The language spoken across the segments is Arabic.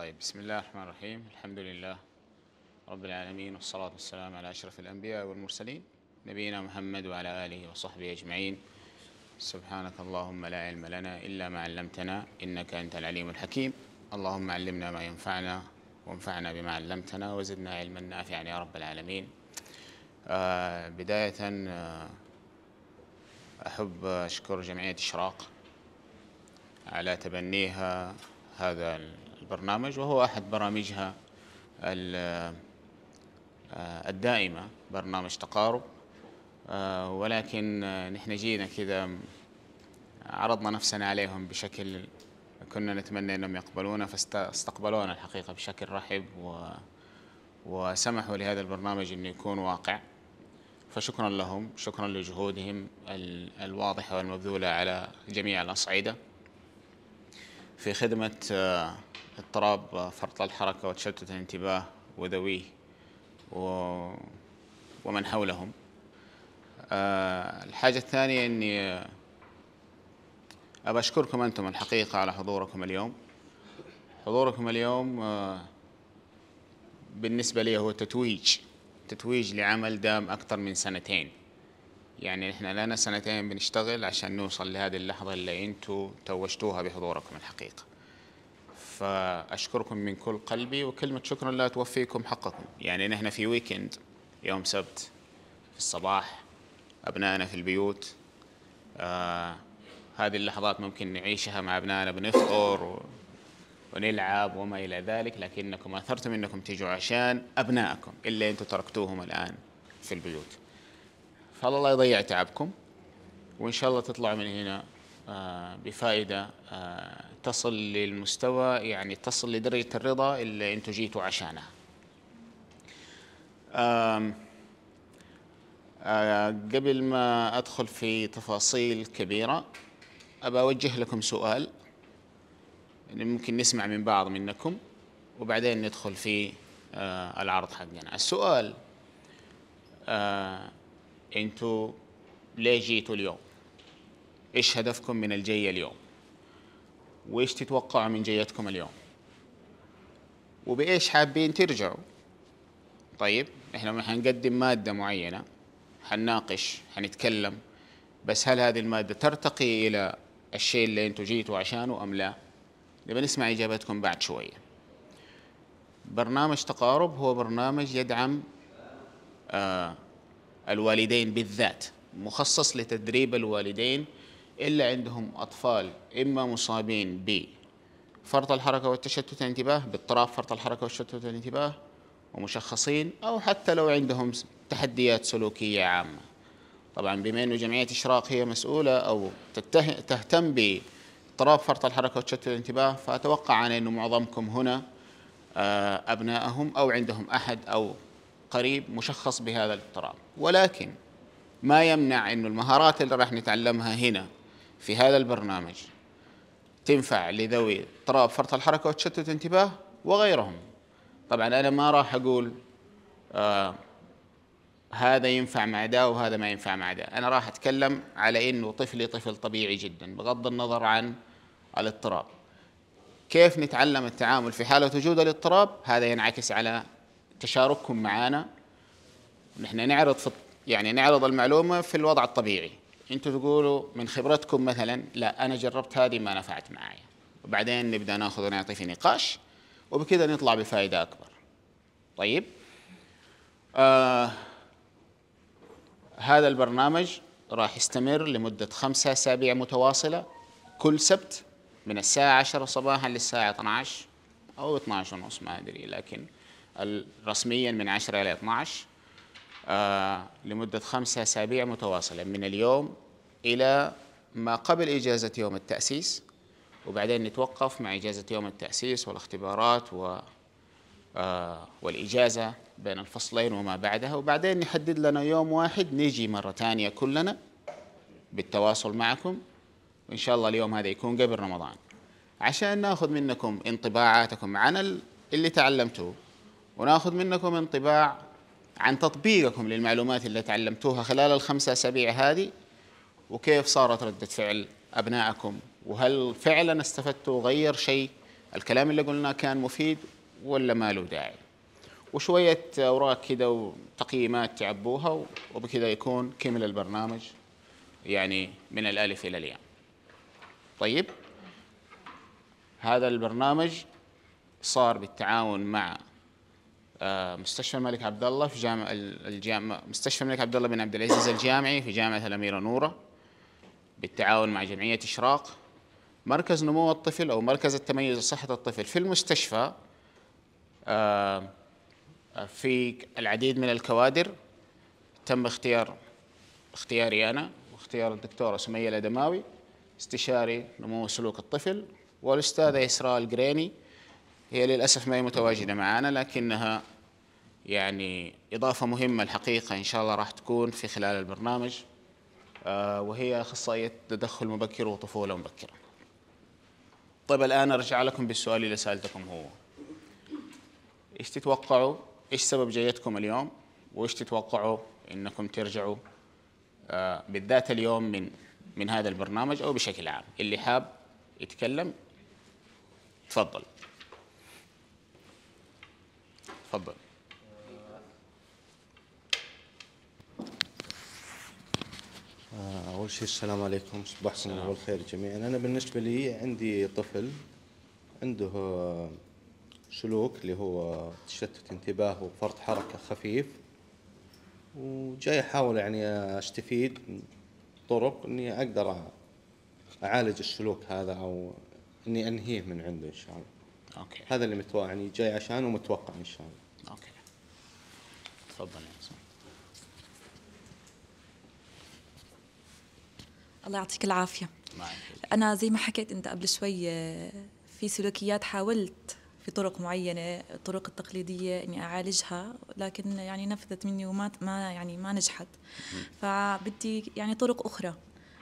طيب بسم الله الرحمن الرحيم الحمد لله رب العالمين والصلاة والسلام على أشرف الأنبياء والمرسلين نبينا محمد وعلى آله وصحبه أجمعين سبحانك اللهم لا علم لنا إلا ما علمتنا إنك أنت العليم الحكيم اللهم علمنا ما ينفعنا وانفعنا بما علمتنا وزدنا علما نافعا يا رب العالمين آه بداية آه أحب أشكر جمعية إشراق على تبنيها هذا البرنامج وهو أحد برامجها آه، الدائمة برنامج تقارب آه، ولكن آه، نحن جينا كذا عرضنا نفسنا عليهم بشكل كنا نتمنى انهم يقبلونا فاستقبلونا الحقيقه بشكل رحب و وسمحوا لهذا البرنامج انه يكون واقع فشكرا لهم شكرا لجهودهم الواضحه والمبذوله على جميع الاصعده في خدمة آه، اضطراب آه، فرط الحركة وتشتت الانتباه وذويه ومن حولهم آه، الحاجة الثانية أني أبى أشكركم أنتم الحقيقة على حضوركم اليوم حضوركم اليوم بالنسبة لي هو تتويج تتويج لعمل دام أكثر من سنتين يعني احنا لنا سنتين بنشتغل عشان نوصل لهذه اللحظه اللي انتم توجتوها بحضوركم الحقيقه فاشكركم من كل قلبي وكلمه شكرا لا توفيكم حقكم يعني نحن في ويكند يوم سبت في الصباح ابنائنا في البيوت آه هذه اللحظات ممكن نعيشها مع ابنائنا بنفطر ونلعب وما الى ذلك لكنكم اثرتم انكم تجوا عشان ابنائكم اللي انتم تركتوهم الان في البيوت فالله لا يضيع تعبكم وإن شاء الله تطلعوا من هنا آه، بفائدة آه، تصل للمستوى يعني تصل لدرجة الرضا اللي أنتم جيتوا عشانها آه، قبل ما أدخل في تفاصيل كبيرة أبى أوجه لكم سؤال ممكن نسمع من بعض منكم وبعدين ندخل في العرض حقنا السؤال انتوا ليه جيتوا اليوم ايش هدفكم من الجاية اليوم وايش تتوقعوا من جيتكم اليوم وبايش حابين ترجعوا طيب احنا حنقدم مادة معينة حنناقش حنتكلم بس هل هذه المادة ترتقي إلى الشيء اللي انتوا جيتوا عشانه أم لا نبي نسمع إجابتكم بعد شوية برنامج تقارب هو برنامج يدعم آه الوالدين بالذات مخصص لتدريب الوالدين اللي عندهم أطفال إما مصابين بفرط الحركة والتشتت الانتباه باضطراب فرط الحركة والتشتت الانتباه ومشخصين أو حتى لو عندهم تحديات سلوكية عامة طبعا بما أنه جمعية إشراق هي مسؤولة أو تهتم باضطراب فرط الحركة وتشتت الانتباه فأتوقع أنا أنه معظمكم هنا آه، أبنائهم أو عندهم أحد أو قريب مشخص بهذا الاضطراب ولكن ما يمنع أن المهارات اللي راح نتعلمها هنا في هذا البرنامج تنفع لذوي اضطراب فرط الحركة وتشتت انتباه وغيرهم طبعا أنا ما راح أقول آه هذا ينفع مع ده وهذا ما ينفع مع ده أنا راح أتكلم على أنه طفلي طفل طبيعي جدا بغض النظر عن الاضطراب كيف نتعلم التعامل في حالة وجود الاضطراب هذا ينعكس على تشارككم معنا نحن نعرض في يعني نعرض المعلومه في الوضع الطبيعي انتم تقولوا من خبرتكم مثلا لا انا جربت هذه ما نفعت معي وبعدين نبدا ناخذ ونعطي في نقاش وبكذا نطلع بفائده اكبر طيب آه هذا البرنامج راح يستمر لمده خمسة اسابيع متواصله كل سبت من الساعه 10 صباحا للساعه 12 او 12 ونص ما ادري لكن رسميا من 10 إلى 12 آه، لمدة خمسة أسابيع متواصلة من اليوم إلى ما قبل إجازة يوم التأسيس وبعدين نتوقف مع إجازة يوم التأسيس والاختبارات و آه، والإجازة بين الفصلين وما بعدها وبعدين نحدد لنا يوم واحد نيجي مرة ثانية كلنا بالتواصل معكم وإن شاء الله اليوم هذا يكون قبل رمضان عشان ناخذ منكم انطباعاتكم عن اللي تعلمتوه وناخذ منكم انطباع عن تطبيقكم للمعلومات اللي تعلمتوها خلال الخمسة أسابيع هذه وكيف صارت ردة فعل أبنائكم وهل فعلا استفدتوا غير شيء الكلام اللي قلناه كان مفيد ولا ما له داعي وشوية أوراق كده وتقييمات تعبوها وبكذا يكون كمل البرنامج يعني من الألف إلى الياء طيب هذا البرنامج صار بالتعاون مع آه، مستشفى الملك عبد الله في جامع الجامع مستشفى الملك عبد الله بن عبد العزيز الجامعي في جامعه الاميره نوره بالتعاون مع جمعيه اشراق مركز نمو الطفل او مركز التميز لصحه الطفل في المستشفى آه، في العديد من الكوادر تم اختيار اختياري انا واختيار الدكتوره سميه الادماوي استشاري نمو سلوك الطفل والاستاذه اسراء القريني هي للأسف ما هي متواجدة معنا لكنها يعني إضافة مهمة الحقيقة إن شاء الله راح تكون في خلال البرنامج آه، وهي أخصائية تدخل مبكر وطفولة مبكرة طيب الآن أرجع لكم بالسؤال اللي سألتكم هو إيش تتوقعوا إيش سبب جيتكم اليوم وإيش تتوقعوا إنكم ترجعوا آه، بالذات اليوم من من هذا البرنامج أو بشكل عام اللي حاب يتكلم تفضل تفضل آه، اول شيء السلام عليكم صباح الخير جميعا انا بالنسبه لي عندي طفل عنده سلوك اللي هو تشتت انتباه وفرط حركه خفيف وجاي احاول يعني استفيد من طرق اني اقدر اعالج السلوك هذا او اني انهيه من عنده ان شاء الله اوكي هذا اللي متوقع يعني جاي عشان ومتوقع ان شاء الله اوكي تفضل الله يعطيك العافيه انا زي ما حكيت انت قبل شوي آه، في سلوكيات حاولت في طرق معينة الطرق التقليدية إني أعالجها لكن يعني نفذت مني وما ما يعني ما نجحت فبدي يعني طرق أخرى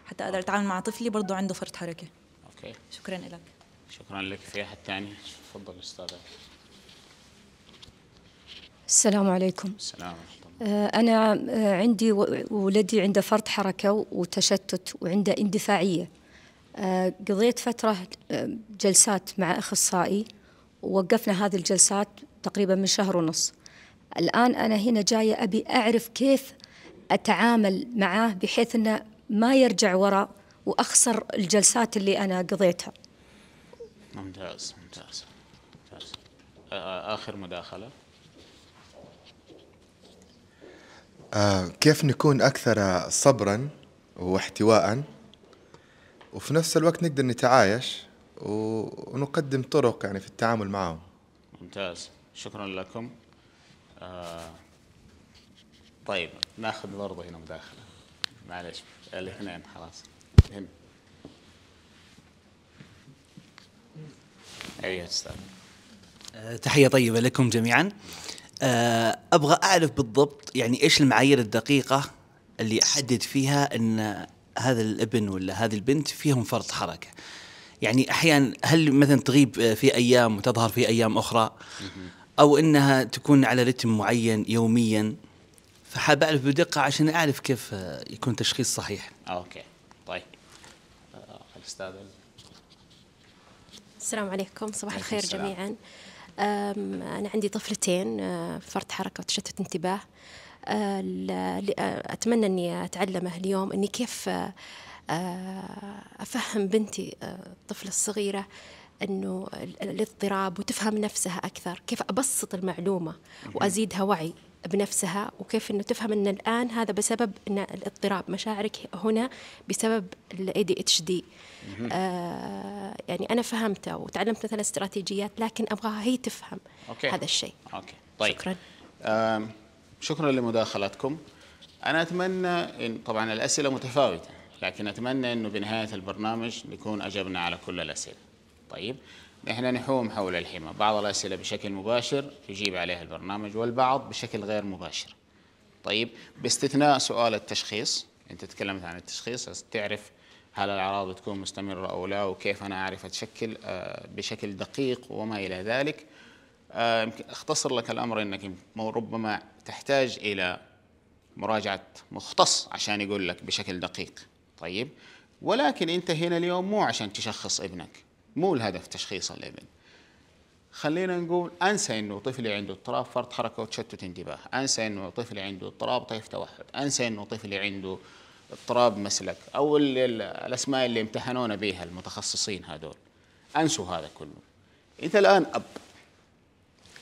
حتى أقدر أتعامل مع طفلي برضه عنده فرط حركة أوكي. شكرا لك شكرا لك في أحد ثاني تفضل أستاذ السلام عليكم السلام آه، أنا آه، عندي ولدي عنده فرط حركة وتشتت وعنده اندفاعية آه، قضيت فترة جلسات مع أخصائي ووقفنا هذه الجلسات تقريبا من شهر ونص الآن أنا هنا جاية أبي أعرف كيف أتعامل معاه بحيث أنه ما يرجع وراء وأخسر الجلسات اللي أنا قضيتها ممتاز ممتاز ممتاز آخر مداخلة آه كيف نكون أكثر صبرا واحتواء وفي نفس الوقت نقدر نتعايش ونقدم طرق يعني في التعامل معهم ممتاز شكرا لكم آه طيب ناخذ برضه هنا مداخله معلش الاثنين خلاص هنا استاذ أه، تحية طيبة لكم جميعا أه، ابغى اعرف بالضبط يعني ايش المعايير الدقيقة اللي احدد فيها ان هذا الابن ولا هذه البنت فيهم فرط حركة يعني احيانا هل مثلا تغيب في ايام وتظهر في ايام اخرى او انها تكون على رتم معين يوميا فحاب اعرف بدقة عشان اعرف كيف يكون تشخيص صحيح اوكي طيب أه، أستاذ السلام عليكم صباح الخير السلام. جميعا أنا عندي طفلتين أه، فرط حركة وتشتت انتباه أه، أه، أتمنى أني أتعلمه اليوم أني كيف أفهم بنتي الطفلة الصغيرة أنه الاضطراب وتفهم نفسها أكثر كيف أبسط المعلومة وأزيدها وعي بنفسها وكيف انه تفهم ان الان هذا بسبب ان الاضطراب مشاعرك هنا بسبب الاي دي اتش دي يعني انا فهمته وتعلمت مثلا استراتيجيات لكن ابغاها هي تفهم أوكي. هذا الشيء اوكي طيب شكرا شكرا لمداخلتكم انا اتمنى إن طبعا الاسئله متفاوته لكن اتمنى انه بنهايه البرنامج نكون اجبنا على كل الاسئله طيب احنا نحوم حول الحمى بعض الاسئله بشكل مباشر يجيب عليها البرنامج والبعض بشكل غير مباشر طيب باستثناء سؤال التشخيص انت تكلمت عن التشخيص تعرف هل الاعراض تكون مستمره او لا وكيف انا اعرف اتشكل آه، بشكل دقيق وما الى ذلك آه، اختصر لك الامر انك ربما تحتاج الى مراجعه مختص عشان يقول لك بشكل دقيق طيب ولكن انت هنا اليوم مو عشان تشخص ابنك مو الهدف تشخيص الابن خلينا نقول انسى انه طفلي عنده اضطراب فرط حركه وتشتت انتباه، انسى انه طفلي عنده اضطراب طيف توحد، انسى انه طفلي عنده اضطراب مسلك او الاسماء اللي امتحنونا بها المتخصصين هذول. انسوا هذا كله. انت الان اب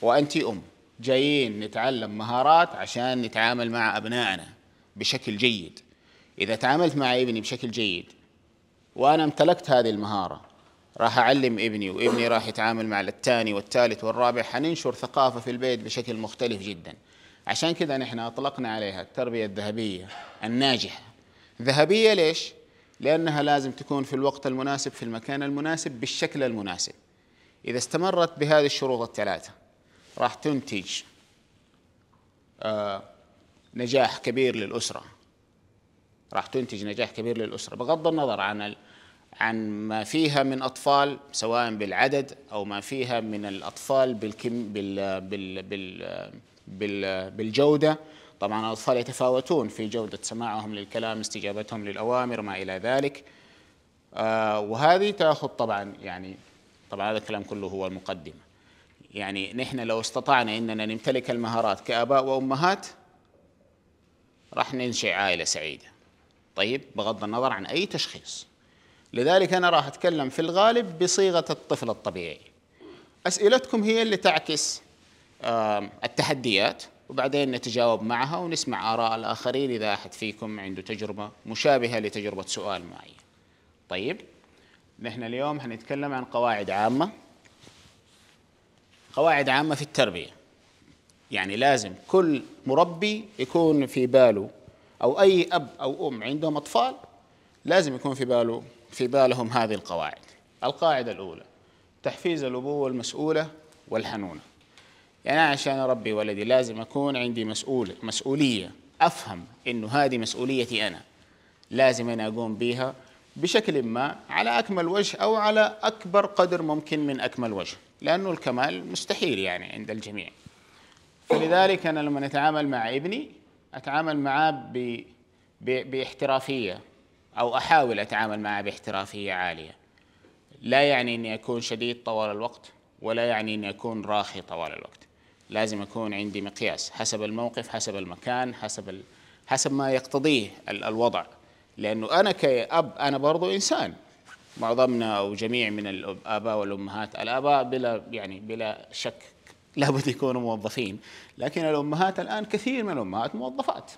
وانت ام جايين نتعلم مهارات عشان نتعامل مع ابنائنا بشكل جيد. اذا تعاملت مع ابني بشكل جيد وانا امتلكت هذه المهاره راح أعلم ابني وابني راح يتعامل مع الثاني والثالث والرابع حننشر ثقافة في البيت بشكل مختلف جدا عشان كذا نحن أطلقنا عليها التربية الذهبية الناجحة ذهبية ليش؟ لأنها لازم تكون في الوقت المناسب في المكان المناسب بالشكل المناسب إذا استمرت بهذه الشروط الثلاثة راح تنتج آه، نجاح كبير للأسرة راح تنتج نجاح كبير للأسرة بغض النظر عن عن ما فيها من أطفال سواء بالعدد أو ما فيها من الأطفال بالكم بال بال بال بال بالجودة طبعا الأطفال يتفاوتون في جودة سماعهم للكلام استجابتهم للأوامر ما إلى ذلك آه، وهذه تأخذ طبعا يعني طبعا هذا الكلام كله هو المقدمة يعني نحن لو استطعنا أننا نمتلك المهارات كآباء وأمهات راح ننشئ عائلة سعيدة طيب بغض النظر عن أي تشخيص لذلك أنا راح أتكلم في الغالب بصيغة الطفل الطبيعي أسئلتكم هي اللي تعكس التحديات وبعدين نتجاوب معها ونسمع آراء الآخرين إذا أحد فيكم عنده تجربة مشابهة لتجربة سؤال معين طيب نحن اليوم هنتكلم عن قواعد عامة قواعد عامة في التربية يعني لازم كل مربي يكون في باله أو أي أب أو أم عندهم أطفال لازم يكون في باله في بالهم هذه القواعد القاعدة الأولى تحفيز الأبوة المسؤولة والحنونة يعني أنا عشان أربي ولدي لازم أكون عندي مسؤول مسؤولية أفهم إنه هذه مسؤوليتي أنا لازم أنا أقوم بها بشكل ما على أكمل وجه أو على أكبر قدر ممكن من أكمل وجه لأنه الكمال مستحيل يعني عند الجميع فلذلك أنا لما أتعامل مع ابني أتعامل معاه ب... ب... باحترافية أو أحاول أتعامل معها باحترافية عالية لا يعني أني أكون شديد طوال الوقت ولا يعني أني أكون راخي طوال الوقت لازم أكون عندي مقياس حسب الموقف حسب المكان حسب ال... حسب ما يقتضيه ال... الوضع لأنه أنا كأب أنا برضو إنسان معظمنا أو جميع من الآباء والأمهات الآباء بلا يعني بلا شك لابد يكونوا موظفين لكن الأمهات الآن كثير من الأمهات موظفات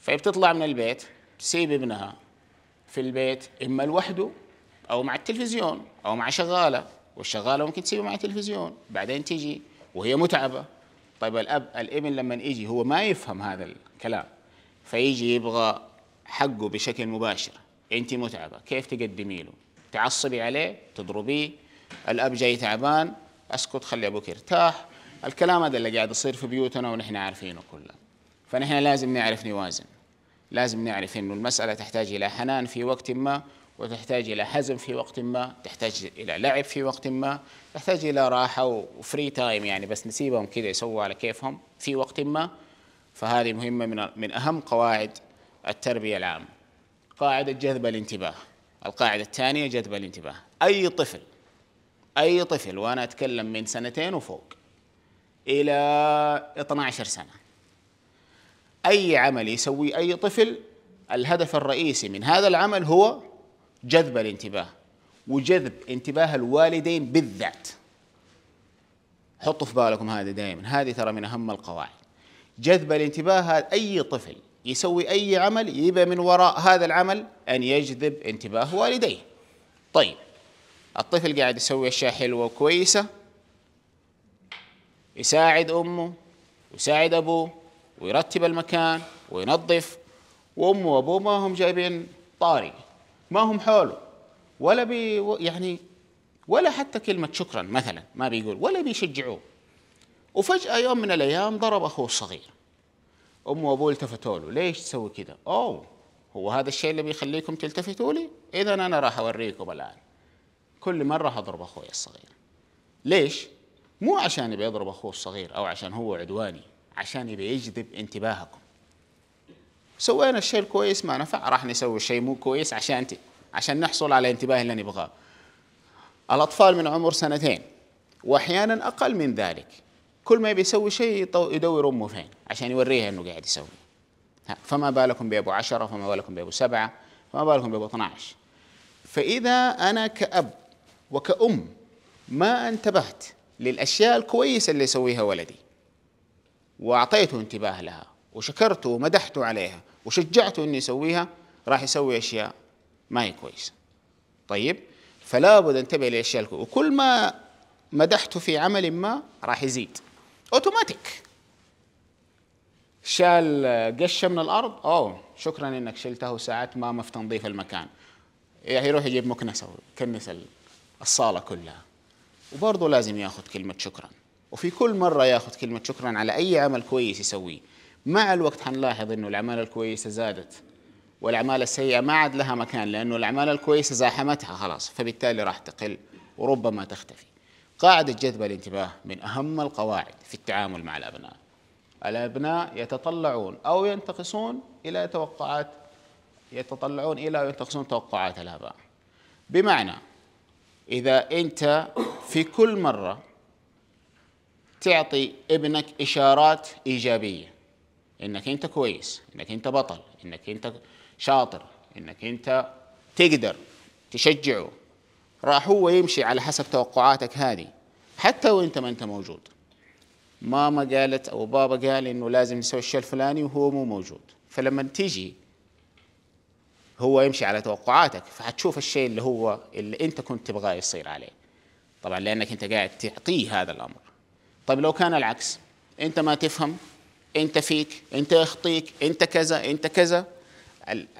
فهي بتطلع من البيت تسيب ابنها في البيت إما لوحده أو مع التلفزيون أو مع شغالة والشغالة ممكن تسيبه مع التلفزيون بعدين تيجي وهي متعبة طيب الأب الابن لما يجي هو ما يفهم هذا الكلام فيجي يبغى حقه بشكل مباشر أنت متعبة كيف تقدمي له تعصبي عليه تضربيه الأب جاي تعبان أسكت خلي أبوك يرتاح الكلام هذا اللي قاعد يصير في بيوتنا ونحن عارفينه كله فنحن لازم نعرف نوازن لازم نعرف أن المسألة تحتاج إلى حنان في وقت ما وتحتاج إلى حزم في وقت ما تحتاج إلى لعب في وقت ما تحتاج إلى راحة وفري تايم يعني بس نسيبهم كذا يسووا على كيفهم في وقت ما فهذه مهمة من, من أهم قواعد التربية العامة قاعدة جذب الانتباه القاعدة الثانية جذب الانتباه أي طفل أي طفل وأنا أتكلم من سنتين وفوق إلى 12 سنة أي عمل يسويه أي طفل الهدف الرئيسي من هذا العمل هو جذب الانتباه وجذب انتباه الوالدين بالذات حطوا في بالكم هذا دائما هذه ترى من أهم القواعد جذب الانتباه أي طفل يسوي أي عمل يبى من وراء هذا العمل أن يجذب انتباه والديه طيب الطفل قاعد يسوي أشياء حلوة وكويسة يساعد أمه يساعد أبوه ويرتب المكان وينظف وامه وابوه ما هم جايبين طاري ما هم حوله ولا بي يعني ولا حتى كلمه شكرا مثلا ما بيقول ولا بيشجعوه وفجاه يوم من الايام ضرب اخوه الصغير امه وابوه التفتوا له ليش تسوي كذا اوه هو هذا الشيء اللي بيخليكم تلتفتوا لي اذا انا راح اوريكم الان كل مره اضرب اخوي الصغير ليش مو عشان بيضرب اخوه الصغير او عشان هو عدواني عشان يبي يجذب انتباهكم سوينا الشيء الكويس ما نفع راح نسوي الشيء مو كويس عشان عشان نحصل على الانتباه اللي نبغاه الأطفال من عمر سنتين وأحيانا أقل من ذلك كل ما بيسوي شيء يدور أمه فين عشان يوريها أنه قاعد يسوي فما بالكم بأبو عشرة فما بالكم بأبو سبعة فما بالكم بأبو 12 فإذا أنا كأب وكأم ما انتبهت للأشياء الكويسة اللي يسويها ولدي واعطيته انتباه لها وشكرته ومدحته عليها وشجعته انه يسويها راح يسوي اشياء ما هي كويسه طيب فلا بد انتبه للاشياء وكل ما مدحته في عمل ما راح يزيد اوتوماتيك شال قشه من الارض اوه شكرا انك شلته وساعدت ماما في تنظيف المكان يعني يروح يجيب مكنسه ويكنس الصاله كلها وبرضه لازم ياخذ كلمه شكرا وفي كل مرة ياخذ كلمة شكرا على أي عمل كويس يسويه مع الوقت حنلاحظ أنه الأعمال الكويسة زادت والأعمال السيئة ما عاد لها مكان لأنه الأعمال الكويسة زاحمتها خلاص فبالتالي راح تقل وربما تختفي قاعدة جذب الانتباه من أهم القواعد في التعامل مع الأبناء الأبناء يتطلعون أو ينتقصون إلى توقعات يتطلعون إلى أو ينتقصون توقعات الآباء بمعنى إذا أنت في كل مرة تعطي ابنك اشارات ايجابيه انك انت كويس انك انت بطل انك انت شاطر انك انت تقدر تشجعه راح هو يمشي على حسب توقعاتك هذه حتى وانت ما انت موجود ماما قالت او بابا قال انه لازم نسوي الشيء الفلاني وهو مو موجود فلما تيجي هو يمشي على توقعاتك فحتشوف الشيء اللي هو اللي انت كنت تبغاه يصير عليه طبعا لانك انت قاعد تعطيه هذا الامر طيب لو كان العكس انت ما تفهم انت فيك انت يخطيك انت كذا انت كذا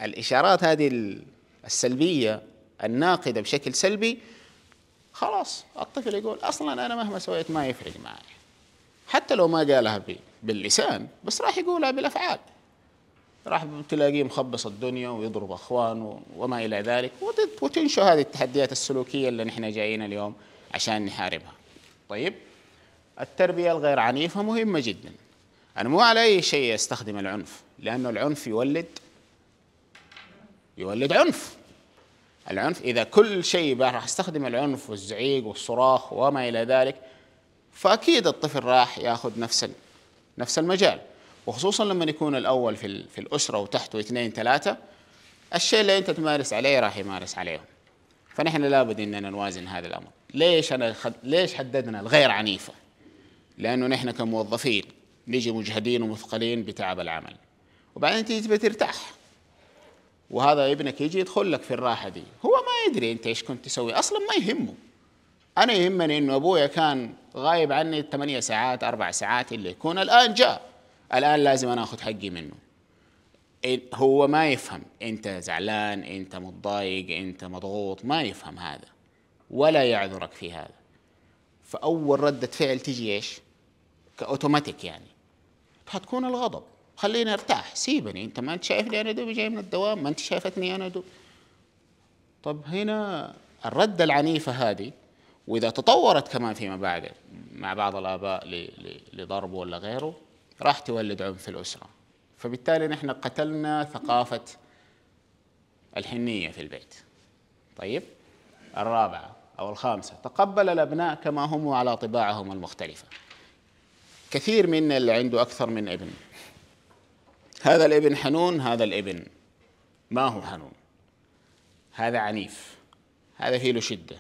الاشارات هذه السلبيه الناقده بشكل سلبي خلاص الطفل يقول اصلا انا مهما سويت ما يفرق معي حتى لو ما قالها باللسان بس راح يقولها بالافعال راح تلاقيه مخبص الدنيا ويضرب اخوانه وما الى ذلك وتنشأ هذه التحديات السلوكيه اللي نحن جايين اليوم عشان نحاربها طيب التربية الغير عنيفة مهمة جدا أنا مو على أي شيء أستخدم العنف لأنه العنف يولد يولد عنف العنف إذا كل شيء راح أستخدم العنف والزعيق والصراخ وما إلى ذلك فأكيد الطفل راح ياخذ نفس نفس المجال وخصوصا لما يكون الأول في, في الأسرة وتحته اثنين ثلاثة الشيء اللي أنت تمارس عليه راح يمارس عليهم فنحن لابد أننا نوازن هذا الأمر ليش أنا خد... ليش حددنا الغير عنيفه لانه نحن كموظفين نيجي مجهدين ومثقلين بتعب العمل وبعدين تيجي تبي ترتاح وهذا ابنك يجي يدخل لك في الراحه دي هو ما يدري انت ايش كنت تسوي اصلا ما يهمه انا يهمني انه ابويا كان غايب عني 8 ساعات 4 ساعات اللي يكون الان جاء الان لازم انا اخذ حقي منه هو ما يفهم انت زعلان انت متضايق انت مضغوط ما يفهم هذا ولا يعذرك في هذا فاول رده فعل تجي ايش؟ كاوتوماتيك يعني حتكون الغضب خليني ارتاح سيبني انت ما انت شايفني انا دوبي جاي من الدوام ما انت شايفتني انا دوب طب هنا الرده العنيفه هذه واذا تطورت كمان فيما بعد مع بعض الاباء لضربه ولا غيره راح تولد عنف الاسره فبالتالي نحن قتلنا ثقافه الحنيه في البيت طيب الرابعه أو الخامسة تقبل الأبناء كما هم على طباعهم المختلفة كثير من اللي عنده أكثر من ابن هذا الابن حنون هذا الابن ما هو حنون هذا عنيف هذا فيه له شدة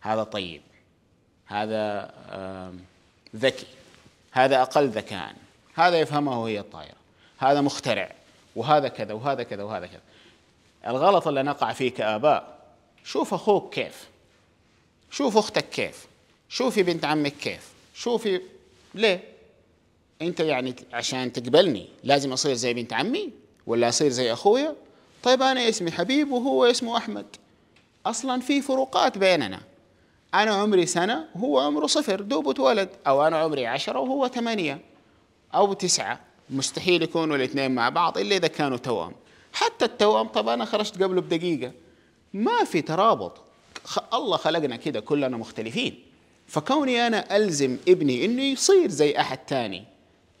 هذا طيب هذا ذكي هذا أقل ذكاء هذا يفهمه وهي الطائرة هذا مخترع وهذا كذا وهذا كذا وهذا كذا الغلط اللي نقع فيه كآباء شوف أخوك كيف شوف اختك كيف شوفي بنت عمك كيف شوفي ليه انت يعني عشان تقبلني لازم اصير زي بنت عمي ولا اصير زي اخويا طيب انا اسمي حبيب وهو اسمه احمد اصلا في فروقات بيننا انا عمري سنه وهو عمره صفر دوب اتولد او انا عمري عشرة وهو ثمانية او تسعة مستحيل يكونوا الاثنين مع بعض الا اذا كانوا توام حتى التوام طب انا خرجت قبله بدقيقه ما في ترابط الله خلقنا كده كلنا مختلفين فكوني أنا ألزم ابني إنه يصير زي أحد تاني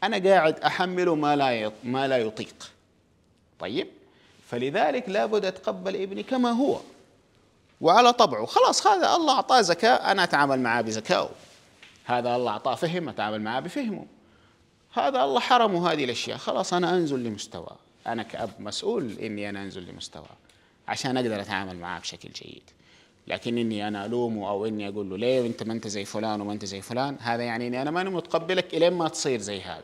أنا قاعد أحمله ما لا ما لا يطيق طيب فلذلك لابد أتقبل ابني كما هو وعلى طبعه خلاص هذا الله أعطاه ذكاء أنا أتعامل معاه بزكاؤه هذا الله أعطاه فهم أتعامل معاه بفهمه هذا الله حرمه هذه الأشياء خلاص أنا أنزل لمستواه أنا كأب مسؤول إني أنا أنزل لمستواه عشان أقدر أتعامل معاه بشكل جيد لكن اني انا الومه او اني اقول له ليه انت ما انت زي فلان وما انت زي فلان هذا يعني اني انا ماني متقبلك الين ما تصير زي هذا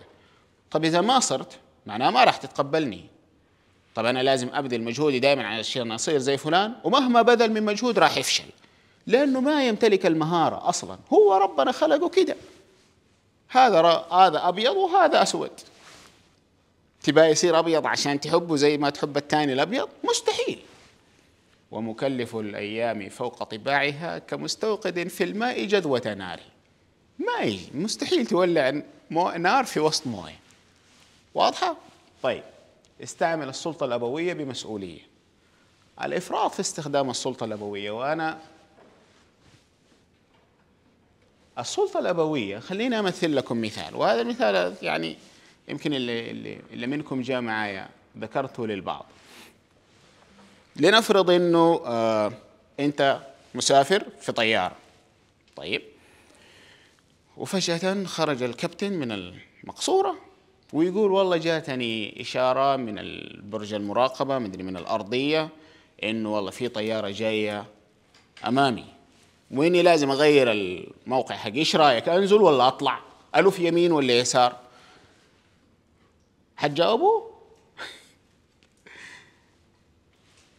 طب اذا ما صرت معناه ما راح تتقبلني طب انا لازم ابذل مجهودي دائما على الشيء انا اصير زي فلان ومهما بذل من مجهود راح يفشل لانه ما يمتلك المهاره اصلا هو ربنا خلقه كده هذا هذا ابيض وهذا اسود تبى يصير ابيض عشان تحبه زي ما تحب الثاني الابيض مستحيل ومكلف الأيام فوق طباعها كمستوقد في الماء جذوة نار ما يجي مستحيل تولع نار في وسط مويه واضحة؟ طيب استعمل السلطة الأبوية بمسؤولية الإفراط في استخدام السلطة الأبوية وأنا السلطة الأبوية خليني أمثل لكم مثال وهذا المثال يعني يمكن اللي, اللي, اللي منكم جاء معايا ذكرته للبعض لنفرض انه آه انت مسافر في طياره طيب وفجاه خرج الكابتن من المقصوره ويقول والله جاتني اشاره من برج المراقبه مدري من الارضيه انه والله في طياره جايه امامي واني لازم اغير الموقع حقي ايش رايك انزل ولا اطلع الف يمين ولا يسار حتجاوبه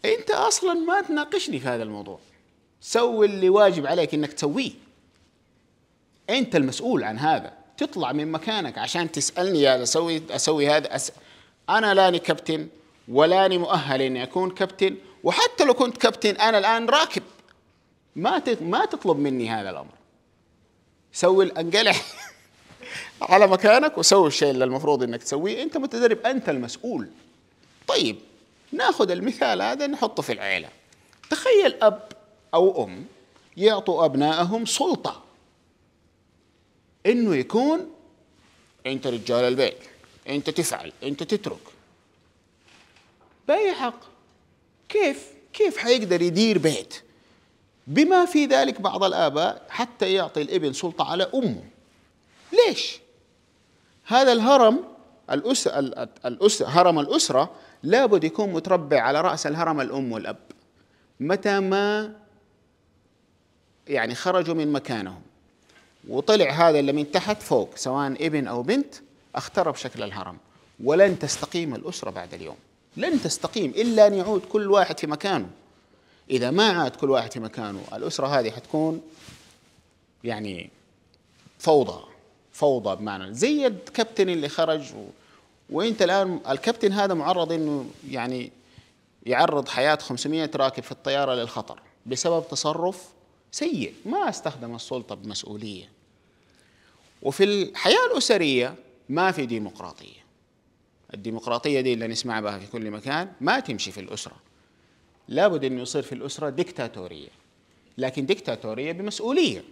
انت اصلا ما تناقشني في هذا الموضوع سوي اللي واجب عليك انك تسويه انت المسؤول عن هذا تطلع من مكانك عشان تسالني هذا اسوي اسوي هذا أس... انا لاني كابتن ولاني مؤهل اني اكون كابتن وحتى لو كنت كابتن انا الان راكب ما تت... ما تطلب مني هذا الامر سوي الانقلع على مكانك وسوي الشيء اللي المفروض انك تسويه انت متدرب انت المسؤول طيب ناخذ المثال هذا نحطه في العيله تخيل اب او ام يعطوا ابنائهم سلطه انه يكون انت رجال البيت انت تفعل انت تترك باي حق كيف كيف حيقدر يدير بيت بما في ذلك بعض الآباء حتى يعطي الابن سلطة على أمه ليش؟ هذا الهرم الأس... الأس... هرم الأسرة لابد يكون متربع على رأس الهرم الأم والأب متى ما يعني خرجوا من مكانهم وطلع هذا اللي من تحت فوق سواء ابن أو بنت اخترب شكل الهرم ولن تستقيم الأسرة بعد اليوم لن تستقيم إلا أن يعود كل واحد في مكانه إذا ما عاد كل واحد في مكانه الأسرة هذه حتكون يعني فوضى فوضى بمعنى زي الكابتن اللي خرج و وانت الان الكابتن هذا معرض انه يعني يعرض حياه 500 راكب في الطياره للخطر بسبب تصرف سيء ما استخدم السلطه بمسؤوليه وفي الحياه الاسريه ما في ديمقراطيه الديمقراطيه دي اللي نسمع بها في كل مكان ما تمشي في الاسره لابد انه يصير في الاسره ديكتاتوريه لكن ديكتاتوريه بمسؤوليه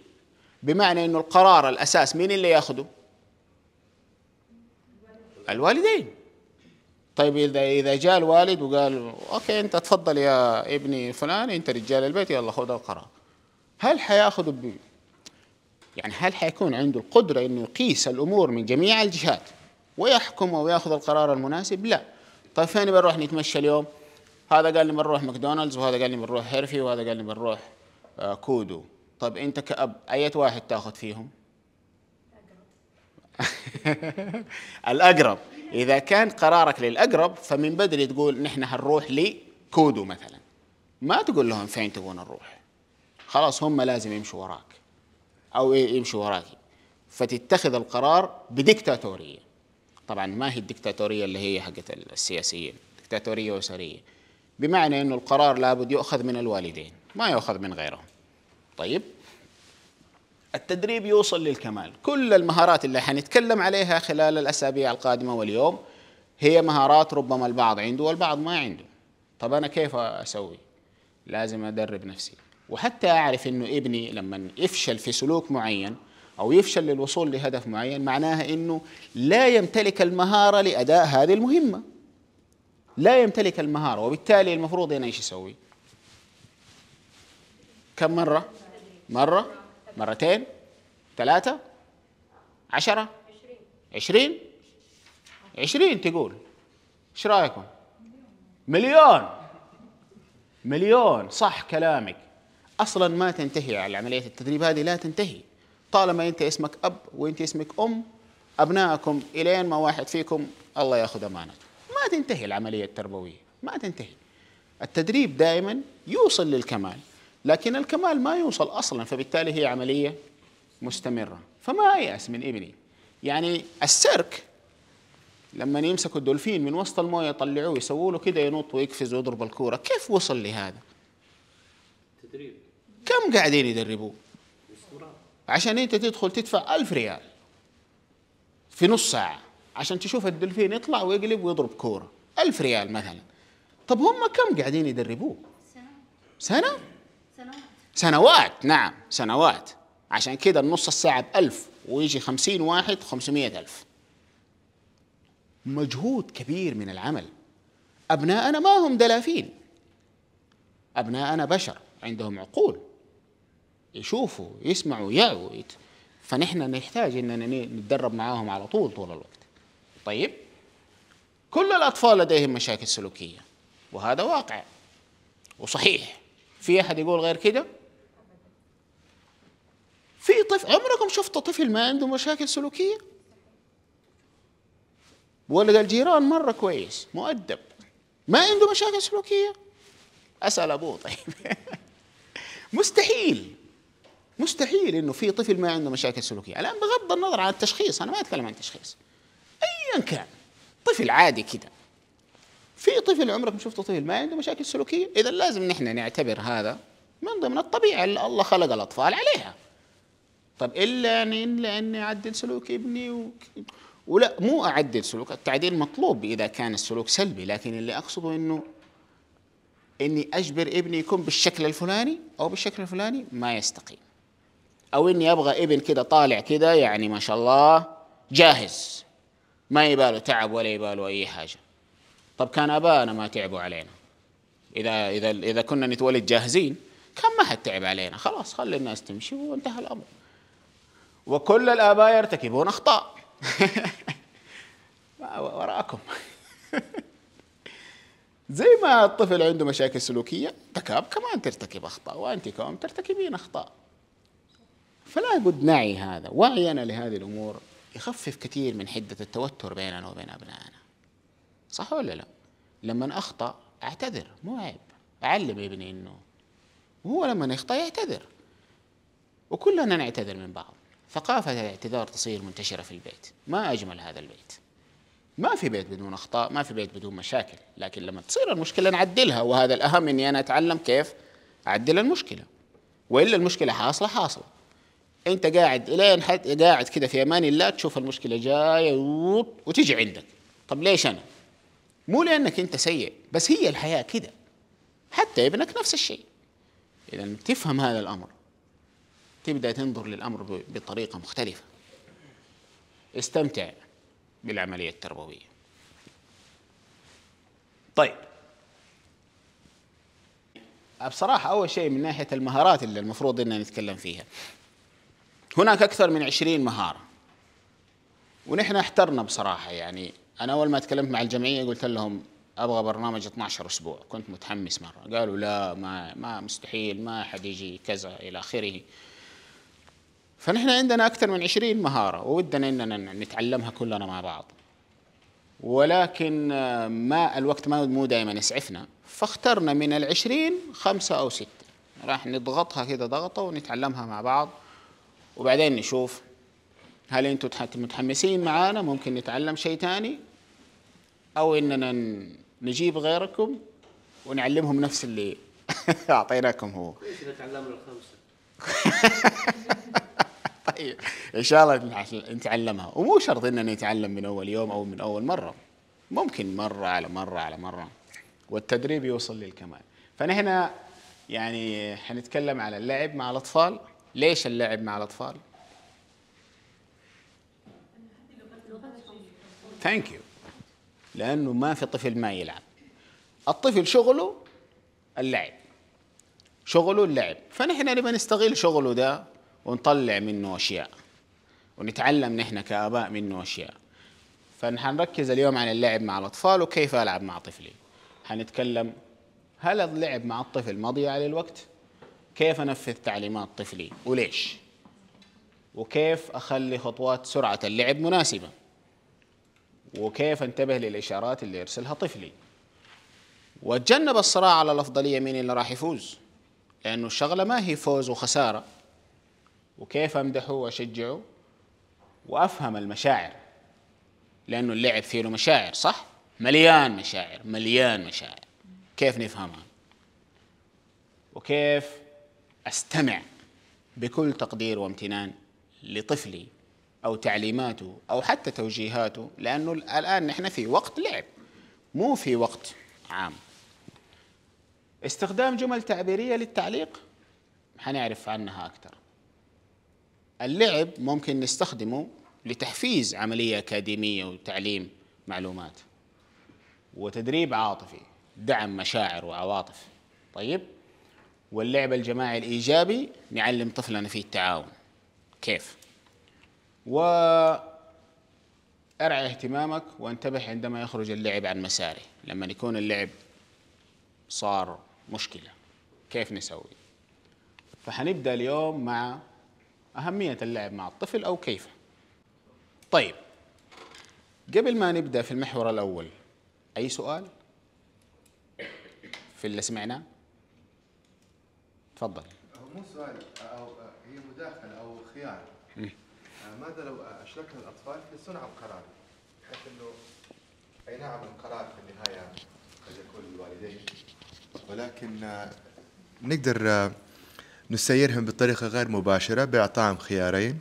بمعنى انه القرار الاساس مين اللي ياخذه الوالدين طيب اذا اذا جاء الوالد وقال اوكي انت تفضل يا ابني فلان انت رجال البيت يلا خذ القرار هل حياخذ يعني هل حيكون عنده القدره انه يقيس الامور من جميع الجهات ويحكم وياخذ القرار المناسب لا طيب فين بنروح نتمشى اليوم هذا قال لي بنروح ماكدونالدز وهذا قال لي بنروح هيرفي وهذا قال لي بنروح آه، كودو طيب انت كاب اي واحد تاخذ فيهم الاقرب اذا كان قرارك للاقرب فمن بدري تقول نحن هنروح لكودو مثلا ما تقول لهم فين تبون نروح خلاص هم لازم يمشوا وراك او إيه، يمشوا وراك فتتخذ القرار بديكتاتوريه طبعا ما هي الديكتاتوريه اللي هي حقت السياسيين ديكتاتوريه اسريه بمعنى انه القرار لابد يؤخذ من الوالدين ما يؤخذ من غيرهم طيب التدريب يوصل للكمال كل المهارات اللي حنتكلم عليها خلال الأسابيع القادمة واليوم هي مهارات ربما البعض عنده والبعض ما عنده طب أنا كيف أسوي لازم أدرب نفسي وحتى أعرف أنه ابني لما يفشل في سلوك معين أو يفشل للوصول لهدف معين معناها أنه لا يمتلك المهارة لأداء هذه المهمة لا يمتلك المهارة وبالتالي المفروض أنا إيش أسوي كم مرة مرة مرتين ثلاثة عشرة عشرين عشرين تقول ايش رايكم مليون مليون صح كلامك اصلا ما تنتهي على عمليه التدريب هذه لا تنتهي طالما انت اسمك اب وانت اسمك ام ابنائكم الين ما واحد فيكم الله ياخذ امانته ما تنتهي العمليه التربويه ما تنتهي التدريب دائما يوصل للكمال لكن الكمال ما يوصل اصلا فبالتالي هي عمليه مستمره فما اياس من ابني يعني السيرك لما يمسكوا الدولفين من وسط المويه يطلعوه يسووا له كده ينط ويقفز ويضرب الكوره كيف وصل لهذا تدريب كم قاعدين يدربوه عشان انت تدخل تدفع ألف ريال في نص ساعه عشان تشوف الدولفين يطلع ويقلب ويضرب كوره ألف ريال مثلا طب هم كم قاعدين يدربوه سنه سنه سنوات سنوات نعم سنوات عشان كده النص الساعة بألف ويجي خمسين واحد خمسمية ألف مجهود كبير من العمل أبناءنا ما هم دلافين أبناءنا بشر عندهم عقول يشوفوا يسمعوا يعوا فنحن نحتاج اننا نتدرب معاهم على طول طول الوقت طيب كل الاطفال لديهم مشاكل سلوكيه وهذا واقع وصحيح في احد يقول غير كده في طفل عمركم شفتوا طفل ما عنده مشاكل سلوكيه ولد الجيران مره كويس مؤدب ما عنده مشاكل سلوكيه اسال ابوه طيب مستحيل مستحيل انه في طفل ما عنده مشاكل سلوكيه الان بغض النظر عن التشخيص انا ما اتكلم عن التشخيص ايا كان طفل عادي كده في طفل عمرك ما شفته طفل ما عنده مشاكل سلوكيه اذا لازم نحن نعتبر هذا من ضمن الطبيعه اللي الله خلق الاطفال عليها طب الا اني الا اني اعدل سلوك ابني و... ولا مو اعدل سلوك التعديل مطلوب اذا كان السلوك سلبي لكن اللي اقصده انه اني اجبر ابني يكون بالشكل الفلاني او بالشكل الفلاني ما يستقيم او اني ابغى ابن كده طالع كده يعني ما شاء الله جاهز ما يباله تعب ولا يباله اي حاجه طب كان ابائنا ما تعبوا علينا اذا اذا اذا كنا نتولد جاهزين كان ما حد تعب علينا خلاص خلي الناس تمشي وانتهى الامر وكل الاباء يرتكبون اخطاء وراكم زي ما الطفل عنده مشاكل سلوكيه تكاب كمان ترتكب اخطاء وانت كمان ترتكبين اخطاء فلا بد نعي هذا وعينا لهذه الامور يخفف كثير من حده التوتر بيننا وبين ابنائنا صح ولا لا لما اخطا اعتذر مو عيب اعلم ابني انه هو لما يخطا يعتذر وكلنا نعتذر من بعض ثقافة الاعتذار تصير منتشرة في البيت ما أجمل هذا البيت ما في بيت بدون أخطاء ما في بيت بدون مشاكل لكن لما تصير المشكلة نعدلها وهذا الأهم أني أنا أتعلم كيف أعدل المشكلة وإلا المشكلة حاصلة حاصلة أنت قاعد إلين قاعد كذا في أمان الله تشوف المشكلة جاية وتجي عندك طب ليش أنا مو لانك انت سيء بس هي الحياه كده حتى ابنك نفس الشيء اذا تفهم هذا الامر تبدا تنظر للامر بطريقه مختلفه استمتع بالعمليه التربويه طيب بصراحة أول شيء من ناحية المهارات اللي المفروض أن نتكلم فيها هناك أكثر من عشرين مهارة ونحن احترنا بصراحة يعني انا اول ما تكلمت مع الجمعيه قلت لهم ابغى برنامج 12 اسبوع كنت متحمس مره قالوا لا ما ما مستحيل ما حد يجي كذا الى اخره فنحن عندنا اكثر من 20 مهاره وودنا اننا نتعلمها كلنا مع بعض ولكن آه، ما الوقت ما مو دائما يسعفنا فاخترنا من ال20 خمسة أو ستة راح نضغطها كذا ضغطة ونتعلمها مع بعض وبعدين نشوف هل انتم متحمسين معانا ممكن نتعلم شيء ثاني او اننا نجيب غيركم ونعلمهم نفس اللي اعطيناكم هو تعلمنا الخمسه طيب ان شاء الله نتعلمها ومو شرط اننا نتعلم من اول يوم او من اول مره ممكن مره على مره على مره والتدريب يوصل للكمال فنحن يعني حنتكلم على اللعب مع الاطفال ليش اللعب مع الاطفال ثانك يو لانه ما في طفل ما يلعب الطفل شغله اللعب شغله اللعب فنحن نبغى نستغل شغله ده ونطلع منه اشياء ونتعلم نحن كاباء منه اشياء فنحنركز اليوم على اللعب مع الاطفال وكيف العب مع طفلي حنتكلم هل اللعب مع الطفل مضيع للوقت كيف انفذ تعليمات طفلي وليش وكيف اخلي خطوات سرعه اللعب مناسبه وكيف انتبه للإشارات اللي يرسلها طفلي وتجنب الصراع على الأفضلية مين اللي راح يفوز لأنه الشغلة ما هي فوز وخسارة وكيف أمدحه وأشجعه وأفهم المشاعر لأنه اللعب فيه له مشاعر صح؟ مليان مشاعر مليان مشاعر كيف نفهمها؟ وكيف أستمع بكل تقدير وامتنان لطفلي او تعليماته او حتى توجيهاته لانه الان نحن في وقت لعب مو في وقت عام استخدام جمل تعبيريه للتعليق حنعرف عنها اكثر اللعب ممكن نستخدمه لتحفيز عمليه اكاديميه وتعليم معلومات وتدريب عاطفي دعم مشاعر وعواطف طيب واللعب الجماعي الايجابي نعلم طفلنا فيه التعاون كيف وأرعى اهتمامك وانتبه عندما يخرج اللعب عن مساره لما يكون اللعب صار مشكلة كيف نسوي فحنبدأ اليوم مع أهمية اللعب مع الطفل أو كيف طيب قبل ما نبدأ في المحور الأول أي سؤال في اللي سمعناه تفضل مو سؤال ماذا لو اشركنا الاطفال في صنع القرار بحيث انه اي نعم القرار في النهايه قد يكون للوالدين ولكن آه، نقدر آه، نسيرهم بطريقه غير مباشره باعطائهم خيارين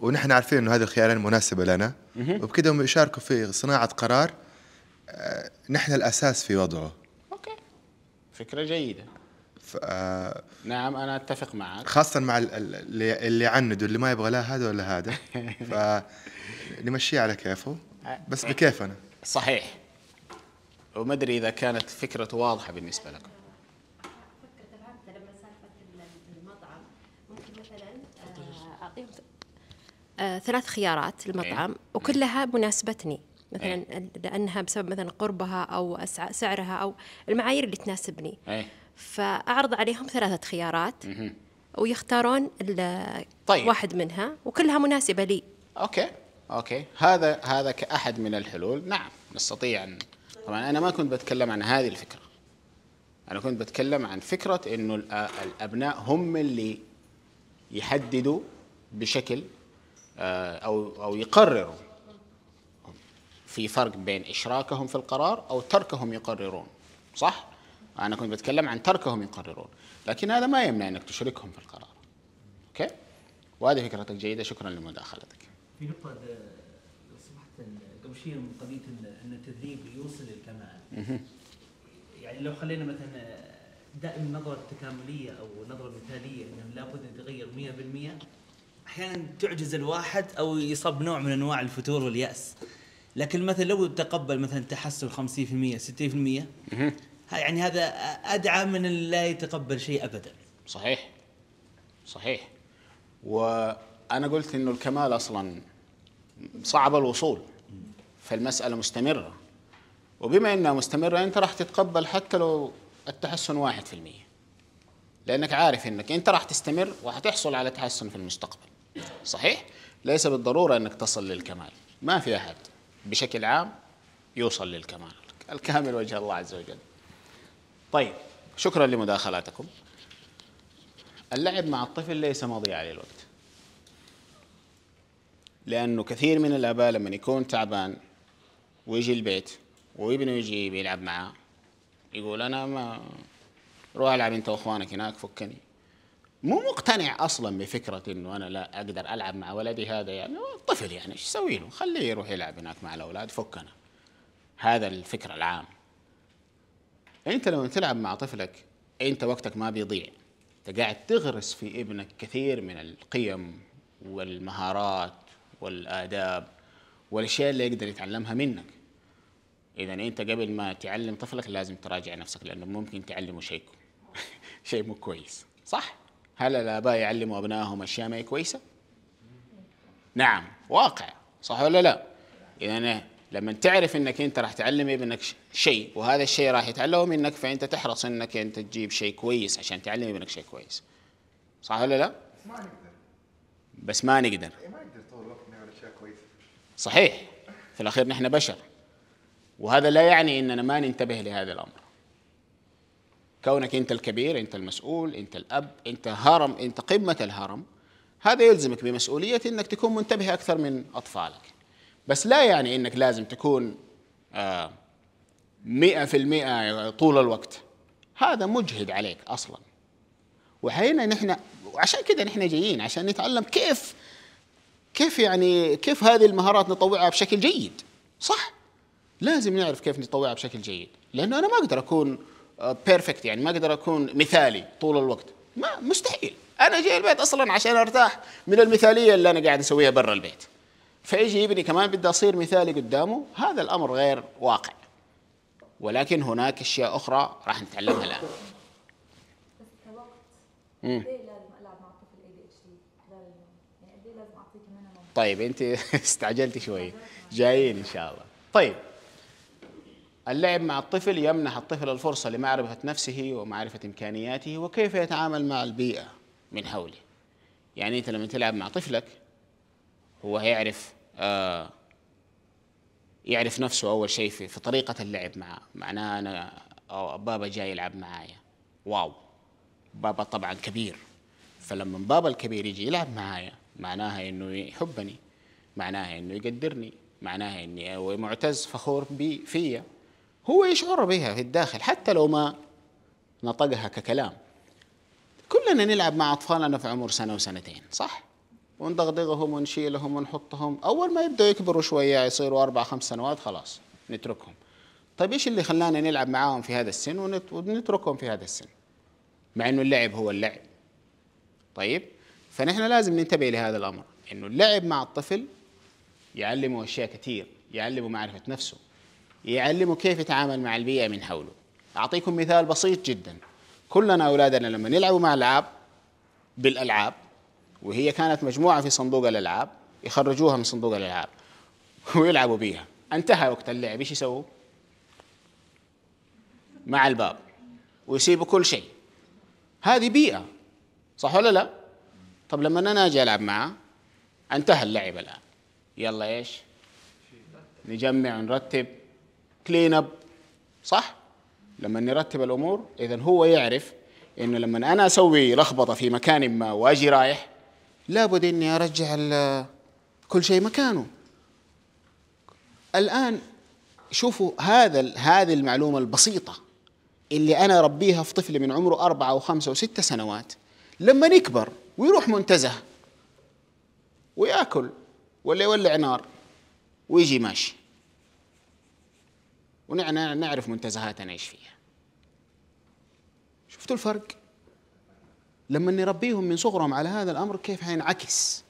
ونحن عارفين انه هذه الخيارين مناسبه لنا وبكده هم يشاركوا في صناعه قرار آه، نحن الاساس في وضعه اوكي فكره جيده ف... آه، نعم انا اتفق معك خاصه مع اللي اللي يعندوا اللي ما يبغى لا هذا ولا هذا ف نمشيه على كيفه بس بكيف انا صحيح وما ادري اذا كانت فكره واضحه بالنسبه لكم آه، ثلاث خيارات المطعم إيه. وكلها مناسبتني إيه. مثلا لانها بسبب مثلا قربها او سعرها او المعايير اللي تناسبني أي. فأعرض عليهم ثلاثة خيارات ويختارون طيب. واحد منها وكلها مناسبة لي أوكي أوكي هذا هذا كأحد من الحلول نعم نستطيع أن طبعا أنا ما كنت بتكلم عن هذه الفكرة أنا كنت بتكلم عن فكرة إنه آه، الأبناء هم اللي يحددوا بشكل آه، أو أو يقرروا في فرق بين إشراكهم في القرار أو تركهم يقررون صح؟ أنا كنت بتكلم عن تركهم يقررون لكن هذا ما يمنع أنك تشركهم في القرار أوكي؟ وهذه فكرتك جيدة شكرا لمداخلتك في نقطة لو سمحت قبل شيء من قضية أن التدريب يوصل للكمال يعني لو خلينا مثلا دائما نظرة تكاملية أو نظرة مثالية أنه لابد أن يتغير 100% أحيانا تعجز الواحد أو يصاب نوع من أنواع الفتور واليأس لكن مثلا لو تقبل مثلا تحسن 50% 60% يعني هذا ادعى من لا يتقبل شيء ابدا صحيح صحيح وانا قلت انه الكمال اصلا صعب الوصول فالمساله مستمره وبما انها مستمره انت راح تتقبل حتى لو التحسن 1% لانك عارف انك انت راح تستمر وحتحصل على تحسن في المستقبل صحيح ليس بالضروره انك تصل للكمال ما في احد بشكل عام يوصل للكمال الكامل وجه الله عز وجل طيب شكرا لمداخلاتكم اللعب مع الطفل ليس مضيعة للوقت لأنه كثير من الآباء لما يكون تعبان ويجي البيت وابنه يجي بيلعب معاه يقول أنا ما روح ألعب أنت وأخوانك هناك فكني مو مقتنع أصلا بفكرة إنه أنا لا أقدر ألعب مع ولدي هذا يعني طفل يعني إيش أسوي له خليه يروح يلعب هناك مع الأولاد فكنا هذا الفكر العام يعني انت لما تلعب مع طفلك انت وقتك ما بيضيع انت قاعد تغرس في ابنك كثير من القيم والمهارات والاداب والاشياء اللي يقدر يتعلمها منك اذا انت قبل ما تعلم طفلك لازم تراجع نفسك لانه ممكن تعلمه شيء شيء مو كويس صح هل الاباء يعلموا ابنائهم اشياء ما هي كويسه نعم واقع صح ولا لا اذا لما تعرف انك انت راح تعلم ابنك شيء وهذا الشيء راح يتعلمه منك فانت تحرص انك انت تجيب شيء كويس عشان تعلم ابنك شيء كويس صح ولا لا؟ ما نقدر بس ما نقدر إيه، ما نقدر طول الوقت نعمل اشياء كويسه صحيح في الاخير نحن بشر وهذا لا يعني اننا ما ننتبه لهذا الامر كونك انت الكبير انت المسؤول انت الاب انت هرم انت قمه الهرم هذا يلزمك بمسؤوليه انك تكون منتبه اكثر من اطفالك بس لا يعني انك لازم تكون آه، مئة في المئة طول الوقت هذا مجهد عليك أصلا وحين نحن وعشان كذا نحن جايين عشان نتعلم كيف كيف يعني كيف هذه المهارات نطوعها بشكل جيد صح لازم نعرف كيف نطوعها بشكل جيد لانه انا ما اقدر اكون بيرفكت آه، يعني ما اقدر اكون مثالي طول الوقت ما مستحيل انا جاي البيت اصلا عشان ارتاح من المثاليه اللي انا قاعد اسويها برا البيت فيجي ابني كمان بدي أصير مثالي قدامه هذا الأمر غير واقع ولكن هناك أشياء أخرى راح نتعلمها الآن إيه لازم ألعب مع اي دي اتش دي يعني, يعني إيه لازم طيب أنت استعجلتي شوي جايين إن شاء الله طيب اللعب مع الطفل يمنح الطفل الفرصة لمعرفة نفسه ومعرفة إمكانياته وكيف يتعامل مع البيئة من حوله يعني أنت لما تلعب مع طفلك هو هيعرف آه يعرف نفسه اول شيء في, في طريقه اللعب معاه معناه انا بابا جاي يلعب معايا واو بابا طبعا كبير فلما بابا الكبير يجي يلعب معايا معناها انه يحبني معناها انه يقدرني معناها اني معتز فخور بي فيا هو يشعر بها في الداخل حتى لو ما نطقها ككلام كلنا نلعب مع اطفالنا في عمر سنه وسنتين صح وندغدغهم ونشيلهم ونحطهم اول ما يبداوا يكبروا شويه يصيروا اربع خمس سنوات خلاص نتركهم طيب ايش اللي خلانا نلعب معاهم في هذا السن ونتركهم في هذا السن مع انه اللعب هو اللعب طيب فنحن لازم ننتبه لهذا الامر انه اللعب مع الطفل يعلمه اشياء كثير يعلمه معرفه نفسه يعلمه كيف يتعامل مع البيئه من حوله اعطيكم مثال بسيط جدا كلنا اولادنا لما يلعبوا مع العاب بالالعاب وهي كانت مجموعة في صندوق الألعاب يخرجوها من صندوق الألعاب ويلعبوا بيها انتهى وقت اللعب ايش يسووا؟ مع الباب ويسيبوا كل شيء هذه بيئة صح ولا لا؟ طب لما أنا أجي ألعب معاه انتهى اللعب الآن يلا إيش؟ نجمع نرتب كلين أب صح؟ لما نرتب الأمور إذا هو يعرف إنه لما أنا أسوي لخبطة في مكان ما وأجي رايح لابد اني ارجع كل شيء مكانه الان شوفوا هذا هذه المعلومه البسيطه اللي انا اربيها في طفلي من عمره أربعة وخمسة ستة سنوات لما يكبر ويروح منتزه وياكل ولا يولع نار ويجي ماشي ونعرف نعرف منتزهاتنا ايش فيها شفتوا الفرق لما نربيهم من صغرهم على هذا الامر كيف حينعكس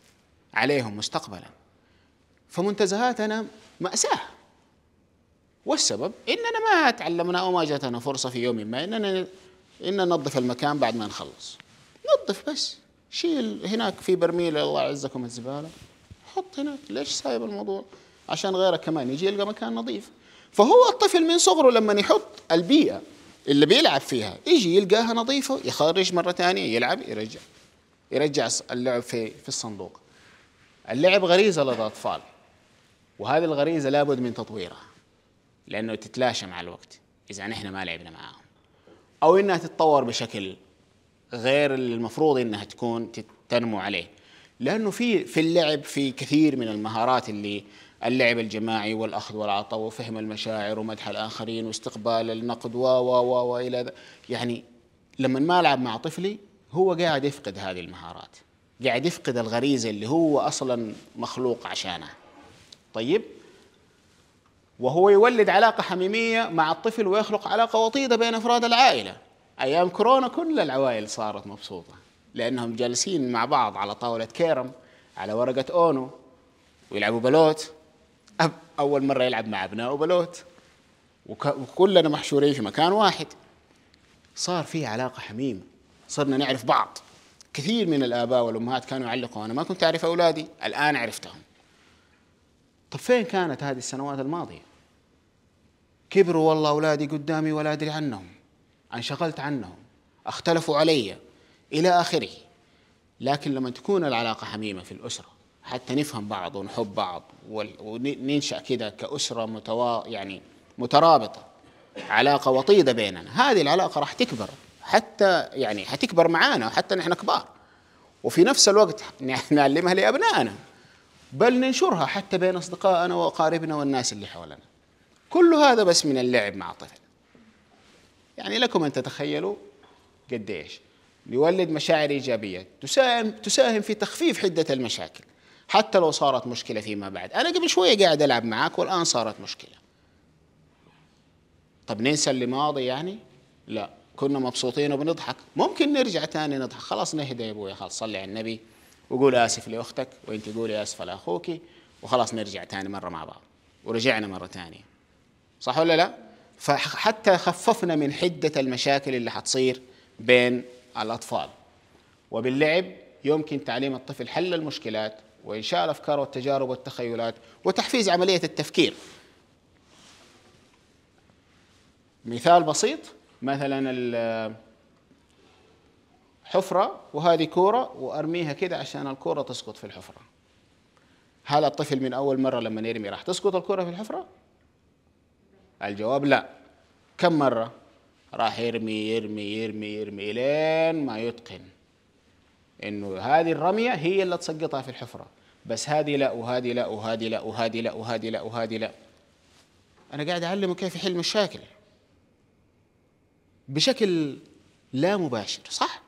عليهم مستقبلا فمنتزهاتنا ماساه والسبب اننا ما تعلمنا او ما جاتنا فرصه في يوم ما اننا اننا ننظف المكان بعد ما نخلص نظف بس شيل هناك في برميل الله يعزكم الزباله حط هناك ليش سايب الموضوع عشان غيرك كمان يجي يلقى مكان نظيف فهو الطفل من صغره لما يحط البيئه اللي بيلعب فيها يجي يلقاها نظيفه يخرج مره ثانيه يلعب يرجع يرجع اللعب في في الصندوق اللعب غريزه لدى الاطفال وهذه الغريزه لابد من تطويرها لانه تتلاشى مع الوقت اذا نحن ما لعبنا معاهم او انها تتطور بشكل غير المفروض انها تكون تنمو عليه لانه في في اللعب في كثير من المهارات اللي اللعب الجماعي والأخذ والعطاء وفهم المشاعر ومدح الآخرين واستقبال النقد و و و والى يعني لما ما ألعب مع طفلي هو قاعد يفقد هذه المهارات قاعد يفقد الغريزة اللي هو أصلا مخلوق عشانها طيب وهو يولد علاقة حميمية مع الطفل ويخلق علاقة وطيدة بين أفراد العائلة أيام كورونا كل العوائل صارت مبسوطة لأنهم جالسين مع بعض على طاولة كيرم على ورقة أونو ويلعبوا بلوت اول مره يلعب مع ابنائه بلوت وكلنا محشورين في مكان واحد صار في علاقه حميمه صرنا نعرف بعض كثير من الاباء والامهات كانوا يعلقوا انا ما كنت اعرف اولادي الان عرفتهم طب فين كانت هذه السنوات الماضيه كبروا والله اولادي قدامي ولا ادري عنهم انشغلت عنهم اختلفوا علي الى اخره لكن لما تكون العلاقه حميمه في الاسره حتى نفهم بعض ونحب بعض وننشا كده كاسره متوا يعني مترابطه علاقه وطيده بيننا هذه العلاقه راح تكبر حتى يعني حتكبر معانا حتى نحن كبار وفي نفس الوقت نعلمها لابنائنا بل ننشرها حتى بين اصدقائنا واقاربنا والناس اللي حولنا كل هذا بس من اللعب مع الطفل يعني لكم ان تتخيلوا قديش يولد مشاعر ايجابيه تساهم تساهم في تخفيف حده المشاكل حتى لو صارت مشكله فيما بعد انا قبل شويه قاعد العب معك والان صارت مشكله طب ننسى اللي ماضي يعني لا كنا مبسوطين وبنضحك ممكن نرجع تاني نضحك خلاص نهدى يا ابويا خلاص صلي على النبي وقول اسف لاختك وانت قولي اسفه لاخوك وخلاص نرجع تاني مره مع بعض ورجعنا مره تانية صح ولا لا فحتى خففنا من حده المشاكل اللي حتصير بين الاطفال وباللعب يمكن تعليم الطفل حل المشكلات وإنشاء الأفكار والتجارب والتخيلات وتحفيز عملية التفكير مثال بسيط مثلا حفرة وهذه كورة وأرميها كده عشان الكورة تسقط في الحفرة هل الطفل من أول مرة لما يرمي راح تسقط الكورة في الحفرة؟ الجواب لا كم مرة؟ راح يرمي يرمي يرمي يرمي لين ما يتقن انه هذه الرميه هي اللي تسقطها في الحفره بس هذه لا وهذه لا وهذه لا وهذه لا وهذه لا وهذه لا انا قاعد اعلمه كيف يحل مشاكل بشكل لا مباشر صح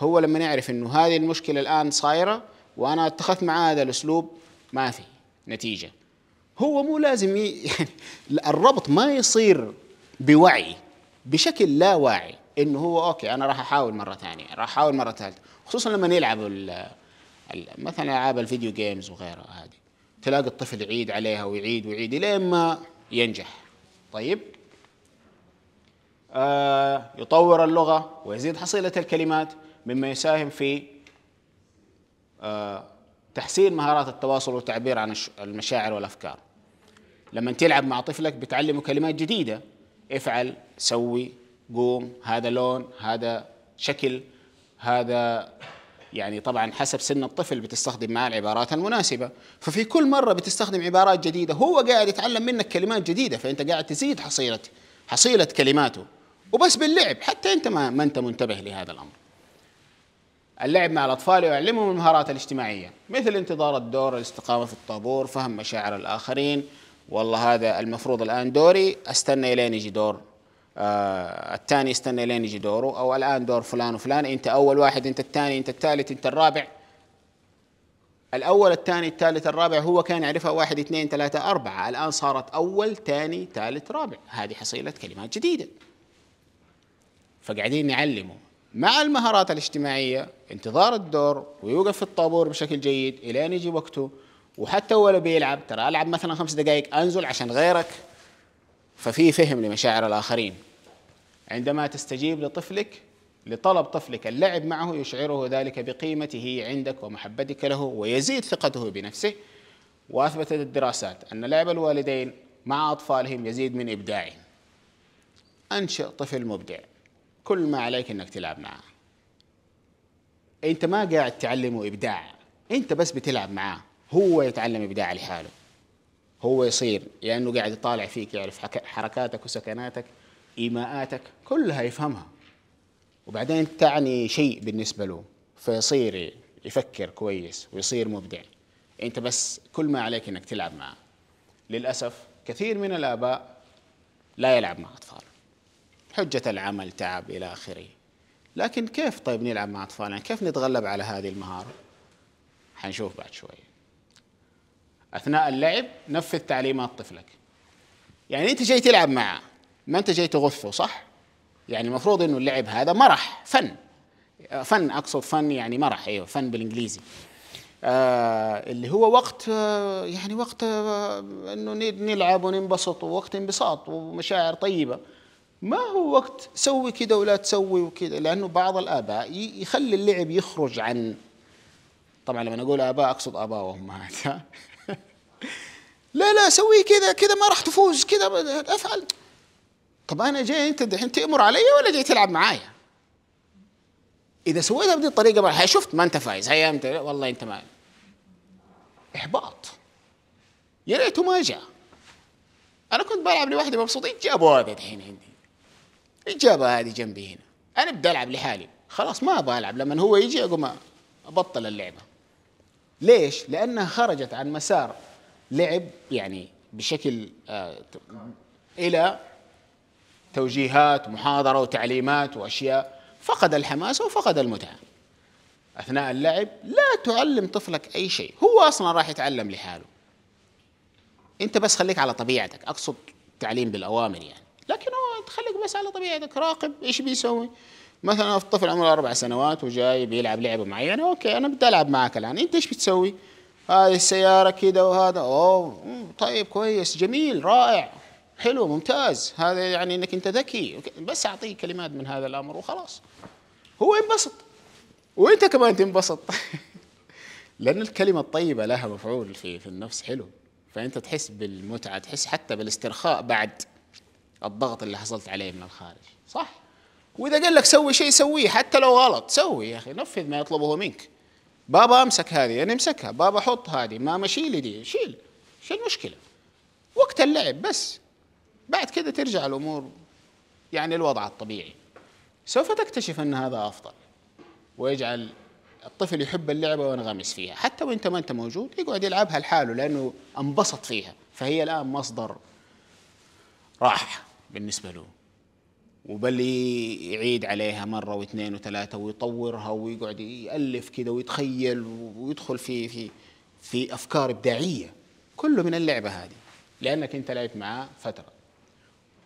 هو لما يعرف انه هذه المشكله الان صايره وانا اتخذت معاه هذا الاسلوب ما في نتيجه هو مو لازم ي... يعني الربط ما يصير بوعي بشكل لا واعي انه هو اوكي انا راح احاول مره ثانيه راح احاول مره ثالثه خصوصا لما يلعبوا مثلا العاب الفيديو جيمز وغيرها هذه تلاقي الطفل يعيد عليها ويعيد ويعيد لين ما ينجح طيب آه يطور اللغه ويزيد حصيله الكلمات مما يساهم في آه تحسين مهارات التواصل والتعبير عن المشاعر والافكار لما تلعب مع طفلك بتعلمه كلمات جديده افعل سوي قوم هذا لون هذا شكل هذا يعني طبعا حسب سن الطفل بتستخدم معاه العبارات المناسبه ففي كل مره بتستخدم عبارات جديده هو قاعد يتعلم منك كلمات جديده فانت قاعد تزيد حصيله حصيله كلماته وبس باللعب حتى انت ما, ما انت منتبه لهذا الامر اللعب مع الاطفال يعلمهم المهارات الاجتماعيه مثل انتظار الدور الاستقامه في الطابور فهم مشاعر الاخرين والله هذا المفروض الان دوري استنى الين يجي دور آه، الثاني يستنى لين يجي دوره او الان دور فلان وفلان انت اول واحد انت الثاني انت الثالث انت الرابع الاول الثاني الثالث الرابع هو كان يعرفها واحد اثنين ثلاثه اربعه الان صارت اول ثاني ثالث رابع هذه حصيله كلمات جديده فقاعدين نعلمه مع المهارات الاجتماعيه انتظار الدور ويوقف في الطابور بشكل جيد الين يجي وقته وحتى هو لو بيلعب ترى العب مثلا خمس دقائق انزل عشان غيرك ففي فهم لمشاعر الاخرين عندما تستجيب لطفلك لطلب طفلك اللعب معه يشعره ذلك بقيمته عندك ومحبتك له ويزيد ثقته بنفسه واثبتت الدراسات ان لعب الوالدين مع اطفالهم يزيد من ابداعهم. انشئ طفل مبدع كل ما عليك انك تلعب معه. انت ما قاعد تعلمه ابداع، انت بس بتلعب معاه، هو يتعلم ابداع لحاله. هو يصير لانه يعني قاعد يطالع فيك يعرف حركاتك وسكناتك ايماءاتك كلها يفهمها وبعدين تعني شيء بالنسبه له فيصير يفكر كويس ويصير مبدع انت بس كل ما عليك انك تلعب معه للاسف كثير من الاباء لا يلعب مع اطفال حجه العمل تعب الى اخره لكن كيف طيب نلعب مع اطفالنا يعني كيف نتغلب على هذه المهاره حنشوف بعد شويه اثناء اللعب نفذ تعليمات طفلك يعني انت جاي تلعب معه ما انت جاي تغثه صح؟ يعني المفروض انه اللعب هذا مرح فن فن اقصد فن يعني مرح ايوه فن بالانجليزي آه اللي هو وقت آه يعني وقت آه انه نلعب وننبسط ووقت انبساط ومشاعر طيبه ما هو وقت سوي كذا ولا تسوي وكذا لانه بعض الاباء يخلي اللعب يخرج عن طبعا لما اقول اباء اقصد اباء وامهات لا لا سوي كذا كذا ما راح تفوز كذا افعل طب انا جاي انت دحين تامر علي ولا جاي تلعب معايا؟ اذا سويتها بهذه الطريقه هي شفت ما انت فايز هيا انت والله انت ما احباط يا ريته ما جاء انا كنت بلعب لوحدي مبسوطين جابوا هذا دحين عندي الجابه هذه جنبي هنا انا بدي العب لحالي خلاص ما ابغى العب لما هو يجي اقوم ابطل اللعبه ليش؟ لانها خرجت عن مسار لعب يعني بشكل آه الى توجيهات محاضرة وتعليمات وأشياء فقد الحماس وفقد المتعة أثناء اللعب لا تعلم طفلك أي شيء هو أصلا راح يتعلم لحاله أنت بس خليك على طبيعتك أقصد تعليم بالأوامر يعني لكن هو خليك بس على طبيعتك راقب إيش بيسوي مثلا الطفل عمره أربع سنوات وجاي بيلعب لعبة معينة أوكي أنا بدي ألعب معك الآن أنت إيش بتسوي هذه السيارة كده وهذا أوه طيب كويس جميل رائع حلو ممتاز هذا يعني انك انت ذكي بس اعطيه كلمات من هذا الامر وخلاص هو ينبسط وانت كمان تنبسط لان الكلمه الطيبه لها مفعول في في النفس حلو فانت تحس بالمتعه تحس حتى بالاسترخاء بعد الضغط اللي حصلت عليه من الخارج صح واذا قال لك سوي شيء سويه حتى لو غلط سوي يا اخي نفذ ما يطلبه منك بابا امسك هذه انا امسكها بابا حط هذه ماما شيلي دي شيل شو المشكله وقت اللعب بس بعد كده ترجع الامور يعني الوضع الطبيعي سوف تكتشف ان هذا افضل ويجعل الطفل يحب اللعبه وينغمس فيها حتى وانت ما انت موجود يقعد يلعبها لحاله لانه انبسط فيها فهي الان مصدر راحه بالنسبه له وبل يعيد عليها مره واثنين وثلاثه ويطورها ويقعد يالف كذا ويتخيل ويدخل في في في افكار ابداعيه كله من اللعبه هذه لانك انت لعبت معاه فتره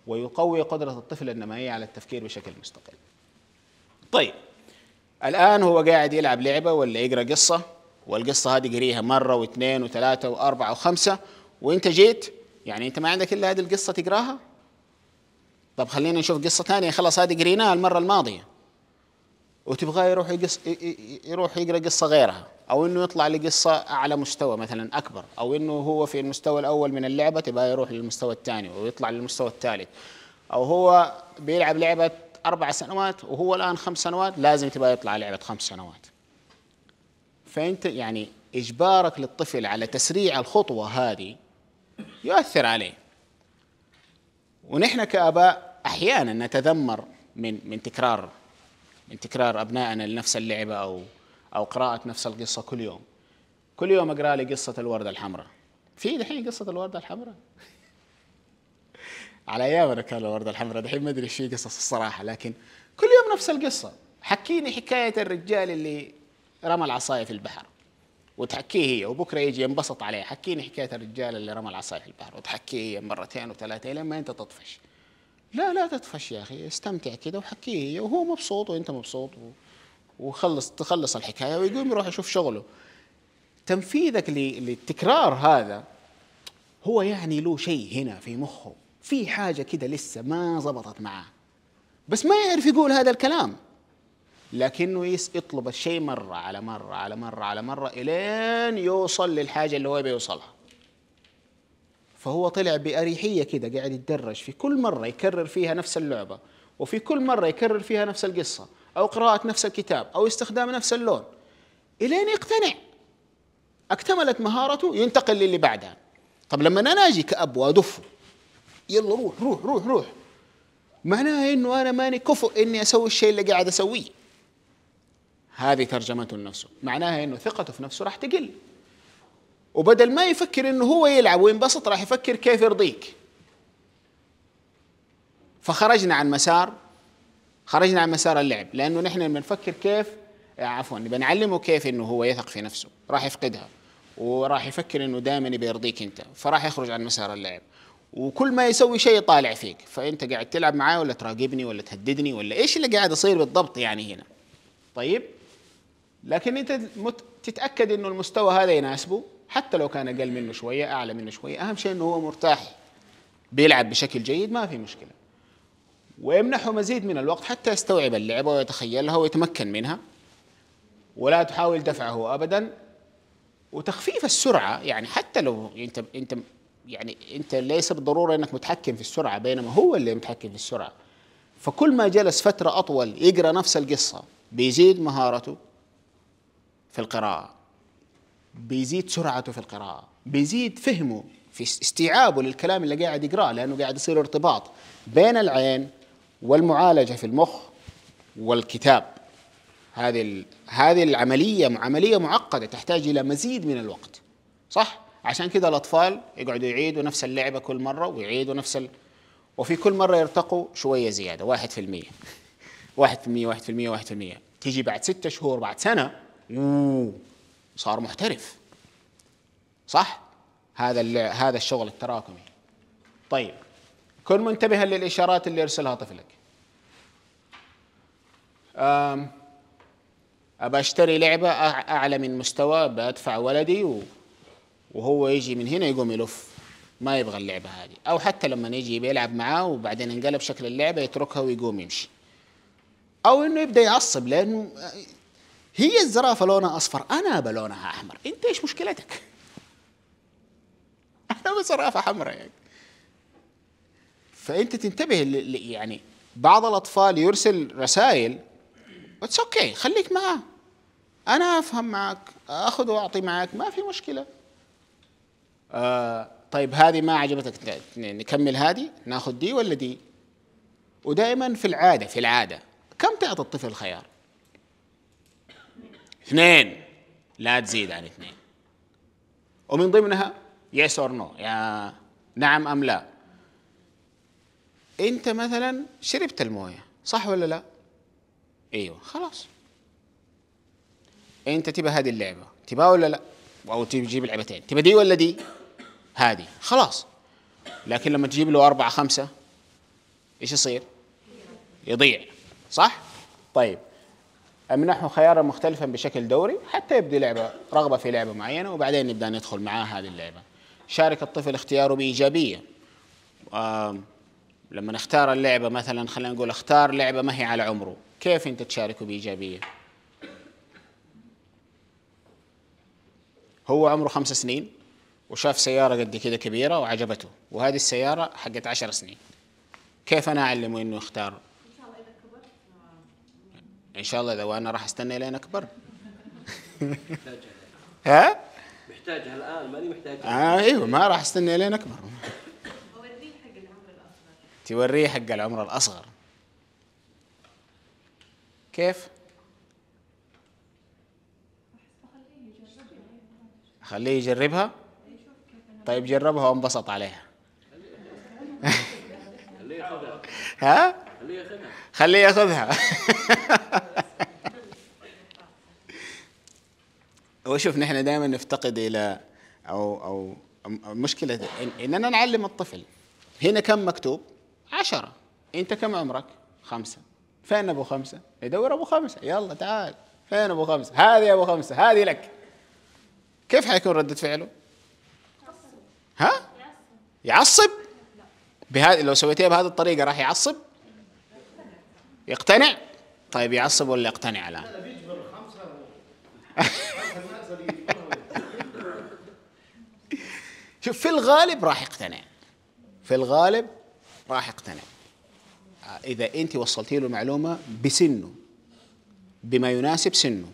ويقوي قدرة الطفل النمائية على التفكير بشكل مستقل طيب الآن هو قاعد يلعب لعبة ولا يقرأ قصة والقصة هذه قريها مرة واثنين وثلاثة وأربعة وخمسة وأنت جيت يعني أنت ما عندك إلا هذه القصة تقراها طب خلينا نشوف قصة ثانية خلاص هذه قريناها المرة الماضية وتبغاه يروح يقص يروح يقرا قصه غيرها او انه يطلع لقصه اعلى مستوى مثلا اكبر او انه هو في المستوى الاول من اللعبه تبغاه يروح للمستوى الثاني ويطلع للمستوى الثالث او هو بيلعب لعبه اربع سنوات وهو الان خمس سنوات لازم تبغاه يطلع لعبه خمس سنوات فانت يعني اجبارك للطفل على تسريع الخطوه هذه يؤثر عليه ونحن كاباء احيانا نتذمر من من تكرار تكرار ابنائنا لنفس اللعبه او او قراءه نفس القصه كل يوم كل يوم اقرا لي قصه الورده الحمراء في دحين قصه الورده الحمراء على ايامنا كان الورده الحمراء دحين ما ادري ايش في قصص الصراحه لكن كل يوم نفس القصه حكيني حكايه الرجال اللي رمى العصايه في البحر وتحكيه هي وبكره يجي ينبسط عليه حكيني حكايه الرجال اللي رمى العصايه في البحر وتحكيه هي مرتين وثلاثه لين ما انت تطفش لا لا تطفش يا اخي استمتع كده وحكيه هي وهو مبسوط وانت مبسوط وخلص تخلص الحكايه ويقوم يروح يشوف شغله تنفيذك للتكرار هذا هو يعني له شيء هنا في مخه في حاجه كده لسه ما زبطت معاه بس ما يعرف يقول هذا الكلام لكنه يطلب الشيء مره على مره على مره على مره الين يوصل للحاجه اللي هو بيوصلها فهو طلع بأريحية كده قاعد يتدرج في كل مرة يكرر فيها نفس اللعبة وفي كل مرة يكرر فيها نفس القصة أو قراءة نفس الكتاب أو استخدام نفس اللون إلين يقتنع اكتملت مهارته ينتقل للي بعدها طب لما أنا أجي كأب وأدفه يلا روح روح روح روح معناها انه انا ماني كفؤ اني اسوي الشيء اللي قاعد اسويه هذه ترجمته لنفسه معناها انه ثقته في نفسه راح تقل وبدل ما يفكر انه هو يلعب وينبسط راح يفكر كيف يرضيك فخرجنا عن مسار خرجنا عن مسار اللعب لانه نحن لما نفكر كيف آه، عفوا بنعلمه كيف انه هو يثق في نفسه راح يفقدها وراح يفكر انه دائما بيرضيك انت فراح يخرج عن مسار اللعب وكل ما يسوي شيء طالع فيك فانت قاعد تلعب معاه ولا تراقبني ولا تهددني ولا ايش اللي قاعد يصير بالضبط يعني هنا طيب لكن انت تتاكد انه المستوى هذا يناسبه حتى لو كان اقل منه شويه اعلى منه شويه اهم شيء انه هو مرتاح بيلعب بشكل جيد ما في مشكله ويمنحه مزيد من الوقت حتى يستوعب اللعبه ويتخيلها ويتمكن منها ولا تحاول دفعه ابدا وتخفيف السرعه يعني حتى لو انت انت يعني انت ليس بالضروره انك متحكم في السرعه بينما هو اللي متحكم في السرعه فكل ما جلس فتره اطول يقرا نفس القصه بيزيد مهارته في القراءه بيزيد سرعته في القراءة بيزيد فهمه في استيعابه للكلام اللي قاعد يقراه لأنه قاعد يصير ارتباط بين العين والمعالجة في المخ والكتاب هذه هذه العملية عملية معقدة تحتاج إلى مزيد من الوقت صح؟ عشان كذا الأطفال يقعدوا يعيدوا نفس اللعبة كل مرة ويعيدوا نفس ال... وفي كل مرة يرتقوا شوية زيادة واحد في المية واحد في المية واحد في المية واحد في المية تيجي بعد ستة شهور بعد سنة أوه صار محترف صح هذا هذا الشغل التراكمي طيب كن منتبها للاشارات اللي يرسلها طفلك ابى اشتري لعبه اعلى من مستوى بدفع ولدي وهو يجي من هنا يقوم يلف ما يبغى اللعبه هذه او حتى لما يجي بيلعب معاه وبعدين انقلب شكل اللعبه يتركها ويقوم يمشي او انه يبدا يعصب لانه هي الزرافة لونها أصفر أنا بلونها أحمر أنت إيش مشكلتك أنا بزرافة حمراء يعني فأنت تنتبه يعني بعض الأطفال يرسل رسائل اتس اوكي okay. خليك معاه أنا أفهم معك أخذ وأعطي معك ما في مشكلة آه طيب هذه ما عجبتك نكمل هذه ناخذ دي ولا دي ودائما في العادة في العادة كم تعطي الطفل خيار اثنين لا تزيد عن اثنين ومن ضمنها يس اور نو يا نعم ام لا انت مثلا شربت المويه صح ولا لا ايوه خلاص انت تبى هذه اللعبه تبى ولا لا او تجيب لعبتين تبى دي ولا دي هذه خلاص لكن لما تجيب له أربعة خمسة إيش يصير يضيع صح طيب امنحه خيارا مختلفا بشكل دوري حتى يبدي لعبه رغبه في لعبه معينه وبعدين نبدا ندخل معاه هذه اللعبه. شارك الطفل اختياره بايجابيه. لما نختار اللعبه مثلا خلينا نقول اختار لعبه ما هي على عمره، كيف انت تشاركه بايجابيه؟ هو عمره خمس سنين وشاف سياره قد كده كبيره وعجبته وهذه السياره حقت عشر سنين. كيف انا اعلمه انه يختار ان شاء الله لو انا راح استنى لين اكبر ها محتاجها الان ماني محتاجها آه ايوه ما راح استنى لين اكبر توريه حق العمر الاصغر كيف خليه يجربها طيب جربها وانبسط عليها ها خليه ياخذها خليه ياخذها وشوف نحن دائما نفتقد الى او او مشكله اننا نعلم الطفل هنا كم مكتوب عشرة انت كم عمرك خمسة فين ابو خمسة يدور ابو خمسة يلا تعال فين ابو خمسة هذه ابو خمسة هذه لك كيف حيكون ردة فعله ها يعصب بهذه لو سويتيها بهذه الطريقة راح يعصب يقتنع طيب يعصب ولا يقتنع الان شوف في الغالب راح يقتنع في الغالب راح يقتنع اذا انت وصلتي له المعلومه بسنه بما يناسب سنه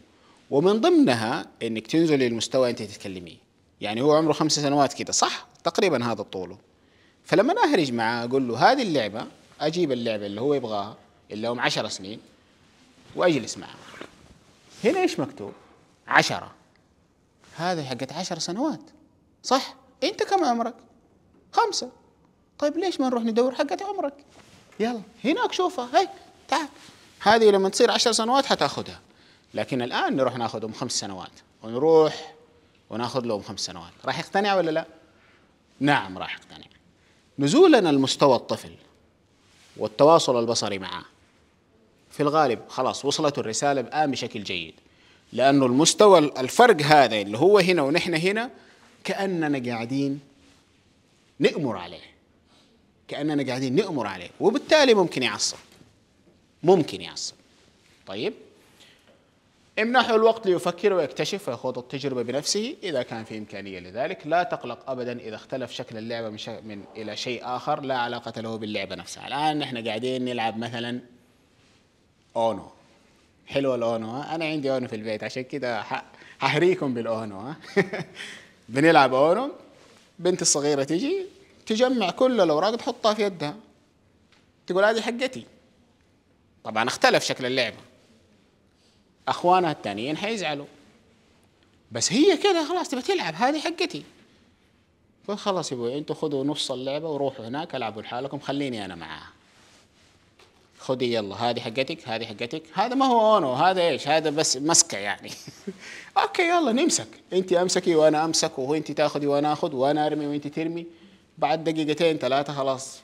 ومن ضمنها انك تنزلي المستوى انت تتكلميه يعني هو عمره خمس سنوات كده صح تقريبا هذا طوله فلما اهرج معاه اقول له هذه اللعبه اجيب اللعبه اللي هو يبغاها الا هم عشر سنين واجلس معه هنا ايش مكتوب عشرة هذا حقت عشر سنوات صح انت كم عمرك خمسة طيب ليش ما نروح ندور حقت عمرك يلا هناك شوفها هاي تعال هذه لما تصير عشر سنوات حتاخذها لكن الان نروح ناخذهم خمس سنوات ونروح وناخذ لهم خمس سنوات راح يقتنع ولا لا نعم راح يقتنع نزولنا لمستوى الطفل والتواصل البصري معه في الغالب خلاص وصلت الرسالة الآن بشكل جيد لأنه المستوى الفرق هذا اللي هو هنا ونحن هنا كأننا قاعدين نأمر عليه كأننا قاعدين نأمر عليه وبالتالي ممكن يعصب ممكن يعصب طيب امنحه الوقت ليفكر ويكتشف ويخوض التجربة بنفسه إذا كان في إمكانية لذلك لا تقلق أبدا إذا اختلف شكل اللعبة من, شك... من إلى شيء آخر لا علاقة له باللعبة نفسها الآن نحن قاعدين نلعب مثلا اونو حلوه الاونو انا عندي اونو في البيت عشان كده ححريكم بالاونو بنلعب اونو بنتي الصغيره تيجي تجمع كل الاوراق تحطها في يدها تقول هذه حقتي طبعا اختلف شكل اللعبه اخوانها الثانيين حيزعلوا بس هي كده خلاص تبى تلعب هذه حقتي خلاص يا ابوي انتوا خذوا نص اللعبه وروحوا هناك العبوا لحالكم خليني انا معاها خدي يلا هذه حقتك هذه حقتك هذا ما هو اونو هذا ايش هذا بس مسكه يعني اوكي يلا نمسك انت امسكي وانا امسك وهو انت تاخذي وانا اخذ وانا ارمي وانت ترمي بعد دقيقتين ثلاثه خلاص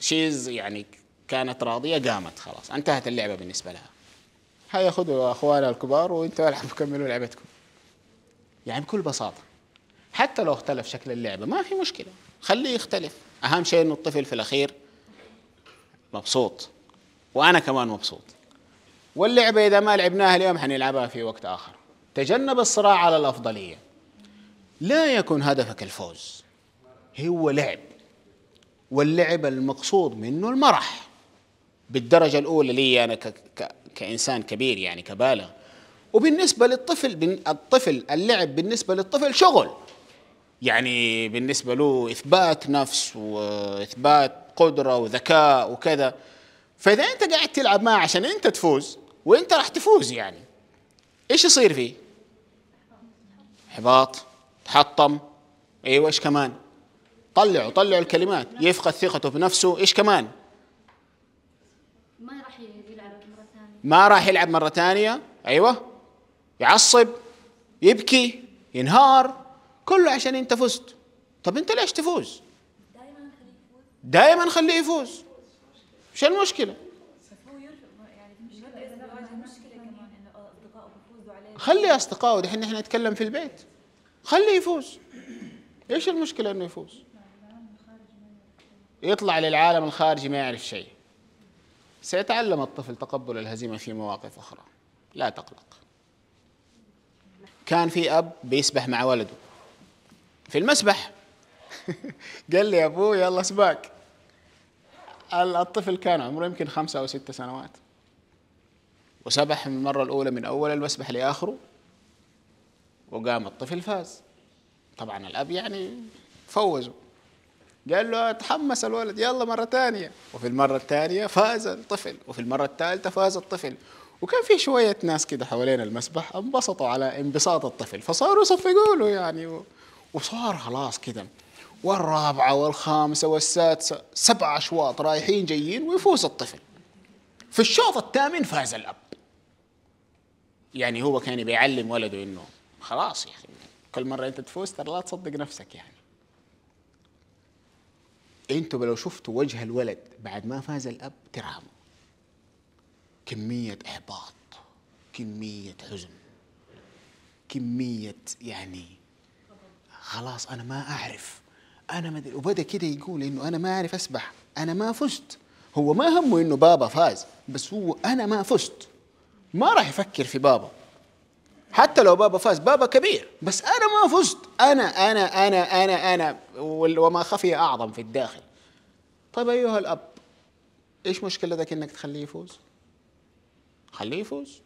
شيز يعني كانت راضيه قامت خلاص انتهت اللعبه بالنسبه لها هيا خذوا اخوانا الكبار وانتوا العبوا كملوا لعبتكم يعني بكل بساطه حتى لو اختلف شكل اللعبه ما في مشكله خليه يختلف اهم شيء انه الطفل في الاخير مبسوط وانا كمان مبسوط واللعبه اذا ما لعبناها اليوم حنلعبها في وقت اخر تجنب الصراع على الافضليه لا يكن هدفك الفوز هو لعب واللعب المقصود منه المرح بالدرجه الاولى لي انا ك... ك... كانسان كبير يعني كبالغ وبالنسبه للطفل الطفل اللعب بالنسبه للطفل شغل يعني بالنسبه له اثبات نفس واثبات قدره وذكاء وكذا فاذا انت قاعد تلعب معه عشان انت تفوز وانت راح تفوز يعني ايش يصير فيه؟ احباط تحطم ايوه ايش كمان؟ طلعوا طلعوا الكلمات يفقد ثقته بنفسه ايش كمان؟ ما راح يلعب مره ثانيه ما راح يلعب مره ثانيه ايوه يعصب يبكي ينهار كله عشان انت فزت طب انت ليش تفوز دائما خليه يفوز مش المشكله خلي اصدقائه دحين احنا نتكلم في البيت خليه يفوز ايش المشكله انه يفوز يطلع للعالم الخارجي ما يعرف شيء سيتعلم الطفل تقبل الهزيمه في مواقف اخرى لا تقلق كان في اب بيسبح مع ولده في المسبح قال لي ابوي يلا سباك الطفل كان عمره يمكن خمسة أو ستة سنوات وسبح من المرة الأولى من أول المسبح لآخره وقام الطفل فاز طبعا الأب يعني فوزه قال له تحمس الولد يلا مرة ثانية وفي المرة الثانية فاز الطفل وفي المرة الثالثة فاز الطفل وكان في شوية ناس كده حوالين المسبح انبسطوا على انبساط الطفل فصاروا يصفقوا له يعني وصار خلاص كذا والرابعة والخامسة والسادسة سبع أشواط رايحين جايين ويفوز الطفل في الشوط الثامن فاز الأب يعني هو كان بيعلم ولده إنه خلاص يا أخي كل مرة أنت تفوز ترى لا تصدق نفسك يعني أنتوا لو شفتوا وجه الولد بعد ما فاز الأب ترحموا كمية إحباط كمية حزن كمية يعني خلاص انا ما اعرف انا ما ادري وبدا كده يقول انه انا ما اعرف اسبح انا ما فزت هو ما همه انه بابا فاز بس هو انا ما فزت ما راح يفكر في بابا حتى لو بابا فاز بابا كبير بس انا ما فزت انا انا انا انا انا وما خفي اعظم في الداخل طيب ايها الاب ايش مشكلتك انك تخليه يفوز؟ خليه يفوز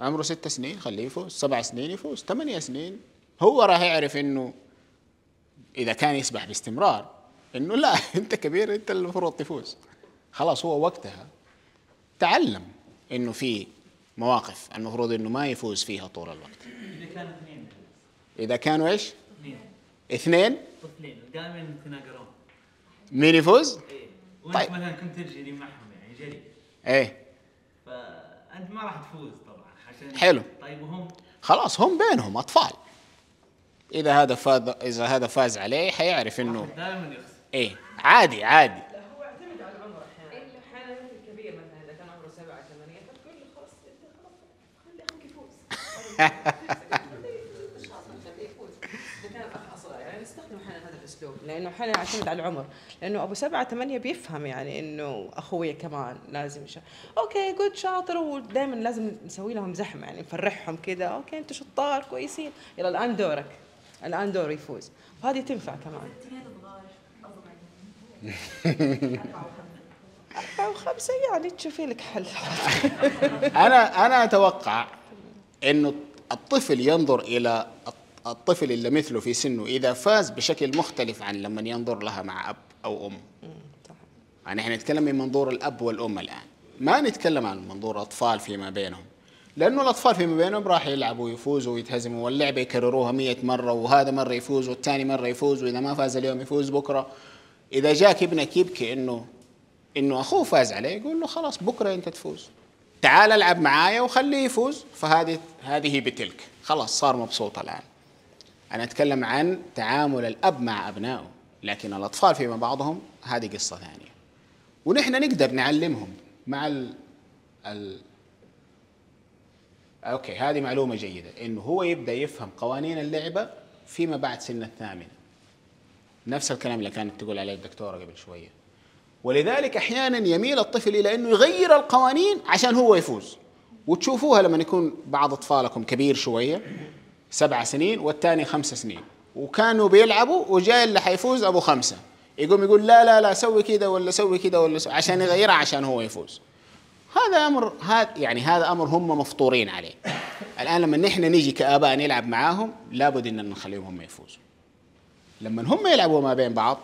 عمره ست سنين خليه يفوز سبع سنين يفوز ثمانية سنين هو راح يعرف انه اذا كان يسبح باستمرار انه لا انت كبير انت المفروض تفوز خلاص هو وقتها تعلم انه في مواقف المفروض انه ما يفوز فيها طول الوقت اذا كانوا اثنين اذا كانوا ايش؟ اثنين اثنين؟ اثنين دائما يتناقرون مين يفوز؟ ايه وانت طيب. مثلا كنت تجري معهم يعني جري ايه فانت ما راح تفوز طبعا عشان حلو طيب وهم؟ خلاص هم بينهم اطفال اذا هذا فاز اذا هذا فاز عليه حيعرف انه دائما يخسر ايه عادي عادي لانه احيانا يعتمد على العمر لانه ابو سبعه ثمانيه بيفهم يعني انه اخوي كمان لازم شا... اوكي جود شاطر ودائما لازم نسوي لهم زحمه يعني نفرحهم كذا اوكي انتم شطار كويسين يلا الان دورك الان دوري يفوز فهذه تنفع كمان أربعة وخمسة يعني تشوفي لك حل أنا أنا أتوقع إنه الطفل ينظر إلى الطفل اللي مثله في سنه إذا فاز بشكل مختلف عن لما ينظر لها مع أب أو أم يعني إحنا نتكلم من منظور الأب والأم الآن ما نتكلم عن منظور أطفال فيما بينهم لانه الاطفال فيما بينهم راح يلعبوا ويفوزوا ويتهزموا واللعبه يكرروها 100 مره وهذا مره يفوز والثاني مره يفوز واذا ما فاز اليوم يفوز بكره اذا جاك ابنك يبكي انه انه اخوه فاز عليه يقول له خلاص بكره انت تفوز تعال العب معايا وخليه يفوز فهذه هذه بتلك خلاص صار مبسوط الان انا اتكلم عن تعامل الاب مع ابنائه لكن الاطفال فيما بعضهم هذه قصه ثانيه ونحن نقدر نعلمهم مع ال ال اوكي هذه معلومه جيده انه هو يبدا يفهم قوانين اللعبه فيما بعد سن الثامنه نفس الكلام اللي كانت تقول عليه الدكتوره قبل شويه ولذلك احيانا يميل الطفل الى انه يغير القوانين عشان هو يفوز وتشوفوها لما يكون بعض اطفالكم كبير شويه سبع سنين والثاني خمس سنين وكانوا بيلعبوا وجاي اللي حيفوز ابو خمسه يقوم يقول لا لا لا سوي كذا ولا سوي كذا ولا سوي عشان يغيرها عشان هو يفوز هذا امر هذا يعني هذا امر هم مفطورين عليه الان لما نحن نجي كاباء نلعب معاهم لابد ان نخليهم هم يفوزوا لما هم يلعبوا ما بين بعض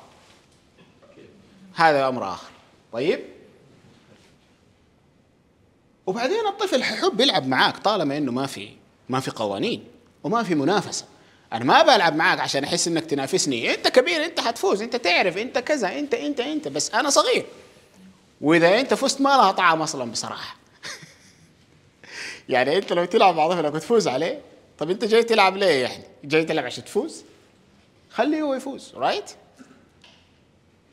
هذا امر اخر طيب وبعدين الطفل حيحب يلعب معاك طالما انه ما في ما في قوانين وما في منافسه انا ما بلعب معاك عشان احس انك تنافسني انت كبير انت حتفوز انت تعرف انت كذا انت انت انت بس انا صغير واذا انت فزت ما لها طعم اصلا بصراحه يعني انت لو تلعب مع ضيفك وتفوز عليه طب انت جاي تلعب ليه يعني جاي تلعب عشان تفوز خليه هو يفوز رايت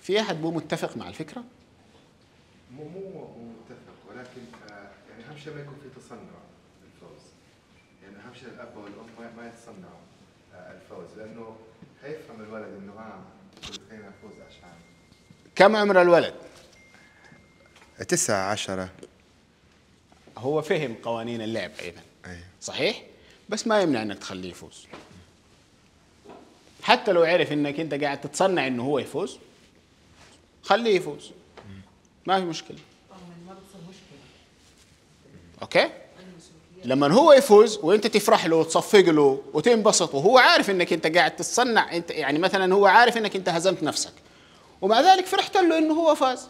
في احد مو متفق مع الفكره مو مو متفق ولكن آه، يعني اهم شيء ما يكون في تصنع الفوز يعني اهم شيء الاب والام ما يتصنعوا آه، الفوز لانه حيفهم الولد انه انا آه، خليني افوز عشان كم عمر الولد؟ تسعة عشرة هو فهم قوانين اللعب ايضا صحيح بس ما يمنع انك تخليه يفوز حتى لو عرف انك انت قاعد تتصنع انه هو يفوز خليه يفوز ما في مشكله اوكي لما هو يفوز وانت تفرح له وتصفق له وتنبسط وهو عارف انك انت قاعد تتصنع انت يعني مثلا هو عارف انك انت هزمت نفسك ومع ذلك فرحت له انه هو فاز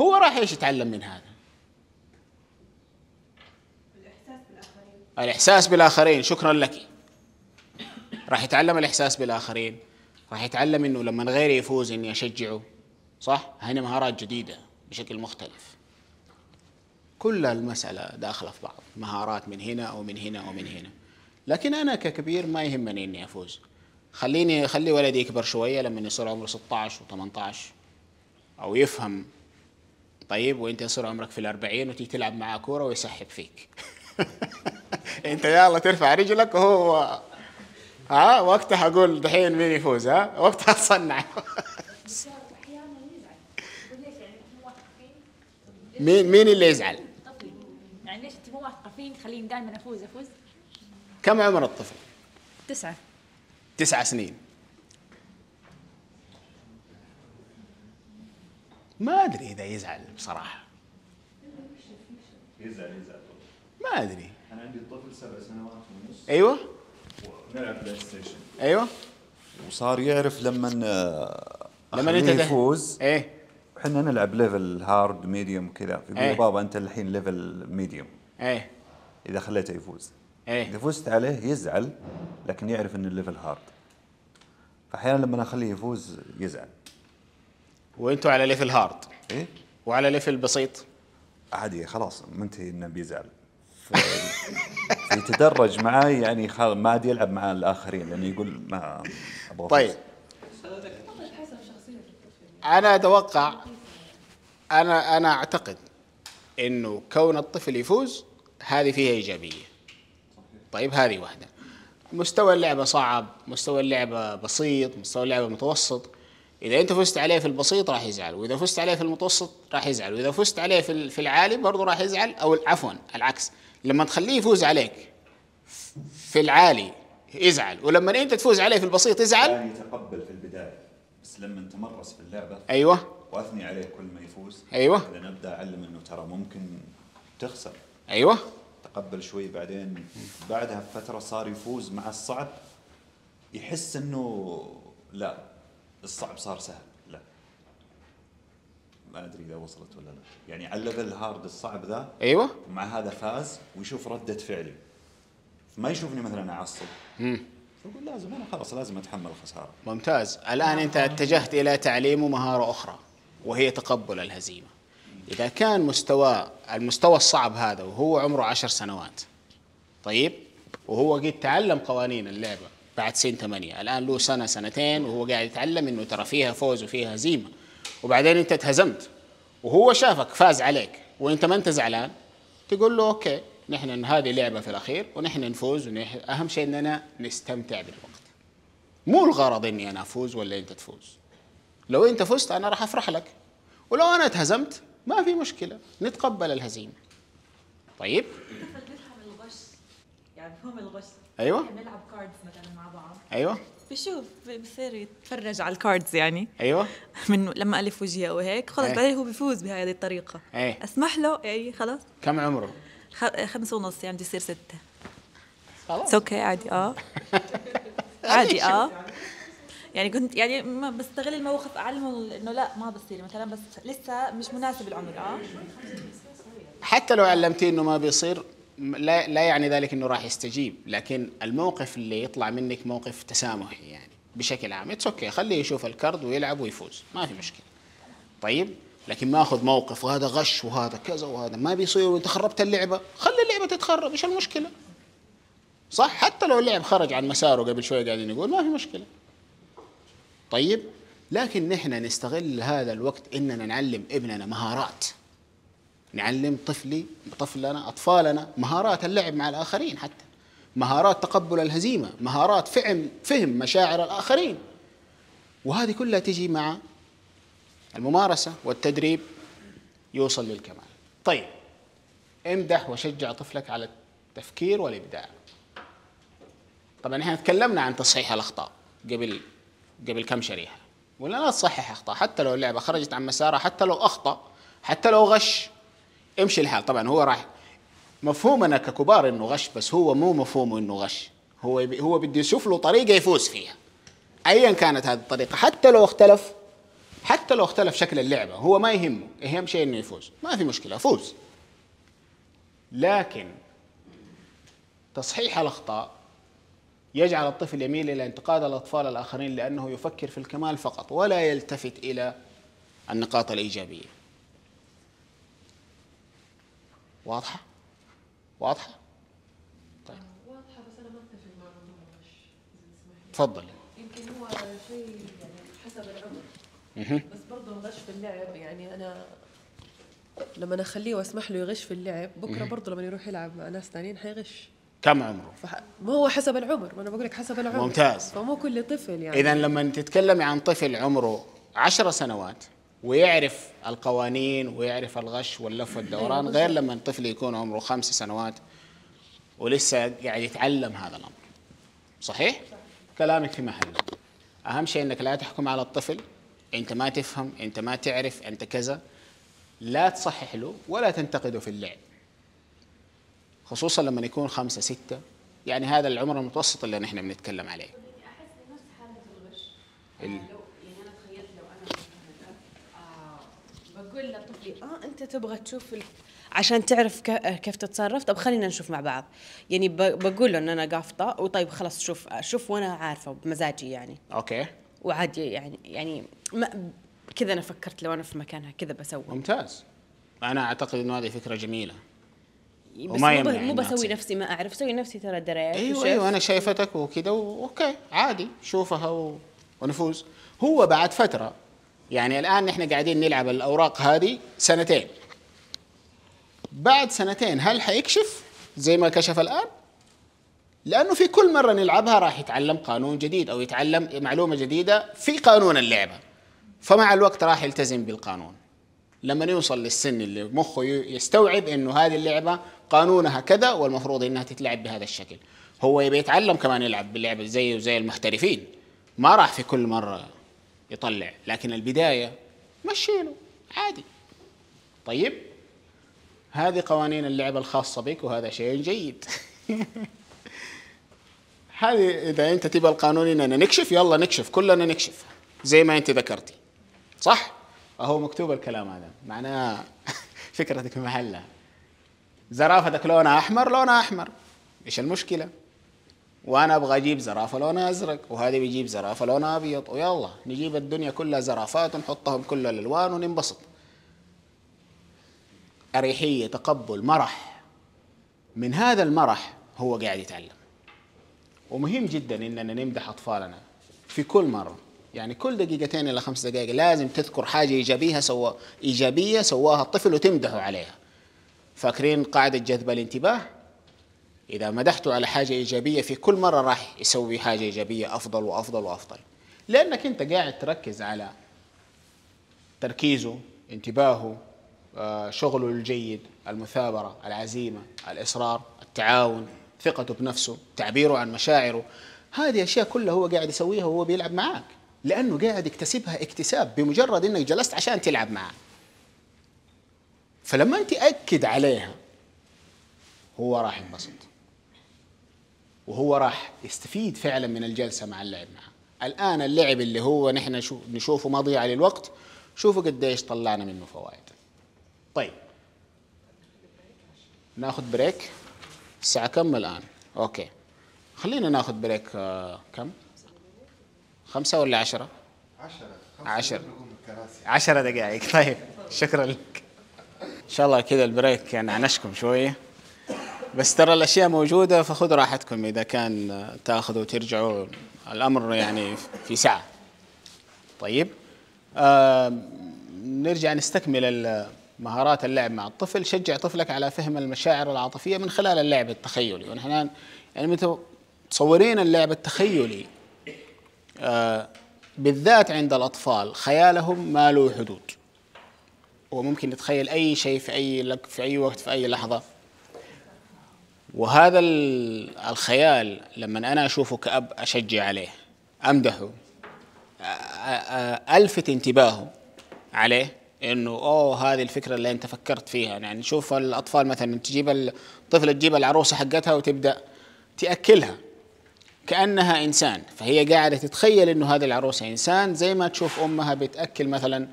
هو راح ايش يتعلم من هذا الإحساس بالآخرين الإحساس بالآخرين شكرا لك راح يتعلم الإحساس بالآخرين راح يتعلم إنه لما غيري يفوز إني أشجعه صح هنا مهارات جديدة بشكل مختلف كل المسألة داخلة في بعض مهارات من هنا أو من هنا أو من هنا لكن أنا ككبير ما يهمني إني أفوز خليني خلي ولدي يكبر شوية لما يصير عمره 16 و18 أو يفهم طيب وانت يصير عمرك في الأربعين وتيجي تلعب معاه كورة ويسحب فيك انت يلا ترفع رجلك وهو ها وقتها اقول دحين مين يفوز ها وقتها تصنع مين مين اللي يزعل؟ يعني ليش انت مو واثقه فيني خليني دائما افوز افوز؟ كم عمر الطفل؟ تسعه تسعة سنين ما ادري اذا يزعل بصراحه يزعل يزعل ما ادري انا عندي طفل سبع سنوات ونص ايوه نلعب بلاي ستيشن ايوه وصار يعرف لما لما انت يفوز ايه احنا نلعب ليفل هارد ميديوم كذا يقول ايه؟ بابا انت الحين ليفل ميديوم ايه اذا خليته يفوز ايه اذا فزت عليه يزعل لكن يعرف ان الليفل هارد فاحيانا لما اخليه يفوز يزعل وانتوا على ليفل هارد ايه وعلى ليفل بسيط عادي خلاص منتهي انه بيزعل يتدرج معي يعني ما عاد يلعب مع الاخرين لانه يقول ما ابغى طيب انا اتوقع انا انا اعتقد انه كون الطفل يفوز هذه فيها ايجابيه طيب هذه واحده مستوى اللعبه صعب مستوى اللعبه بسيط مستوى اللعبه متوسط اذا انت فزت عليه في البسيط راح يزعل واذا فزت عليه في المتوسط راح يزعل واذا فزت عليه في في العالي برضه راح يزعل او عفوا العكس لما تخليه يفوز عليك في العالي يزعل ولما انت تفوز عليه في البسيط يزعل كان يتقبل في البدايه بس لما تمرس في اللعبه ايوه واثني عليه كل ما يفوز ايوه لان ابدا اعلم انه ترى ممكن تخسر ايوه تقبل شوي بعدين بعدها بفتره صار يفوز مع الصعب يحس انه لا الصعب صار سهل لا ما ادري اذا وصلت ولا لا يعني على الليفل الهارد الصعب ذا ايوه مع هذا فاز ويشوف رده فعلي ما يشوفني مثلا اعصب يقول لازم انا خلاص لازم اتحمل الخساره ممتاز الان انت اتجهت الى تعليم مهاره اخرى وهي تقبل الهزيمه اذا كان مستوى المستوى الصعب هذا وهو عمره عشر سنوات طيب وهو قد تعلم قوانين اللعبه بعد سن 8 الان له سنه سنتين وهو قاعد يتعلم انه ترى فيها فوز وفيها هزيمه وبعدين انت اتهزمت وهو شافك فاز عليك وانت ما انت زعلان تقول له اوكي نحن هذه لعبه في الاخير ونحن نفوز ونح... اهم شيء اننا نستمتع بالوقت مو الغرض اني انا افوز ولا انت تفوز لو انت فزت انا راح افرح لك ولو انا اتهزمت ما في مشكله نتقبل الهزيمه طيب كيف الغش يعني فهم الغش ايوه بنلعب كاردز مثلا مع بعض ايوه بشوف بصير يتفرج على الكاردز يعني ايوه من لما الف وجهه وهيك خلص إيه. بعدين هو بفوز بهذه الطريقه أي. اسمح له اي خلص كم عمره؟ خمسة ونص يعني بده يصير ستة خلاص اوكي عادي اه عادي اه يعني كنت يعني ما بستغل الموقف اعلمه انه لا ما بصير مثلا بس لسه مش مناسب العمر اه حتى لو علمتيه انه ما بيصير لا لا يعني ذلك انه راح يستجيب لكن الموقف اللي يطلع منك موقف تسامحي يعني بشكل عام اتس اوكي خليه يشوف الكرد ويلعب ويفوز ما في مشكله طيب لكن ما اخذ موقف وهذا غش وهذا كذا وهذا ما بيصير وانت خربت اللعبه خلي اللعبه تتخرب ايش المشكله صح حتى لو اللعب خرج عن مساره قبل شويه قاعدين نقول ما في مشكله طيب لكن نحن نستغل هذا الوقت اننا نعلم ابننا مهارات نعلم طفلي طفلنا أطفالنا مهارات اللعب مع الآخرين حتى مهارات تقبل الهزيمة مهارات فهم, فهم مشاعر الآخرين وهذه كلها تجي مع الممارسة والتدريب يوصل للكمال طيب امدح وشجع طفلك على التفكير والإبداع طبعا احنا تكلمنا عن تصحيح الأخطاء قبل قبل كم شريحة ولا لا تصحح أخطاء حتى لو اللعبة خرجت عن مسارها حتى لو أخطأ حتى لو غش امشي الحال طبعا هو راح مفهومنا ككبار انه غش بس هو مو مفهومه انه غش هو هو بده يشوف له طريقه يفوز فيها ايا كانت هذه الطريقه حتى لو اختلف حتى لو اختلف شكل اللعبه هو ما يهمه اهم شيء انه يفوز ما في مشكله فوز لكن تصحيح الاخطاء يجعل الطفل يميل الى انتقاد الاطفال الاخرين لانه يفكر في الكمال فقط ولا يلتفت الى النقاط الايجابيه واضحه واضحه طيب آه، واضحه بس انا ما اتفق مع الموضوع تفضل يمكن هو شيء يعني حسب العمر بس برضه الغش في اللعب يعني انا لما اخليه واسمح له يغش في اللعب بكره برضه لما يروح يلعب مع ناس ثانيين حيغش كم عمره؟ فح... ما هو حسب العمر، ما انا بقول لك حسب العمر ممتاز فمو كل طفل يعني اذا لما تتكلمي عن طفل عمره 10 سنوات ويعرف القوانين ويعرف الغش واللف والدوران غير لما الطفل يكون عمره خمس سنوات ولسه قاعد يتعلم هذا الامر صحيح كلامك في محله اهم شيء انك لا تحكم على الطفل انت ما تفهم انت ما تعرف انت كذا لا تصحح له ولا تنتقده في اللعب خصوصا لما يكون خمسة ستة يعني هذا العمر المتوسط اللي نحن بنتكلم عليه أحس الغش يعني تقول لطفلي اه انت تبغى تشوف ال... عشان تعرف آه، كيف تتصرف طب خلينا نشوف مع بعض يعني بقول له ان انا قافطه وطيب خلاص شوف آه، شوف وانا عارفه بمزاجي يعني اوكي وعادي يعني يعني ما كذا انا فكرت لو انا في مكانها كذا بسوي ممتاز انا اعتقد انه هذه فكره جميله بس وما مو, مو بسوي نفسي ما اعرف سوي نفسي ترى دريت ايوه ايوه انا شايفتك وكذا اوكي عادي شوفها و... ونفوز هو بعد فتره يعني الآن نحن قاعدين نلعب الأوراق هذه سنتين بعد سنتين هل حيكشف زي ما كشف الآن؟ لأنه في كل مرة نلعبها راح يتعلم قانون جديد أو يتعلم معلومة جديدة في قانون اللعبة فمع الوقت راح يلتزم بالقانون لما يوصل للسن اللي مخه يستوعب انه هذه اللعبه قانونها كذا والمفروض انها تتلعب بهذا الشكل هو يبي يتعلم كمان يلعب باللعبه زي وزي المحترفين ما راح في كل مره يطلع لكن البداية مشيله عادي طيب هذه قوانين اللعبة الخاصة بك وهذا شيء جيد هذه إذا أنت تبى القانون إننا نكشف يلا نكشف كلنا نكشف زي ما أنت ذكرتي صح؟ أهو مكتوب الكلام هذا معناه فكرتك في محلها زرافتك لونها أحمر لونها أحمر إيش المشكلة؟ وانا ابغى اجيب زرافه لونها ازرق وهذه بيجيب زرافه لونها ابيض ويلا نجيب الدنيا كلها زرافات ونحطهم كل الالوان وننبسط اريحيه تقبل مرح من هذا المرح هو قاعد يتعلم ومهم جدا اننا نمدح اطفالنا في كل مره يعني كل دقيقتين الى خمس دقائق لازم تذكر حاجه ايجابيه سوا ايجابيه سواها الطفل وتمدحه عليها فاكرين قاعده جذب الانتباه إذا مدحته على حاجة إيجابية في كل مرة راح يسوي حاجة إيجابية أفضل وأفضل وأفضل لأنك أنت قاعد تركز على تركيزه انتباهه آه، شغله الجيد المثابرة العزيمة الإصرار التعاون ثقته بنفسه تعبيره عن مشاعره هذه أشياء كلها هو قاعد يسويها وهو بيلعب معاك لأنه قاعد يكتسبها اكتساب بمجرد أنك جلست عشان تلعب معاه فلما أنت أكد عليها هو راح ينبسط وهو راح يستفيد فعلا من الجلسه مع اللعب معه الان اللعب اللي هو نحن نشوفه مضيعه للوقت شوفوا قديش طلعنا منه فوائد طيب ناخذ بريك الساعه كم الان اوكي خلينا ناخذ بريك آه كم خمسة ولا عشرة عشرة عشرة عشرة دقائق طيب شكرا لك ان شاء الله كذا البريك يعني عنشكم شويه بس ترى الاشياء موجوده فخذ راحتكم اذا كان تاخذوا وترجعوا الامر يعني في سعه طيب آه نرجع نستكمل مهارات اللعب مع الطفل شجع طفلك على فهم المشاعر العاطفيه من خلال اللعب التخيلي ونحن يعني متصورين اللعب التخيلي آه بالذات عند الاطفال خيالهم ما له حدود وممكن يتخيل اي شيء في اي في اي وقت في اي لحظه وهذا الخيال لما أنا أشوفه كأب أشجع عليه أمدحه ألفت انتباهه عليه انه اوه هذه الفكره اللي انت فكرت فيها يعني شوف الاطفال مثلا تجيب الطفله تجيب العروسه حقتها وتبدا تاكلها كانها انسان فهي قاعده تتخيل انه هذه العروسه انسان زي ما تشوف امها بتاكل مثلا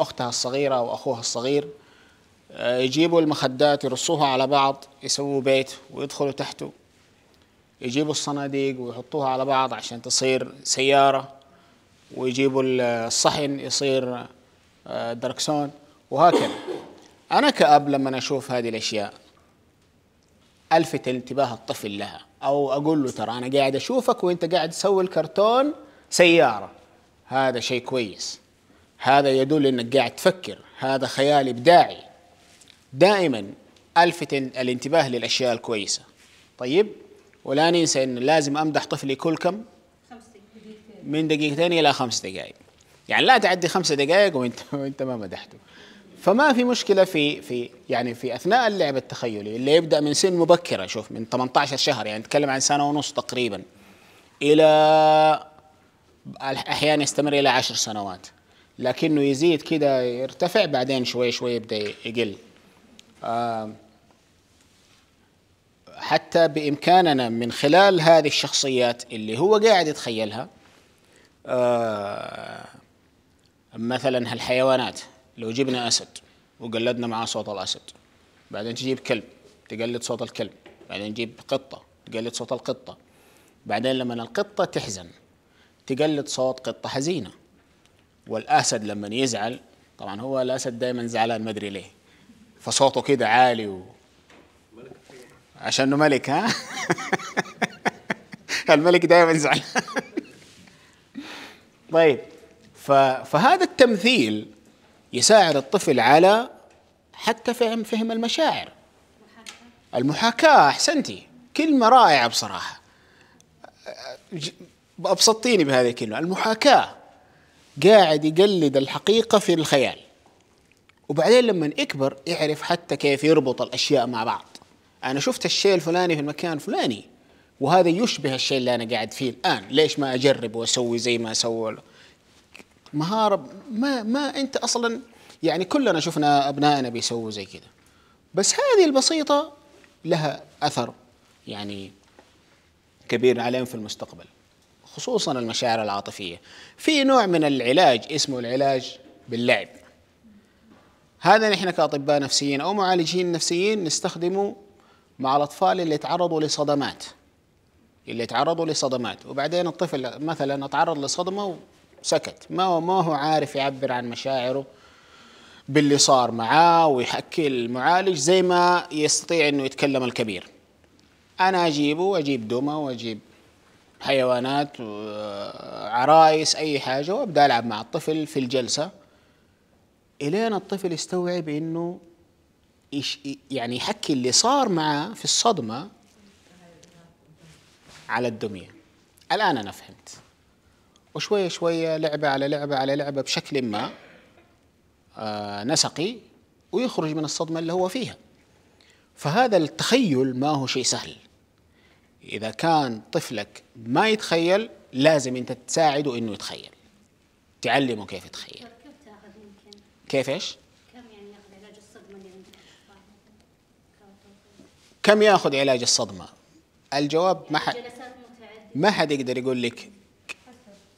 اختها الصغيره او اخوها الصغير آه، يجيبوا المخدات يرصوها على بعض يسووا بيت ويدخلوا تحته يجيبوا الصناديق ويحطوها على بعض عشان تصير سيارة ويجيبوا الصحن يصير آه، دركسون وهكذا أنا كأب لما أشوف هذه الأشياء ألفت انتباه الطفل لها أو أقول له ترى أنا قاعد أشوفك وأنت قاعد تسوي الكرتون سيارة هذا شيء كويس هذا يدل أنك قاعد تفكر هذا خيال إبداعي دائما الفت الانتباه للاشياء الكويسه طيب ولا ننسى ان لازم امدح طفلي كل كم من دقيقتين الى خمس دقائق يعني لا تعدي خمس دقائق وانت وانت ما مدحته فما في مشكله في في يعني في اثناء اللعب التخيلي اللي يبدا من سن مبكره شوف من 18 شهر يعني نتكلم عن سنه ونص تقريبا الى احيانا يستمر الى عشر سنوات لكنه يزيد كده يرتفع بعدين شوي شوي يبدا يقل حتى بامكاننا من خلال هذه الشخصيات اللي هو قاعد يتخيلها آه، مثلا هالحيوانات لو جبنا اسد وقلدنا معاه صوت الاسد بعدين تجيب كلب تقلد صوت الكلب بعدين تجيب قطه تقلد صوت القطه بعدين لما القطه تحزن تقلد صوت قطه حزينه والاسد لما يزعل طبعا هو الاسد دائما زعلان ما ادري ليه فصوته كده عالي و... عشانه ملك ها الملك دايما زعلان طيب ف... فهذا التمثيل يساعد الطفل على حتى فهم فهم المشاعر المحاكاة أحسنتي كلمة رائعة بصراحة أبسطيني بهذه الكلمة المحاكاة قاعد يقلد الحقيقة في الخيال وبعدين لما يكبر يعرف حتى كيف يربط الاشياء مع بعض انا شفت الشيء الفلاني في المكان الفلاني وهذا يشبه الشيء اللي انا قاعد فيه الان ليش ما اجرب واسوي زي ما سووا مهاره ما ما انت اصلا يعني كلنا شفنا ابنائنا بيسووا زي كذا بس هذه البسيطه لها اثر يعني كبير عليهم في المستقبل خصوصا المشاعر العاطفيه في نوع من العلاج اسمه العلاج باللعب هذا نحن كاطباء نفسيين او معالجين نفسيين نستخدمه مع الاطفال اللي تعرضوا لصدمات اللي تعرضوا لصدمات وبعدين الطفل مثلا تعرض لصدمه وسكت ما هو ما هو عارف يعبر عن مشاعره باللي صار معاه ويحكي المعالج زي ما يستطيع انه يتكلم الكبير انا اجيبه واجيب دمى واجيب حيوانات آه، عرايس اي حاجه وابدا العب مع الطفل في الجلسه الين الطفل يستوعب انه يعني يحكي اللي صار معاه في الصدمه على الدميه الان انا فهمت وشويه شويه لعبه على لعبه على لعبه بشكل ما آه نسقي ويخرج من الصدمه اللي هو فيها فهذا التخيل ما هو شيء سهل اذا كان طفلك ما يتخيل لازم انت تساعده انه يتخيل تعلمه كيف يتخيل كيف ايش؟ كم يعني ياخذ علاج الصدمه اللي كم ياخذ علاج الصدمه؟ الجواب ما حد ما حد يقدر يقول لك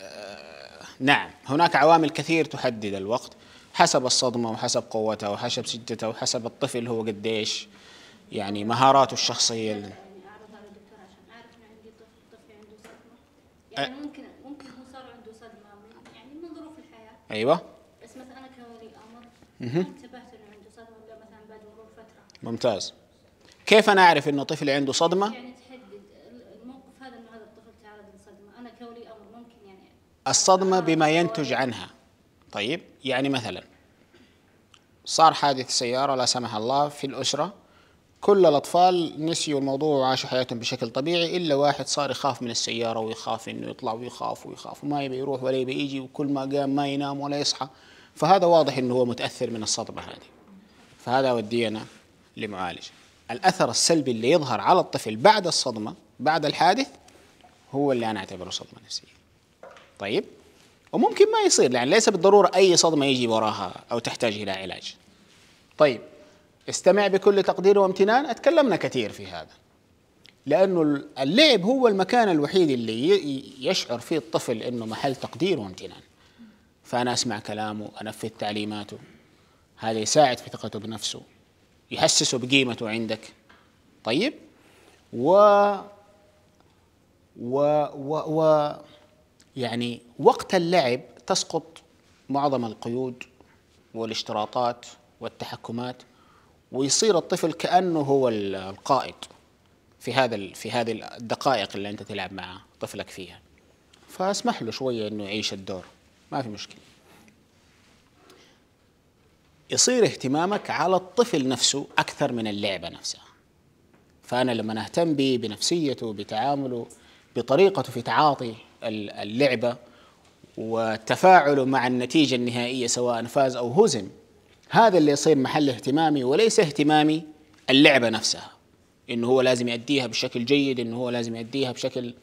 آه نعم هناك عوامل كثير تحدد الوقت حسب الصدمه وحسب قوتها وحسب شدتها وحسب الطفل هو قديش يعني مهاراته الشخصيه يعني, يعني ممكن ممكن هو صار عنده صدمه يعني من ظروف الحياه ايوه انتبهت انه عنده صدمه ولا مثلا بعد مرور فتره ممتاز كيف انا اعرف انه طفلي عنده صدمه؟ يعني تحدد الموقف هذا انه هذا الطفل تعرض لصدمه، انا امر ممكن يعني الصدمه بما ينتج عنها طيب يعني مثلا صار حادث سياره لا سمح الله في الاسره كل الأطفال نسيوا الموضوع وعاشوا حياتهم بشكل طبيعي إلا واحد صار يخاف من السيارة ويخاف إنه يطلع ويخاف ويخاف وما يبي يروح ولا يبي يجي وكل ما قام ما ينام ولا يصحى فهذا واضح انه هو متاثر من الصدمه هذه فهذا ودينا لمعالجه الاثر السلبي اللي يظهر على الطفل بعد الصدمه بعد الحادث هو اللي انا اعتبره صدمه نفسيه طيب وممكن ما يصير يعني ليس بالضروره اي صدمه يجي وراها او تحتاج الى علاج طيب استمع بكل تقدير وامتنان اتكلمنا كثير في هذا لانه اللعب هو المكان الوحيد اللي يشعر فيه الطفل انه محل تقدير وامتنان فأنا أسمع كلامه أنفذ تعليماته هذا يساعد في ثقته بنفسه يحسسه بقيمته عندك طيب و و و, و يعني وقت اللعب تسقط معظم القيود والاشتراطات والتحكمات ويصير الطفل كانه هو القائد في هذا في هذه الدقائق اللي انت تلعب مع طفلك فيها فاسمح له شويه انه يعيش الدور ما في مشكله يصير اهتمامك على الطفل نفسه اكثر من اللعبه نفسها فانا لما اهتم به بنفسيته بتعامله بطريقته في تعاطي اللعبه وتفاعله مع النتيجه النهائيه سواء فاز او هزم هذا اللي يصير محل اهتمامي وليس اهتمامي اللعبه نفسها انه هو لازم يأديها بشكل جيد انه هو لازم يأديها بشكل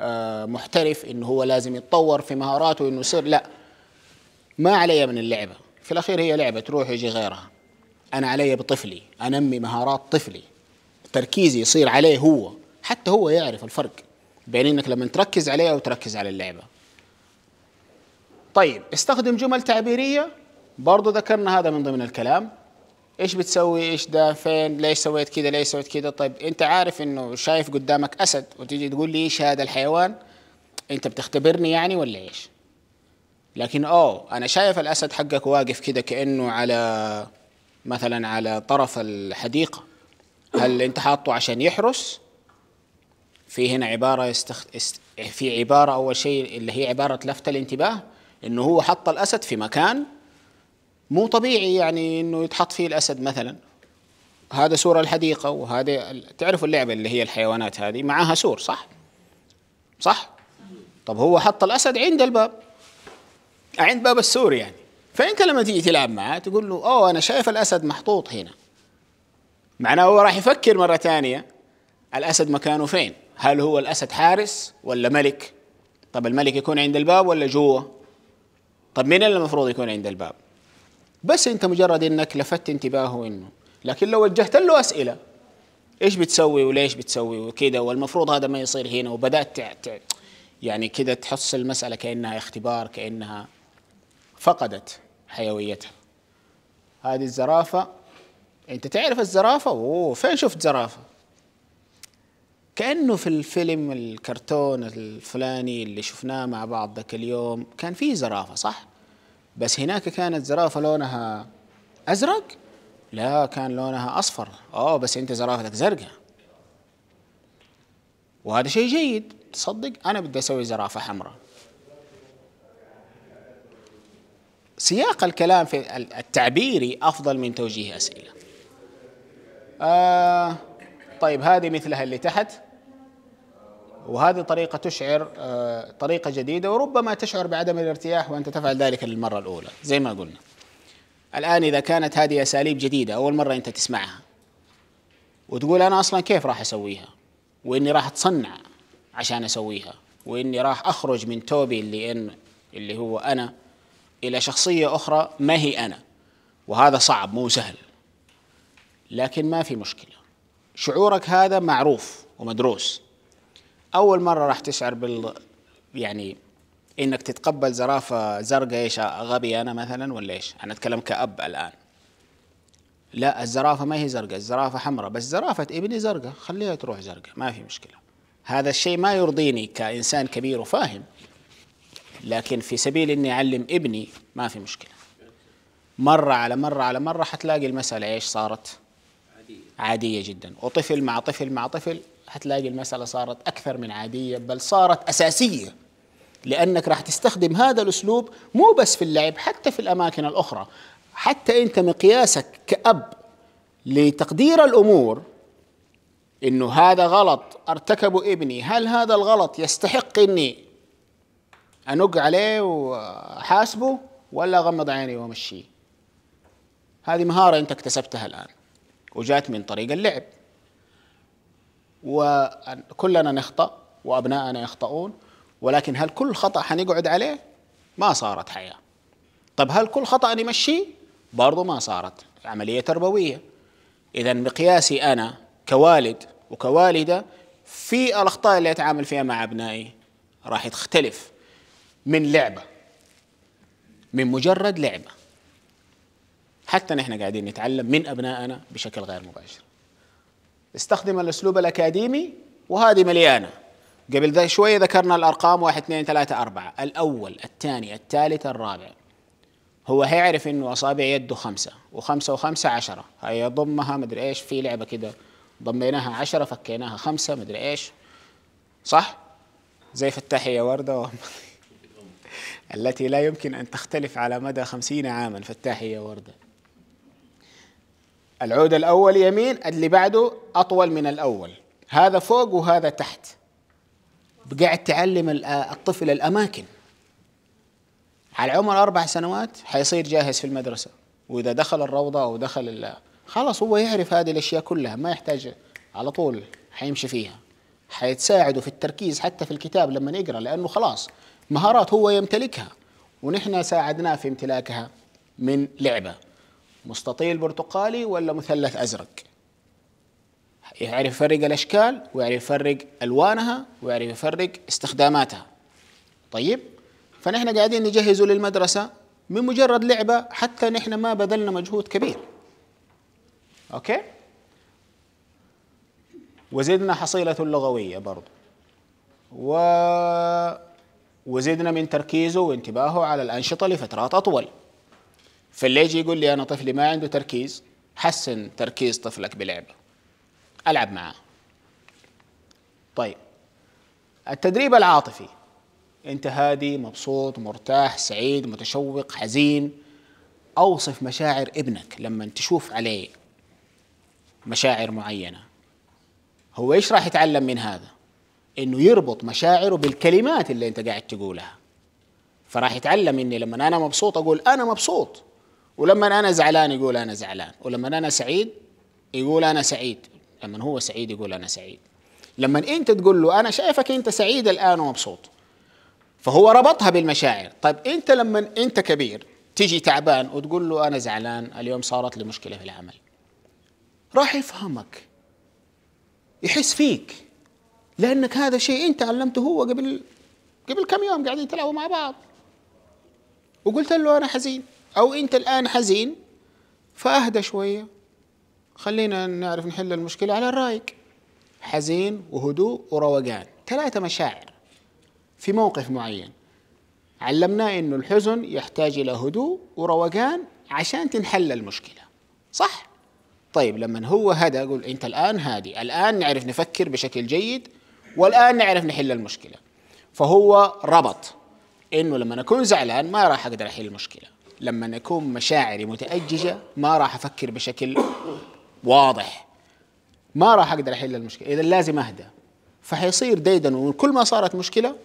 آه، محترف انه هو لازم يتطور في مهاراته انه يصير لا ما علي من اللعبة في الأخير هي لعبة تروح ويجي غيرها أنا علي بطفلي أنمي مهارات طفلي تركيزي يصير عليه هو حتى هو يعرف الفرق بين انك لما تركز عليه او تركز على اللعبه. طيب استخدم جمل تعبيريه برضو ذكرنا هذا من ضمن الكلام. ايش بتسوي؟ ايش ده؟ فين؟ ليش سويت كذا؟ ليش سويت كذا؟ طيب انت عارف انه شايف قدامك اسد وتيجي تقول لي ايش هذا الحيوان؟ انت بتختبرني يعني ولا ايش؟ لكن اه انا شايف الاسد حقك واقف كده كانه على مثلا على طرف الحديقه هل انت حاطه عشان يحرس في هنا عباره يستخ... است... في عباره اول شيء اللي هي عباره لفت الانتباه انه هو حط الاسد في مكان مو طبيعي يعني انه يتحط فيه الاسد مثلا هذا سور الحديقه وهذا تعرفوا اللعبه اللي هي الحيوانات هذه معاها سور صح؟ صح؟ طب هو حط الاسد عند الباب عند باب السور يعني فانت لما تيجي تلعب معاه تقول له اوه انا شايف الاسد محطوط هنا معناه هو راح يفكر مره ثانيه الاسد مكانه فين؟ هل هو الاسد حارس ولا ملك؟ طب الملك يكون عند الباب ولا جوا؟ طب مين اللي المفروض يكون عند الباب؟ بس انت مجرد انك لفت انتباهه انه لكن لو وجهت له اسئله ايش بتسوي وليش بتسوي وكذا والمفروض هذا ما يصير هنا وبدات يعني كذا تحس المساله كانها اختبار كانها فقدت حيويتها هذه الزرافة أنت تعرف الزرافة أوه فين شفت زرافة كأنه في الفيلم الكرتون الفلاني اللي شفناه مع بعض ذاك اليوم كان فيه زرافة صح بس هناك كانت زرافة لونها أزرق لا كان لونها أصفر أوه بس أنت زرافتك زرقاء وهذا شيء جيد تصدق أنا بدي أسوي زرافة حمراء سياق الكلام في التعبيري أفضل من توجيه أسئلة آه طيب هذه مثلها اللي تحت وهذه طريقة تشعر آه طريقة جديدة وربما تشعر بعدم الارتياح وأنت تفعل ذلك للمرة الأولى زي ما قلنا الآن إذا كانت هذه أساليب جديدة أول مرة أنت تسمعها وتقول أنا أصلا كيف راح أسويها وإني راح أتصنع عشان أسويها وإني راح أخرج من توبي اللي إن اللي هو أنا إلى شخصية أخرى ما هي أنا وهذا صعب مو سهل لكن ما في مشكلة شعورك هذا معروف ومدروس أول مرة راح تشعر بال يعني انك تتقبل زرافه زرقاء ايش غبي انا مثلا ولا ايش؟ انا اتكلم كاب الان. لا الزرافه ما هي زرقاء، الزرافه حمراء، بس زرافه ابني زرقاء، خليها تروح زرقاء، ما في مشكله. هذا الشيء ما يرضيني كانسان كبير وفاهم، لكن في سبيل اني اعلم ابني ما في مشكله مره على مره على مره حتلاقي المساله ايش صارت عاديه عاديه جدا وطفل مع طفل مع طفل حتلاقي المساله صارت اكثر من عاديه بل صارت اساسيه لانك راح تستخدم هذا الاسلوب مو بس في اللعب حتى في الاماكن الاخرى حتى انت مقياسك كاب لتقدير الامور انه هذا غلط ارتكبه ابني هل هذا الغلط يستحق اني انق عليه واحاسبه ولا اغمض عيني وامشيه هذه مهاره انت اكتسبتها الان وجات من طريق اللعب وكلنا نخطأ وأبناءنا يخطئون ولكن هل كل خطأ حنقعد عليه؟ ما صارت حياة طب هل كل خطأ نمشيه؟ برضو ما صارت عملية تربوية إذا مقياسي أنا كوالد وكوالدة في الأخطاء اللي أتعامل فيها مع أبنائي راح تختلف من لعبه من مجرد لعبه حتى نحن قاعدين نتعلم من ابنائنا بشكل غير مباشر استخدم الاسلوب الاكاديمي وهذه مليانه قبل ذا شويه ذكرنا الارقام 1 2 3 4 الاول الثاني الثالث الرابع هو هيعرف انه اصابع يده خمسه وخمسه وخمسه عشره هيضمها مدري ايش في لعبه كده ضميناها عشره فكيناها خمسه مدري ايش صح؟ زي فتاحي يا ورده و... التي لا يمكن أن تختلف على مدى خمسين عاما فتاحي يا وردة العود الأول يمين اللي بعده أطول من الأول هذا فوق وهذا تحت قاعد تعلم الطفل الأماكن على عمر أربع سنوات حيصير جاهز في المدرسة وإذا دخل الروضة أو دخل خلاص هو يعرف هذه الأشياء كلها ما يحتاج على طول حيمشي فيها حيتساعده في التركيز حتى في الكتاب لما يقرأ لأنه خلاص مهارات هو يمتلكها ونحن ساعدناه في امتلاكها من لعبة مستطيل برتقالي ولا مثلث أزرق يعرف يفرق الأشكال ويعرف يفرق ألوانها ويعرف يفرق استخداماتها طيب فنحن قاعدين نجهزه للمدرسة من مجرد لعبة حتى نحن ما بذلنا مجهود كبير أوكي وزدنا حصيلة اللغويه برضو و وزدنا من تركيزه وانتباهه على الأنشطة لفترات أطول فاللي يجي يقول لي أنا طفلي ما عنده تركيز حسن تركيز طفلك بلعبة ألعب معاه طيب التدريب العاطفي أنت هادي مبسوط مرتاح سعيد متشوق حزين أوصف مشاعر ابنك لما تشوف عليه مشاعر معينة هو إيش راح يتعلم من هذا انه يربط مشاعره بالكلمات اللي انت قاعد تقولها فراح يتعلم اني لما انا مبسوط اقول انا مبسوط ولما انا زعلان يقول انا زعلان ولما انا سعيد يقول انا سعيد لما هو سعيد يقول انا سعيد لما انت تقول له انا شايفك انت سعيد الان ومبسوط فهو ربطها بالمشاعر طيب انت لما انت كبير تيجي تعبان وتقول له انا زعلان اليوم صارت لي مشكله في العمل راح يفهمك يحس فيك لانك هذا شيء انت علمته هو قبل قبل كم يوم قاعدين تلعبوا مع بعض وقلت له انا حزين او انت الان حزين فاهدى شويه خلينا نعرف نحل المشكله على الرايق حزين وهدوء وروقان ثلاثه مشاعر في موقف معين علمناه انه الحزن يحتاج الى هدوء وروقان عشان تنحل المشكله صح طيب لما هو هدى اقول انت الان هادي الان نعرف نفكر بشكل جيد والآن نعرف نحل المشكلة فهو ربط إنه لما أكون زعلان ما راح أقدر أحل المشكلة لما أكون مشاعري متأججة ما راح أفكر بشكل واضح ما راح أقدر أحل المشكلة إذا لازم أهدى فحيصير ديدن وكل ما صارت مشكلة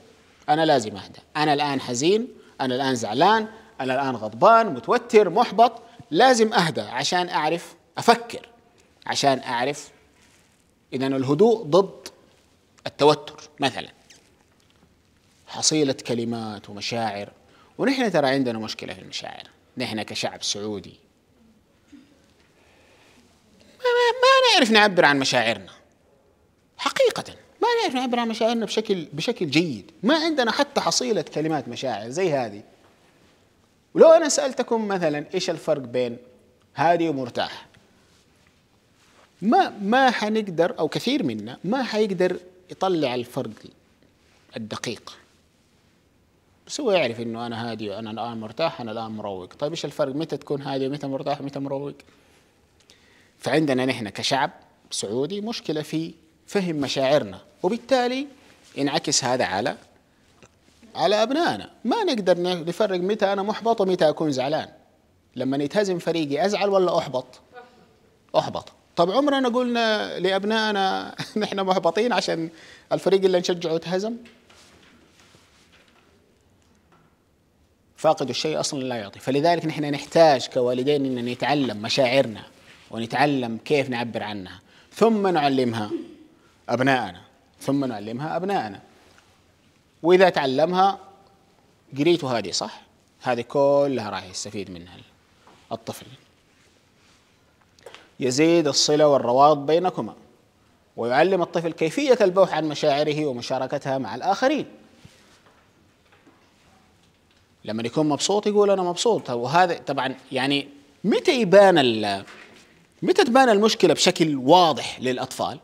أنا لازم أهدى أنا الآن حزين أنا الآن زعلان أنا الآن غضبان متوتر محبط لازم أهدى عشان أعرف أفكر عشان أعرف إذا الهدوء ضد التوتر مثلا حصيلة كلمات ومشاعر ونحن ترى عندنا مشكلة في المشاعر نحن كشعب سعودي ما, ما نعرف نعبر عن مشاعرنا حقيقة ما نعرف نعبر عن مشاعرنا بشكل بشكل جيد ما عندنا حتى حصيلة كلمات مشاعر زي هذه ولو أنا سألتكم مثلا إيش الفرق بين هادي ومرتاح ما ما حنقدر أو كثير منا ما حيقدر يطلع الفرق الدقيق بس هو يعرف انه انا هادي وانا الان مرتاح انا الان مروق طيب ايش الفرق متى تكون هادي ومتى مرتاح ومتى مروق فعندنا نحن كشعب سعودي مشكله في فهم مشاعرنا وبالتالي ينعكس هذا على على ابنائنا ما نقدر نفرق متى انا محبط ومتى اكون زعلان لما يتهزم فريقي ازعل ولا احبط احبط طب عمرنا قلنا لابنائنا نحن محبطين عشان الفريق اللي نشجعه تهزم فاقد الشيء اصلا لا يعطي فلذلك نحن نحتاج كوالدين ان نتعلم مشاعرنا ونتعلم كيف نعبر عنها ثم نعلمها ابنائنا ثم نعلمها ابنائنا واذا تعلمها قريتوا هذه صح هذه كلها راح يستفيد منها الطفل يزيد الصلة والروابط بينكما ويعلم الطفل كيفية البوح عن مشاعره ومشاركتها مع الآخرين لما يكون مبسوط يقول أنا مبسوط وهذا طبعا يعني متى يبان متى تبان المشكلة بشكل واضح للأطفال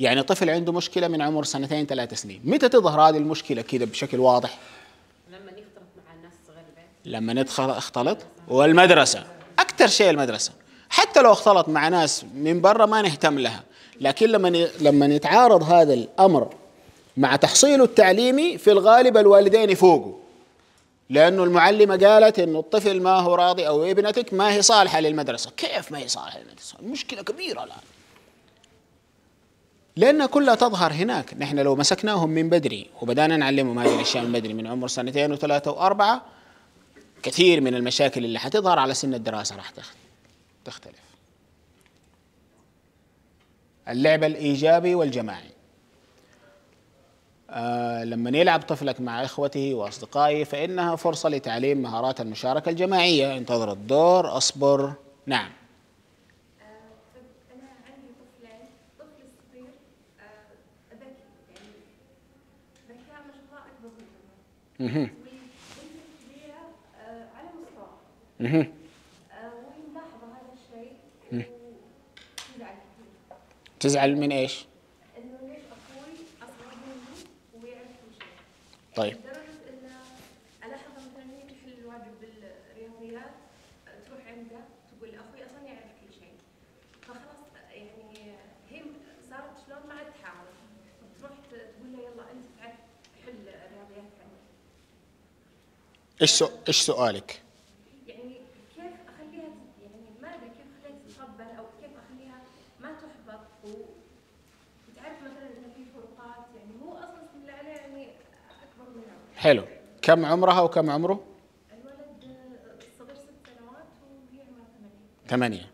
يعني طفل عنده مشكلة من عمر سنتين ثلاث سنين متى تظهر هذه المشكلة كده بشكل واضح لما نختلط مع الناس غير لما ندخل نختلط والمدرسة أكثر شيء المدرسة حتى لو اختلط مع ناس من برا ما نهتم لها لكن لما لما يتعارض هذا الامر مع تحصيله التعليمي في الغالب الوالدين يفوقوا لانه المعلمه قالت انه الطفل ما هو راضي او ابنتك ما هي صالحه للمدرسه، كيف ما هي صالحه للمدرسه؟ مشكله كبيره الان. لانها كلها تظهر هناك، نحن لو مسكناهم من بدري وبدانا نعلمهم هذه الاشياء من بدري من عمر سنتين وثلاثه واربعه كثير من المشاكل اللي حتظهر على سن الدراسه راح تختفي. تختلف اللعب الإيجابي والجماعي آه لما يلعب طفلك مع إخوته وأصدقائه فإنها فرصة لتعليم مهارات المشاركة الجماعية انتظر الدور أصبر نعم أه، أه، يعني اها أه، اها تزعل من ايش؟ انه ليش اخوي اصغر مني ويعرف كل شيء. طيب. لدرجه انه الاحظ مثلا الواجب بالرياضيات تروح عنده تقول اخوي اصلا يعرف كل شيء. فخلاص يعني هي صارت شلون ما عاد تحاول. تروح تقول له يلا انت تعرف حل الرياضيات ايش سؤالك؟ حلو كم عمرها وكم عمره؟ الولد ست سنوات ثمانية ثمانية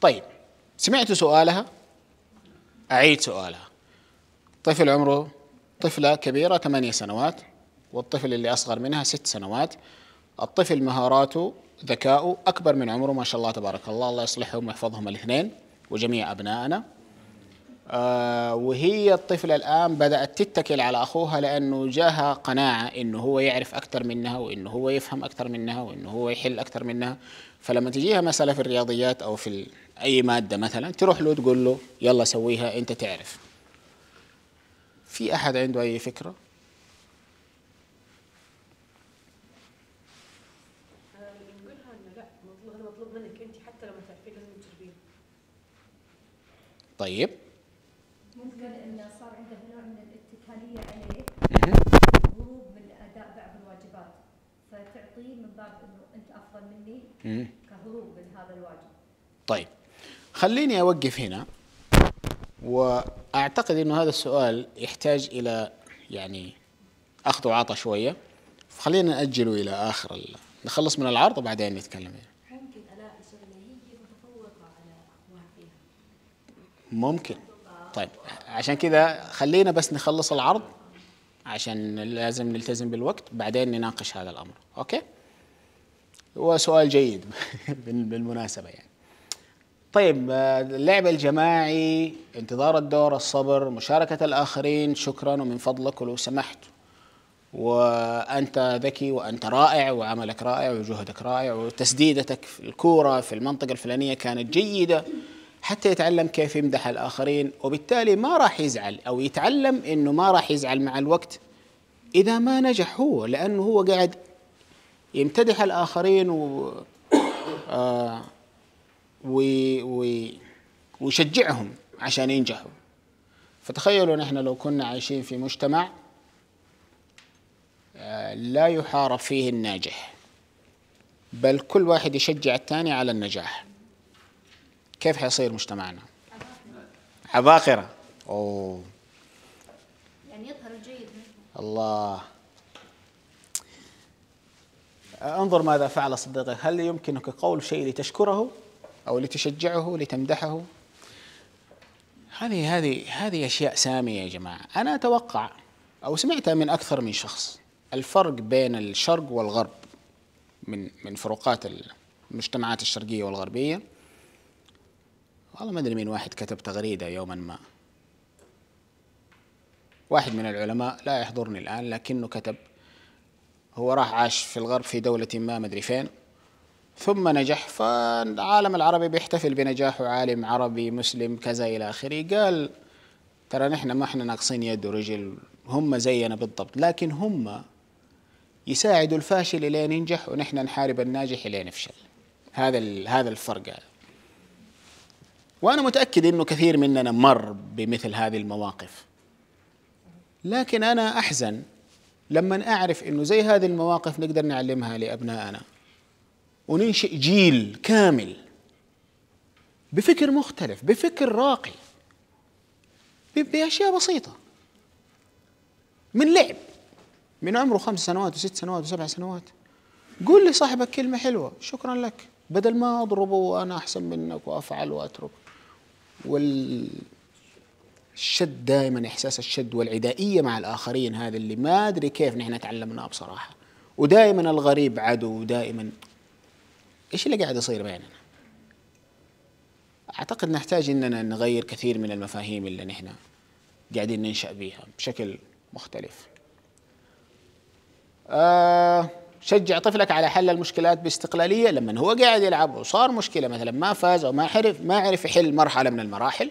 طيب سمعتوا سؤالها؟ أعيد سؤالها طفل عمره طفلة كبيرة ثمانية سنوات والطفل اللي أصغر منها ست سنوات الطفل مهاراته ذكاؤه أكبر من عمره ما شاء الله تبارك الله الله يصلحهم ويحفظهم الاثنين وجميع أبنائنا آه، وهي الطفلة الآن بدأت تتكل على أخوها لأنه جاها قناعة إنه هو يعرف أكثر منها وإنه هو يفهم أكثر منها وإنه هو يحل أكثر منها فلما تجيها مسألة في الرياضيات أو في أي مادة مثلا تروح له تقول له يلا سويها أنت تعرف في أحد عنده أي فكرة؟ طيب كهروب من هذا الواجب طيب خليني أوقف هنا وأعتقد أنه هذا السؤال يحتاج إلى يعني أخذ وعطى شوية فخلينا نأجله إلى آخر ال... نخلص من العرض وبعدين نتكلم يعني. ممكن ألاء هي متفوقة على فيها ممكن طيب عشان كذا خلينا بس نخلص العرض عشان لازم نلتزم بالوقت بعدين نناقش هذا الأمر أوكي؟ هو سؤال جيد بالمناسبة يعني طيب آه، اللعب الجماعي انتظار الدور الصبر مشاركة الآخرين شكرا ومن فضلك ولو سمحت وأنت ذكي وأنت رائع وعملك رائع وجهدك رائع وتسديدتك في الكورة في المنطقة الفلانية كانت جيدة حتى يتعلم كيف يمدح الآخرين وبالتالي ما راح يزعل أو يتعلم أنه ما راح يزعل مع الوقت إذا ما نجح هو لأنه هو قاعد يمتدح الآخرين آه، و و ويشجعهم عشان ينجحوا فتخيلوا نحن لو كنا عايشين في مجتمع آه، لا يحارب فيه الناجح بل كل واحد يشجع الثاني على النجاح كيف حيصير مجتمعنا عباقرة أوه يعني يظهر الجيد الله انظر ماذا فعل صديقك هل يمكنك قول شيء لتشكره أو لتشجعه لتمدحه هذه هذه هذه أشياء سامية يا جماعة أنا أتوقع أو سمعتها من أكثر من شخص الفرق بين الشرق والغرب من من فروقات المجتمعات الشرقية والغربية والله ما أدري مين واحد كتب تغريدة يوما ما واحد من العلماء لا يحضرني الآن لكنه كتب هو راح عاش في الغرب في دولة ما مدري فين ثم نجح فالعالم العربي بيحتفل بنجاحه عالم عربي مسلم كذا إلى آخره قال ترى نحن ما احنا ناقصين يد ورجل هم زينا بالضبط لكن هم يساعدوا الفاشل إلى ينجح ونحن نحارب الناجح إلى يفشل هذا هذا الفرق هذا وانا متاكد انه كثير مننا مر بمثل هذه المواقف لكن انا احزن لما أعرف أنه زي هذه المواقف نقدر نعلمها لأبنائنا وننشئ جيل كامل بفكر مختلف بفكر راقي بأشياء بسيطة من لعب من عمره خمس سنوات وست سنوات وسبع سنوات قول لصاحبك كلمة حلوة شكرا لك بدل ما أضربه وأنا أحسن منك وأفعل وأترك وال الشد دائما احساس الشد والعدائيه مع الاخرين هذا اللي ما ادري كيف نحن تعلمناه بصراحه ودائما الغريب عدو ودائما ايش اللي قاعد يصير بيننا اعتقد نحتاج اننا نغير كثير من المفاهيم اللي نحن قاعدين ننشا بها بشكل مختلف آه شجع طفلك على حل المشكلات باستقلاليه لما هو قاعد يلعب وصار مشكله مثلا ما فاز او ما عرف ما عرف يحل مرحله من المراحل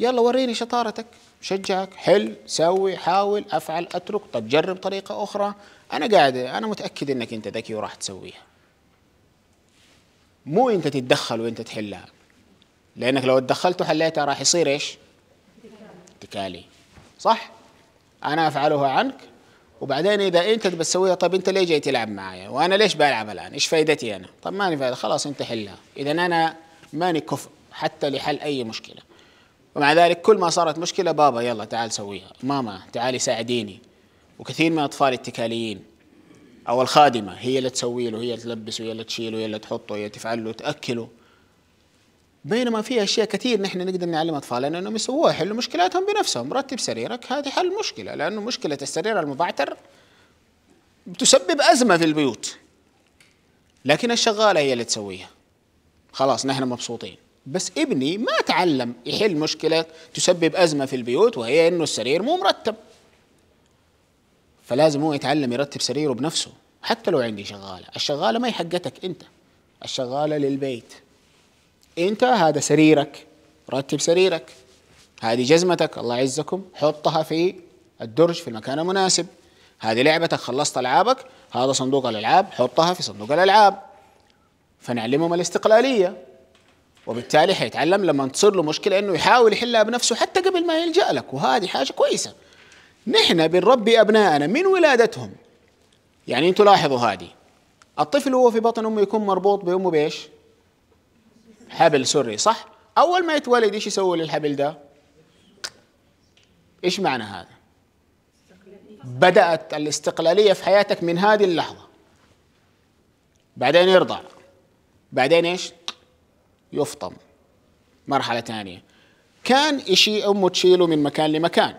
يلا وريني شطارتك شجعك حل سوي حاول افعل اترك طب جرب طريقه اخرى انا قاعد انا متاكد انك انت ذكي وراح تسويها مو انت تتدخل وانت تحلها لانك لو تدخلت وحليتها راح يصير ايش اتكالي صح انا افعلها عنك وبعدين اذا انت بتسويها طب انت ليه جاي تلعب معايا وانا ليش بلعب الان ايش فائدتي انا طب ماني فايده خلاص انت حلها اذا انا ماني كفء حتى لحل اي مشكله ومع ذلك كل ما صارت مشكله بابا يلا تعال سويها ماما تعالي ساعديني وكثير من الاطفال اتكاليين او الخادمه هي اللي تسوي له هي اللي تلبسه هي اللي تشيله هي اللي تحطه هي اللي تفعل له تاكله بينما في اشياء كثير نحن نقدر نعلم اطفالنا انهم يسووها يحلوا مشكلاتهم بنفسهم رتب سريرك هذه حل مشكله لانه مشكله السرير المبعتر بتسبب ازمه في البيوت لكن الشغاله هي اللي تسويها خلاص نحن مبسوطين بس ابني ما تعلم يحل مشكلة تسبب أزمة في البيوت وهي أنه السرير مو مرتب فلازم هو يتعلم يرتب سريره بنفسه حتى لو عندي شغالة الشغالة ما هي حقتك أنت الشغالة للبيت أنت هذا سريرك رتب سريرك هذه جزمتك الله يعزكم حطها في الدرج في المكان المناسب هذه لعبتك خلصت ألعابك هذا صندوق الألعاب حطها في صندوق الألعاب فنعلمهم الاستقلالية وبالتالي حيتعلم لما تصير له مشكله انه يحاول يحلها بنفسه حتى قبل ما يلجا لك وهذه حاجه كويسه نحن بنربي ابنائنا من ولادتهم يعني انتوا لاحظوا هذه الطفل وهو في بطن امه يكون مربوط بامه بايش حبل سري صح اول ما يتولد ايش يسوي للحبل ده ايش معنى هذا بدات الاستقلاليه في حياتك من هذه اللحظه بعدين يرضع بعدين ايش يفطم مرحلة ثانية كان إشي أمه تشيله من مكان لمكان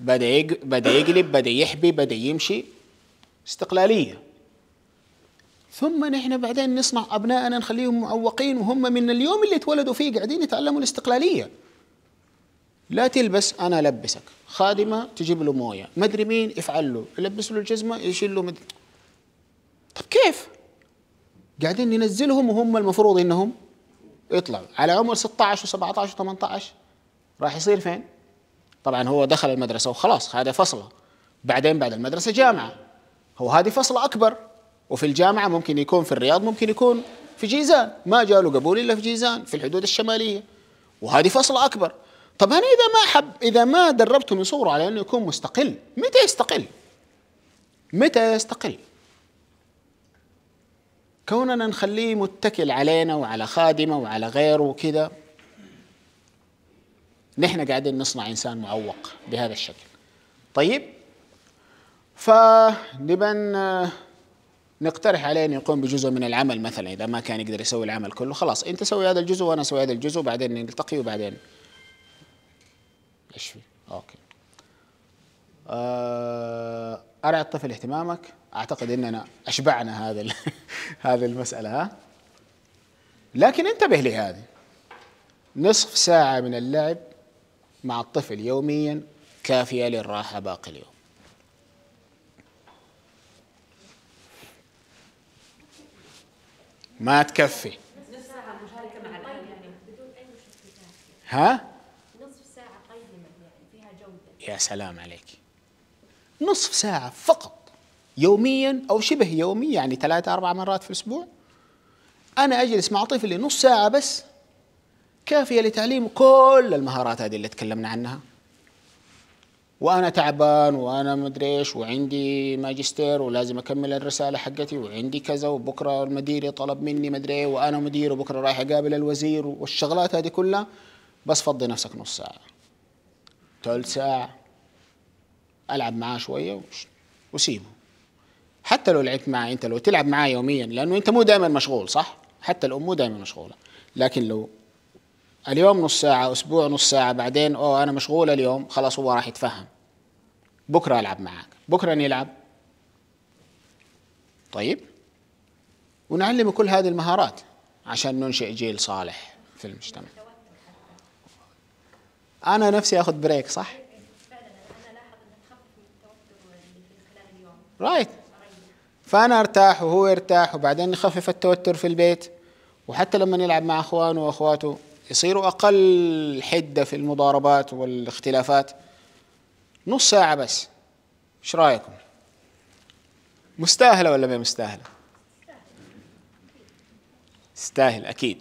بدأ بدأ يقلب بدأ يحبي بدأ يمشي استقلالية ثم نحن بعدين نصنع أبنائنا نخليهم معوقين وهم من اليوم اللي اتولدوا فيه قاعدين يتعلموا الاستقلالية لا تلبس أنا ألبسك خادمة تجيب له موية مدري مين يفعل له يلبس له الجزمة يشيل له مدري طب كيف؟ قاعدين ننزلهم وهم المفروض انهم يطلع على عمر 16 و17 و18 راح يصير فين؟ طبعا هو دخل المدرسه وخلاص هذا فصله بعدين بعد المدرسه جامعه هو هذه فصله اكبر وفي الجامعه ممكن يكون في الرياض ممكن يكون في جيزان ما جاء له قبول الا في جيزان في الحدود الشماليه وهذه فصله اكبر طب انا اذا ما حب اذا ما دربته من صغره على انه يكون مستقل متى يستقل؟ متى يستقل؟ كوننا نخليه متكل علينا وعلى خادمه وعلى غيره وكذا نحن قاعدين نصنع انسان معوق بهذا الشكل طيب فنبن نقترح عليه انه يقوم بجزء من العمل مثلا اذا ما كان يقدر يسوي العمل كله خلاص انت سوي هذا الجزء وانا اسوي هذا الجزء وبعدين نلتقي وبعدين ايش في؟ اوكي آه، ارعى الطفل اهتمامك اعتقد اننا اشبعنا هذا هذه المساله ها لكن انتبه لهذه نصف ساعه من اللعب مع الطفل يوميا كافيه للراحه باقي اليوم ما تكفي ها؟ نصف ساعة قيمة يعني فيها جودة يا سلام عليك نصف ساعة فقط يوميا او شبه يومي يعني ثلاثة اربع مرات في الاسبوع انا اجلس مع طفلي نص ساعه بس كافيه لتعليمه كل المهارات هذه اللي تكلمنا عنها وانا تعبان وانا مدري ايش وعندي ماجستير ولازم اكمل الرساله حقتي وعندي كذا وبكره المدير طلب مني مدري إيه، وانا مدير وبكره رايح اقابل الوزير والشغلات هذه كلها بس فضي نفسك نص ساعه ثلث ساعه العب معاه شويه وسيبه حتى لو لعبت معي انت لو تلعب معاه يوميا لانه انت مو دائما مشغول صح حتى الام مو دائما مشغوله لكن لو اليوم نص ساعه اسبوع نص ساعه بعدين اوه انا مشغول اليوم خلاص هو راح يتفهم بكره العب معاك بكره نلعب طيب ونعلمه كل هذه المهارات عشان ننشئ جيل صالح في المجتمع انا نفسي اخذ بريك صح رايت فأنا أرتاح وهو يرتاح وبعدين نخفف التوتر في البيت وحتى لما يلعب مع أخوانه وأخواته يصيروا أقل حدة في المضاربات والاختلافات نص ساعة بس إيش رأيكم؟ مستاهلة ولا ما مستاهلة؟ تستاهل أكيد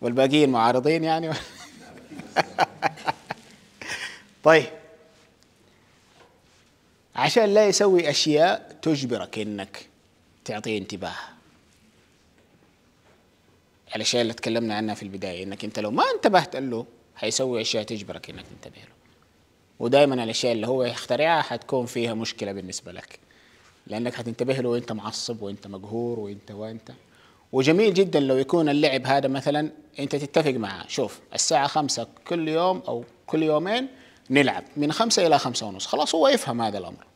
والباقيين معارضين يعني طيب عشان لا يسوي أشياء تجبرك إنك تعطيه انتباه الأشياء اللي تكلمنا عنها في البداية إنك أنت لو ما انتبهت له حيسوي أشياء تجبرك إنك تنتبه له ودائما الأشياء اللي هو يخترعها حتكون فيها مشكلة بالنسبة لك لأنك حتنتبه له وأنت معصب وأنت مقهور وأنت وأنت وجميل جدا لو يكون اللعب هذا مثلا أنت تتفق معه شوف الساعة خمسة كل يوم أو كل يومين نلعب من خمسة إلى خمسة ونص خلاص هو يفهم هذا الأمر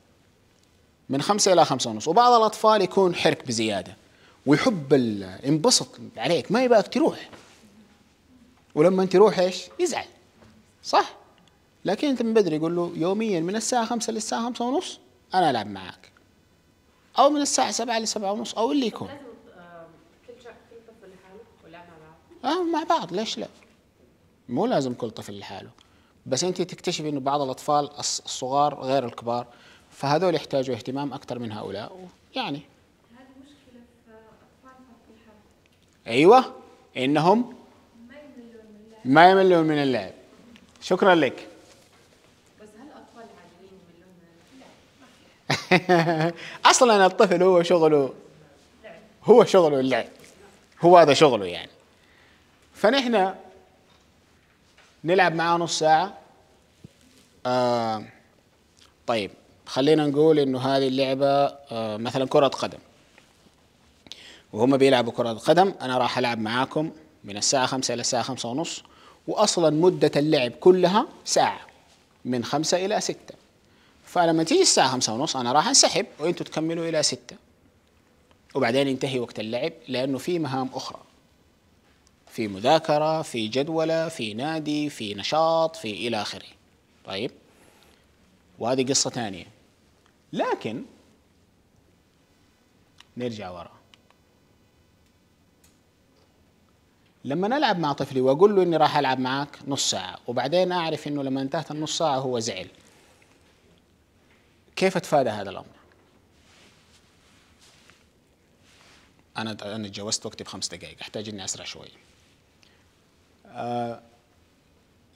من خمسة إلى خمسة ونص وبعض الأطفال يكون حرك بزيادة ويحب ينبسط عليك ما يبغاك تروح ولما انت تروح ايش؟ يزعل صح؟ لكن انت من بدري يقول له يوميا من الساعة خمسة للساعة خمسة ونص أنا ألعب معاك أو من الساعة سبعة لسبعة ونص أو اللي يكون آه،, آه مع بعض ليش لا؟ مو لازم كل طفل لحاله بس انت تكتشفي انه بعض الاطفال الصغار غير الكبار فهذول يحتاجوا اهتمام اكثر من هؤلاء يعني في ايوه انهم ما يملون من اللعب شكرا لك بس هل الاطفال العاديين يملون من اللعب؟ اصلا الطفل هو شغله هو شغله اللعب هو هذا شغله يعني فنحن نلعب معاه نص ساعة آه طيب خلينا نقول انه هذه اللعبة آه مثلا كرة قدم وهم بيلعبوا كرة قدم انا راح العب معاكم من الساعة خمسة الى الساعة خمسة ونص واصلا مدة اللعب كلها ساعة من خمسة الى ستة فلما تيجي الساعة خمسة ونص انا راح انسحب وانتوا تكملوا الى ستة وبعدين ينتهي وقت اللعب لانه في مهام اخرى في مذاكرة في جدولة في نادي في نشاط في إلى آخره طيب وهذه قصة ثانية لكن نرجع ورا لما نلعب مع طفلي واقول له اني راح العب معك نص ساعه وبعدين اعرف انه لما انتهت النص ساعه هو زعل كيف اتفادى هذا الامر انا انا تجاوزت وقتي بخمس دقائق احتاج اني اسرع شوي آه،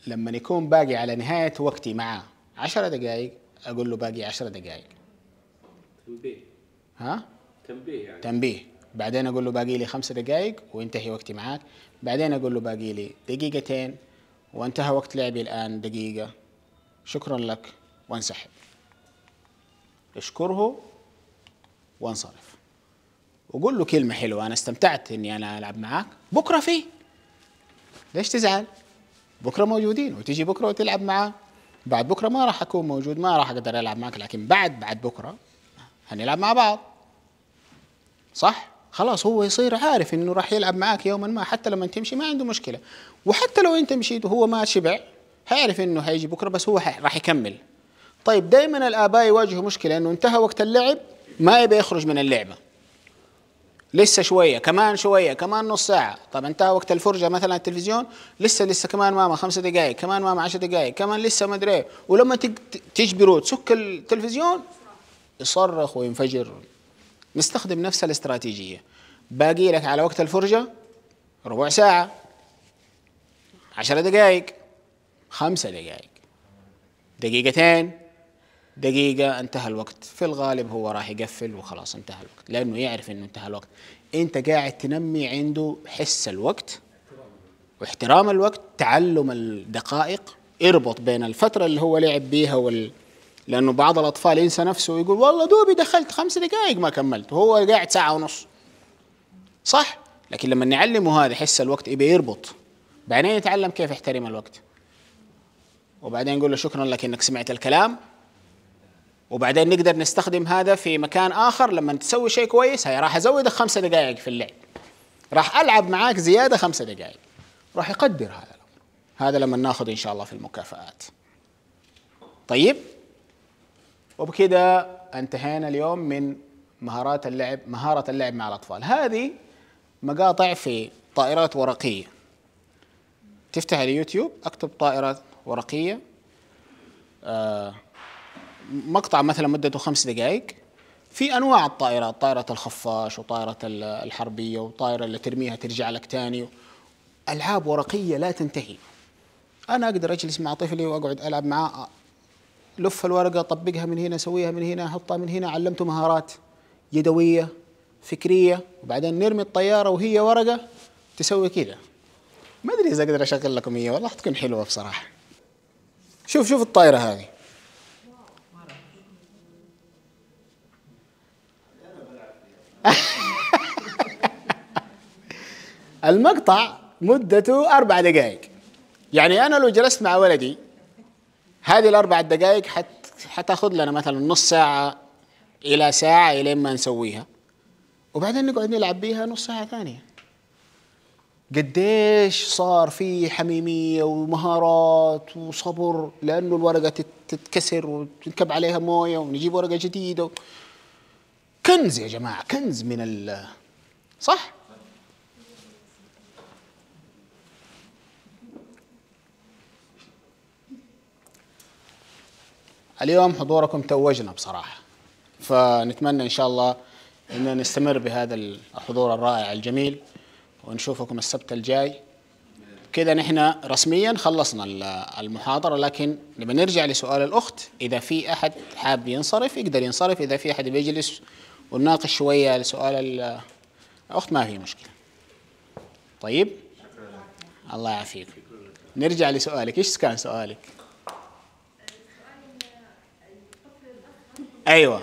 لما يكون باقي على نهاية وقتي معاه عشرة دقائق أقول له باقي عشرة دقائق تنبيه ها؟ تنبيه يعني تنبيه بعدين أقول له باقي لي خمسة دقائق وينتهي وقتي معاك بعدين أقول له باقي لي دقيقتين وانتهى وقت لعبي الآن دقيقة شكرا لك وانسحب اشكره وانصرف وقول له كلمة حلوة أنا استمتعت إني أنا ألعب معاك بكرة فيه ليش تزعل؟ بكره موجودين وتجي بكره وتلعب معاه بعد بكره ما راح اكون موجود ما راح اقدر العب معك لكن بعد بعد بكره هنلعب مع بعض صح؟ خلاص هو يصير عارف انه راح يلعب معاك يوما ما حتى لما تمشي ما عنده مشكله وحتى لو انت مشيت وهو ما شبع هيعرف انه هيجي بكره بس هو راح يكمل طيب دائما الاباء يواجهوا مشكله انه انتهى وقت اللعب ما يبي يخرج من اللعبه لسه شويه كمان شويه كمان نص ساعه طب انتهى وقت الفرجه مثلا التلفزيون لسه لسه كمان ماما خمس دقائق كمان ماما عشر دقائق كمان لسه ما ادري إيه. ولما تجبره تسك التلفزيون يصرخ وينفجر نستخدم نفس الاستراتيجيه باقي لك على وقت الفرجه ربع ساعه عشر دقائق خمسة دقائق دقيقتين دقيقة انتهى الوقت في الغالب هو راح يقفل وخلاص انتهى الوقت لأنه يعرف أنه انتهى الوقت أنت قاعد تنمي عنده حس الوقت واحترام الوقت تعلم الدقائق اربط بين الفترة اللي هو لعب بيها وال لأنه بعض الأطفال ينسى نفسه ويقول والله دوبي دخلت خمس دقائق ما كملت وهو قاعد ساعة ونص صح لكن لما نعلمه هذا حس الوقت يبي يربط بعدين يتعلم كيف يحترم الوقت وبعدين يقول له شكرا لك انك سمعت الكلام وبعدين نقدر نستخدم هذا في مكان اخر لما تسوي شيء كويس هي راح ازودك خمسة دقائق في اللعب راح العب معاك زياده خمسة دقائق راح يقدر هذا الامر هذا لما ناخذ ان شاء الله في المكافآت طيب وبكذا انتهينا اليوم من مهارات اللعب مهارة اللعب مع الأطفال هذه مقاطع في طائرات ورقية تفتح اليوتيوب اكتب طائرات ورقية آه مقطع مثلا مدته خمس دقائق في انواع الطائرات طائره الخفاش وطائره الحربيه وطائره اللي ترميها ترجع لك تاني العاب ورقيه لا تنتهي انا اقدر اجلس مع طفلي واقعد العب معاه لف الورقه طبقها من هنا سويها من هنا حطها من هنا علمته مهارات يدويه فكريه وبعدين نرمي الطياره وهي ورقه تسوي كذا ما ادري اذا اقدر اشغل لكم اياها والله تكون حلوه بصراحه شوف شوف الطايره هذه المقطع مدته أربع دقائق يعني أنا لو جلست مع ولدي هذه الأربع دقائق حت حتاخذ لنا مثلا نص ساعة إلى ساعة إلى ما نسويها وبعدين نقعد نلعب بيها نص ساعة ثانية قديش صار في حميمية ومهارات وصبر لأنه الورقة تتكسر وتنكب عليها موية ونجيب ورقة جديدة كنز يا جماعة كنز من ال صح؟ اليوم حضوركم توجنا بصراحة فنتمنى إن شاء الله أن نستمر بهذا الحضور الرائع الجميل ونشوفكم السبت الجاي كده نحن رسميا خلصنا المحاضرة لكن لما نرجع لسؤال الأخت إذا في أحد حاب ينصرف يقدر ينصرف إذا في أحد بيجلس ونناقش شويه لسؤال الاخت ما في مشكله طيب الله يعافيك نرجع لسؤالك ايش كان سؤالك ايوه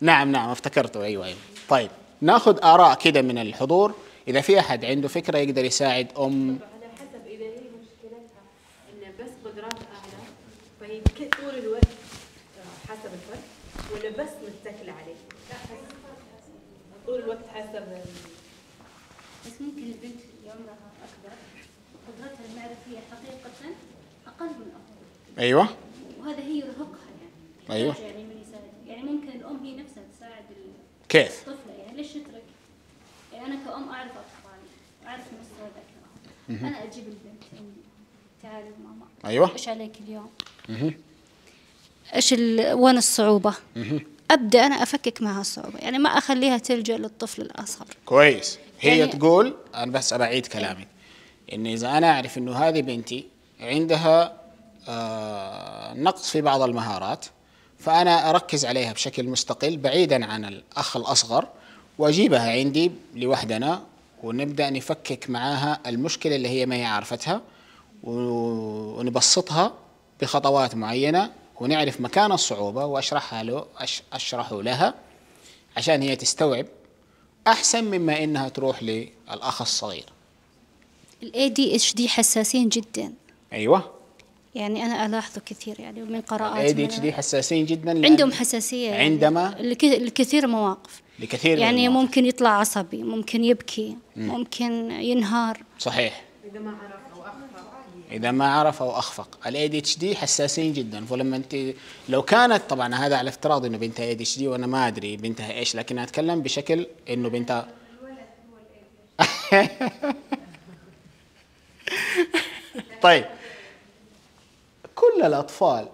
نعم نعم افتكرته ايوه ايوه طيب ناخذ اراء كده من الحضور اذا في احد عنده فكره يقدر يساعد ام على حسب اذا هي مشكلتها ان بس اعلى فهي طيب، طول الوقت حسب ولا بس الوقت حسب بس ممكن البنت اللي عمرها اكبر قدرتها المعرفيه حقيقه اقل من اخوها ايوه وهذا هي يرهقها يعني ايوه يعني من يساعد يعني ممكن الام هي نفسها تساعد كيف؟ الطفله يعني ليش تترك؟ يعني انا كأم اعرف اطفالي اعرف مستوى ذكرها انا اجيب البنت تعالي ماما ايوه ايش عليك اليوم؟ ايش وين الصعوبه؟ ابدا انا افكك معها الصعوبه يعني ما اخليها تلجا للطفل الاصغر كويس هي يعني تقول انا بس اعيد كلامي ان اذا انا اعرف انه هذه بنتي عندها آه نقص في بعض المهارات فانا اركز عليها بشكل مستقل بعيدا عن الاخ الاصغر واجيبها عندي لوحدنا ونبدا نفكك معاها المشكله اللي هي ما هي عارفتها ونبسطها بخطوات معينه ونعرف مكان الصعوبة وأشرحها له أشرح لها عشان هي تستوعب أحسن مما إنها تروح للأخ الصغير الاي دي اتش دي حساسين جدا ايوه يعني انا الاحظه كثير يعني من قراءات الاي دي اتش دي حساسين جدا عندهم حساسيه يعني عندما لكثير مواقف لكثير يعني ممكن يطلع عصبي ممكن يبكي مم. ممكن ينهار صحيح اذا ما عرف اذا ما عرف او اخفق الاي دي اتش دي حساسين جدا فلما انت لو كانت طبعا هذا على افتراض انه بنتها اي دي اتش دي وانا ما ادري بنتها ايش لكن اتكلم بشكل انه بنتها طيب كل الاطفال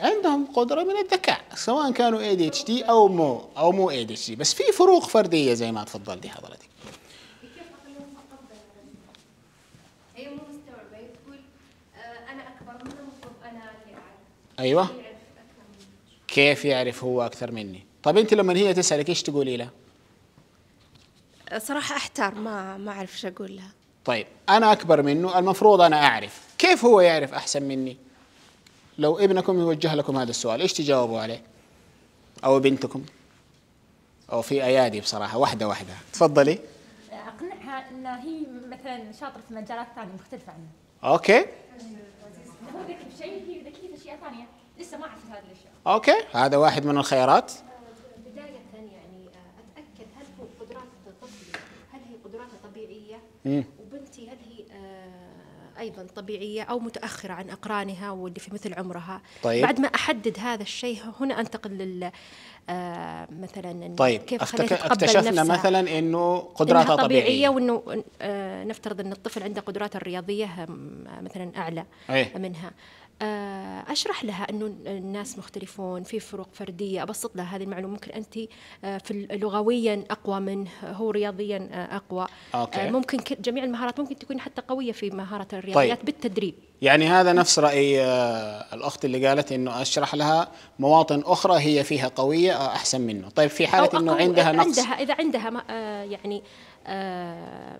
عندهم قدره من الذكاء سواء كانوا اي دي اتش دي او مو او مو اي دي اتش دي بس في فروق فرديه زي ما تفضلتي حضرتك ايوه كيف يعرف هو اكثر مني طب انت لما هي تسالك ايش تقولي لها صراحه احتار ما ما اعرف ايش اقول لها طيب انا اكبر منه المفروض انا اعرف كيف هو يعرف احسن مني لو ابنكم يوجه لكم هذا السؤال ايش تجاوبوا عليه او بنتكم او في ايادي بصراحه واحده واحده تفضلي اقنعها انها هي مثلا شاطره في مجالات ثانيه مختلفه عني اوكي اذكرك بشيء يذكرني باشياء ثانيه لسه ما عرفت هذه الاشياء اوكي هذا واحد من الخيارات آه، بدايه يعني آه، اتاكد هل هو قدرات طبيعيه هل هي قدراته طبيعيه مم. وبنتي هل هي آه، ايضا طبيعيه او متاخره عن اقرانها واللي في مثل عمرها طيب. بعد ما احدد هذا الشيء هنا انتقل لل آه، مثلا طيب كيف أختك... اكتشفنا نفسها. مثلا انه قدراتها طبيعيه طبيعيه وانه آه، نفترض ان الطفل عنده قدرات الرياضيه مثلا اعلى أيه؟ منها آه، اشرح لها انه الناس مختلفون في فروق فرديه ابسط لها هذه المعلومه ممكن انت آه، في لغويا اقوى منه هو رياضيا آه، اقوى أوكي. ممكن جميع المهارات ممكن تكون حتى قويه في مهاره الرياضيات طيب. بالتدريب يعني هذا نفس راي الاخت اللي قالت انه اشرح لها مواطن اخرى هي فيها قويه احسن منه طيب في حاله انه عندها نقص عندها اذا عندها يعني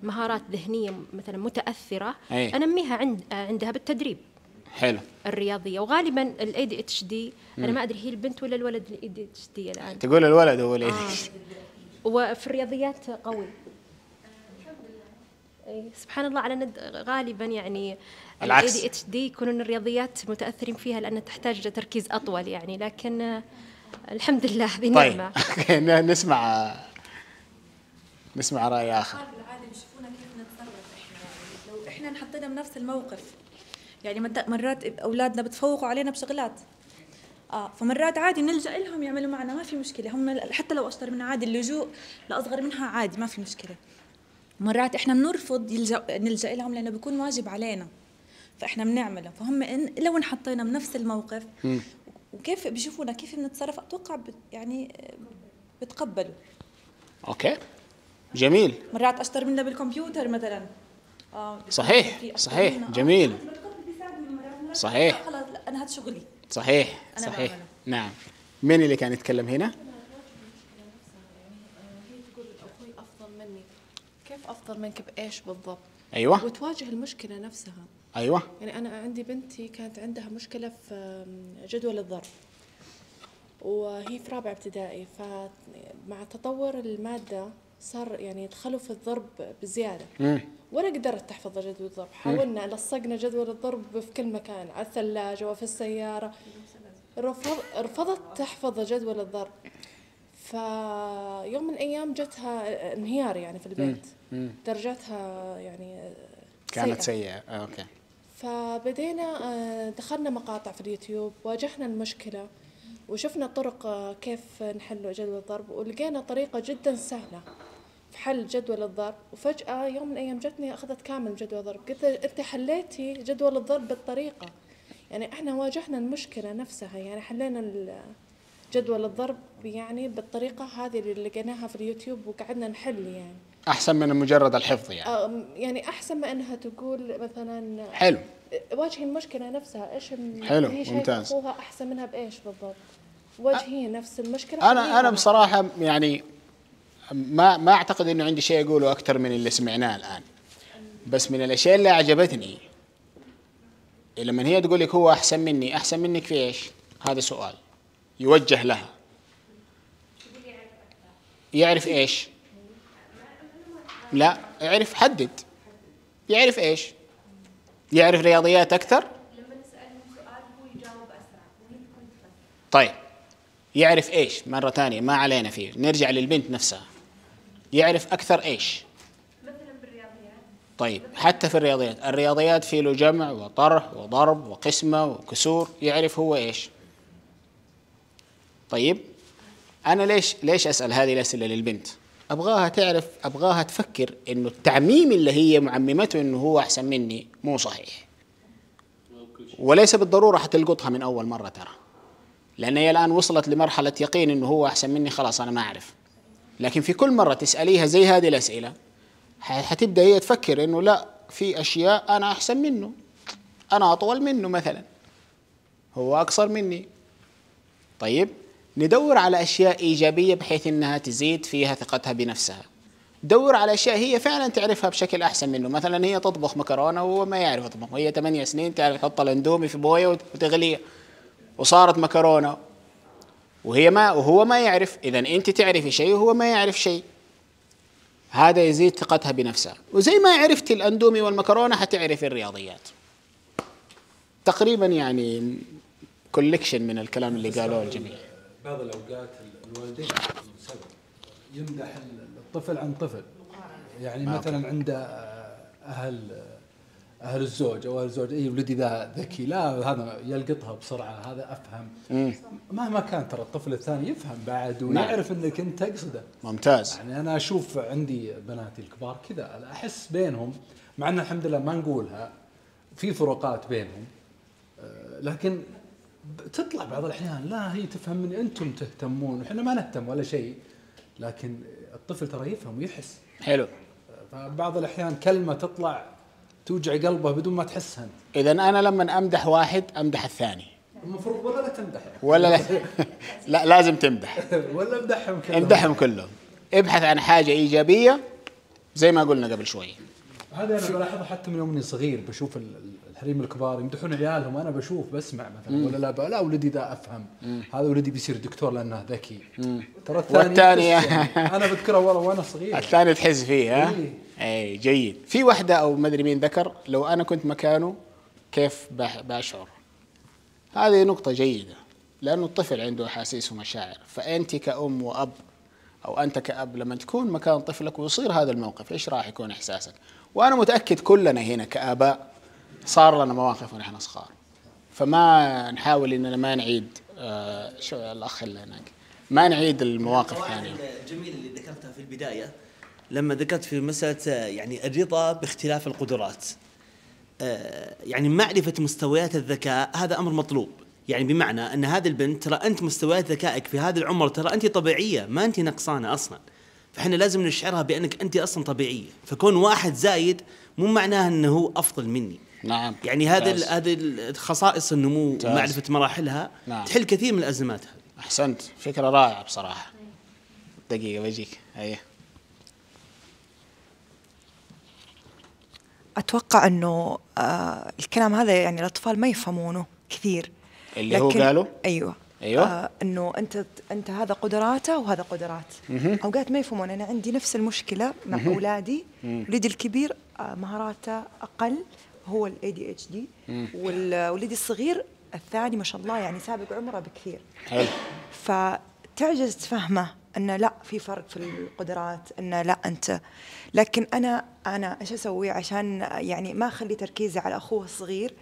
مهارات ذهنيه مثلا متاثره أي. انميها عند عندها بالتدريب حلو الرياضيه وغالبا الاي دي اتش دي انا ما ادري هي البنت ولا الولد الاي دي اتش دي الان تقول الولد هو الاي دي اتش وفي الرياضيات قوي إيه، سبحان الله على ند غالبا يعني الاي دي اتش دي يكونون الرياضيات متاثرين فيها لان تحتاج تركيز اطول يعني لكن الحمد لله هذه طيب. نعمه طيب نسمع نسمع راي اخر العالم شوفونا كيف نتصرف احنا لو احنا انحطينا بنفس الموقف يعني مرات اولادنا بتفوقوا علينا بشغلات اه فمرات عادي نلجا لهم يعملوا معنا ما في مشكله هم حتى لو اشطر منا عادي اللجوء لاصغر منها عادي ما في مشكله مرات احنا بنرفض نلجا لهم لانه بيكون واجب علينا فاحنا بنعمله فهم إن لو انحطينا بنفس الموقف وكيف بيشوفونا كيف بنتصرف اتوقع يعني آه، بتقبلوا اوكي جميل مرات اشطر منا بالكمبيوتر مثلا آه صحيح صحيح آه. جميل صحيح انا هذا شغلي صحيح أنا صحيح نعم مين اللي كان يتكلم هنا؟ كيف افضل منك بايش بالضبط؟ ايوه وتواجه المشكله نفسها ايوه يعني انا عندي بنتي كانت عندها مشكله في جدول الضرب وهي في رابع ابتدائي فمع تطور الماده صار يعني يدخلوا في الضرب بزياده مم. ولا قدرت تحفظ جدول الضرب إيه. حاولنا لصقنا جدول الضرب في كل مكان على الثلاجة وفي السيارة رفض رفضت تحفظ جدول الضرب فيوم من الأيام جتها انهيار يعني في البيت درجتها يعني كانت سيئة, سيئة. آه، أوكي فبدينا آه، دخلنا مقاطع في اليوتيوب واجهنا المشكلة وشفنا طرق آه، كيف نحل جدول الضرب ولقينا طريقة جدا سهلة في حل جدول الضرب وفجأة يوم من الأيام جتني أخذت كامل جدول الضرب قلت أنت حليتي جدول الضرب بالطريقة يعني إحنا واجهنا المشكلة نفسها يعني حلينا جدول الضرب يعني بالطريقة هذه اللي لقيناها في اليوتيوب وقعدنا نحل يعني أحسن من مجرد الحفظ يعني يعني أحسن ما أنها تقول مثلا حلو واجهي المشكلة نفسها إيش حلو هي ممتاز أحسن منها بإيش بالضبط واجهي أ... نفس المشكلة أنا أنا بصراحة يعني ما ما اعتقد انه عندي شيء اقوله اكثر من اللي سمعناه الان بس من الاشياء اللي اعجبتني لما هي تقول لك هو احسن مني احسن منك في ايش هذا سؤال يوجه لها يعرف ايش لا يعرف حدد يعرف ايش يعرف رياضيات اكثر طيب يعرف ايش مره ثانيه ما علينا فيه نرجع للبنت نفسها يعرف اكثر ايش مثلا طيب، بالرياضيات طيب حتى في الرياضيات الرياضيات في له جمع وطرح وضرب وقسمه وكسور يعرف هو ايش طيب انا ليش ليش اسال هذه الاسئله للبنت ابغاها تعرف ابغاها تفكر انه التعميم اللي هي معممته انه هو احسن مني مو صحيح وليس بالضروره حتلقطها من اول مره ترى لان هي الان وصلت لمرحله يقين انه هو احسن مني خلاص انا ما اعرف لكن في كل مرة تسأليها زي هذه الأسئلة حتبدأ هي تفكر إنه لا في أشياء أنا أحسن منه أنا أطول منه مثلا هو أقصر مني طيب ندور على أشياء إيجابية بحيث إنها تزيد فيها ثقتها بنفسها دور على أشياء هي فعلا تعرفها بشكل أحسن منه مثلا هي تطبخ مكرونة وهو ما يعرف يطبخ وهي 8 سنين تعرف تحط الاندومي في بوية وتغليه وصارت مكرونة وهي ما وهو ما يعرف اذا انت تعرفي شيء وهو ما يعرف شيء هذا يزيد ثقتها بنفسها وزي ما عرفتي الاندومي والمكرونه حتعرفي الرياضيات تقريبا يعني كوليكشن من الكلام اللي قالوه الجميع بعض الاوقات الوالدين يمدح الطفل عن طفل يعني آه، مثلا عند اهل اهل الزوج او اهل الزوج اي ولدي ذا ذكي لا هذا يلقطها بسرعه هذا افهم مهما كان ترى الطفل الثاني يفهم بعد نعم. ويعرف نعم. انك انت تقصده ممتاز يعني انا اشوف عندي بناتي الكبار كذا احس بينهم مع ان الحمد لله ما نقولها في فروقات بينهم آه، لكن تطلع بعض الاحيان لا هي تفهم من انتم تهتمون احنا ما نهتم ولا شيء لكن الطفل ترى يفهم ويحس حلو فبعض آه، الاحيان كلمه تطلع توجع قلبه بدون ما تحس انت اذا انا لما امدح واحد امدح الثاني المفروض ولا لا تمدح ولا لا, لا لازم تمدح ولا امدحهم كلهم امدحهم كلهم ابحث عن حاجه ايجابيه زي ما قلنا قبل شوي هذا انا بلاحظه حتى من يوم اني صغير بشوف الحريم الكبار يمدحون عيالهم انا بشوف بسمع مثلا مم. ولا لا لا ولدي ذا افهم مم. هذا ولدي بيصير دكتور لانه ذكي ترى الثاني يعني. يعني. انا بذكره والله وانا صغير الثاني تحس فيه ها اي إيه، جيد في واحده او ما ادري مين ذكر لو انا كنت مكانه كيف بشعر هذه نقطه جيده لانه الطفل عنده احاسيس ومشاعر فانت كأم واب او انت كاب لما تكون مكان طفلك ويصير هذا الموقف ايش راح يكون احساسك وانا متاكد كلنا هنا كاباء صار لنا مواقف ونحن صغار فما نحاول اننا ما نعيد آه الاخ اللي هناك ما نعيد المواقف الثانيه الجميل اللي ذكرتها في البدايه لما ذكرت في مساله آه، يعني الرضا باختلاف القدرات آه، يعني معرفه مستويات الذكاء هذا امر مطلوب يعني بمعنى ان هذه البنت ترى انت مستويات ذكائك في هذا العمر ترى انت طبيعيه ما انت نقصانه اصلا فاحنا لازم نشعرها بانك انت اصلا طبيعيه فكون واحد زايد مو معناه انه هو افضل مني نعم يعني هذا هذه خصائص النمو ومعرفه مراحلها نعم. تحل كثير من الازمات هذه احسنت فكره رائعه بصراحه دقيقه بجيك ايوه اتوقع انه آه الكلام هذا يعني الاطفال ما يفهمونه كثير اللي هو قاله ايوه ايوه آه انه انت انت هذا قدراته وهذا قدرات اوقات ما يفهمون انا عندي نفس المشكله مع اولادي ولدي الكبير آه مهاراته اقل هو الاي دي اتش دي والولدي الصغير الثاني ما شاء الله يعني سابق عمره بكثير حلو فتعجز تفهمه انه لا في فرق في القدرات انه لا انت لكن انا انا ايش اسوي عشان يعني ما اخلي تركيزي على اخوه الصغير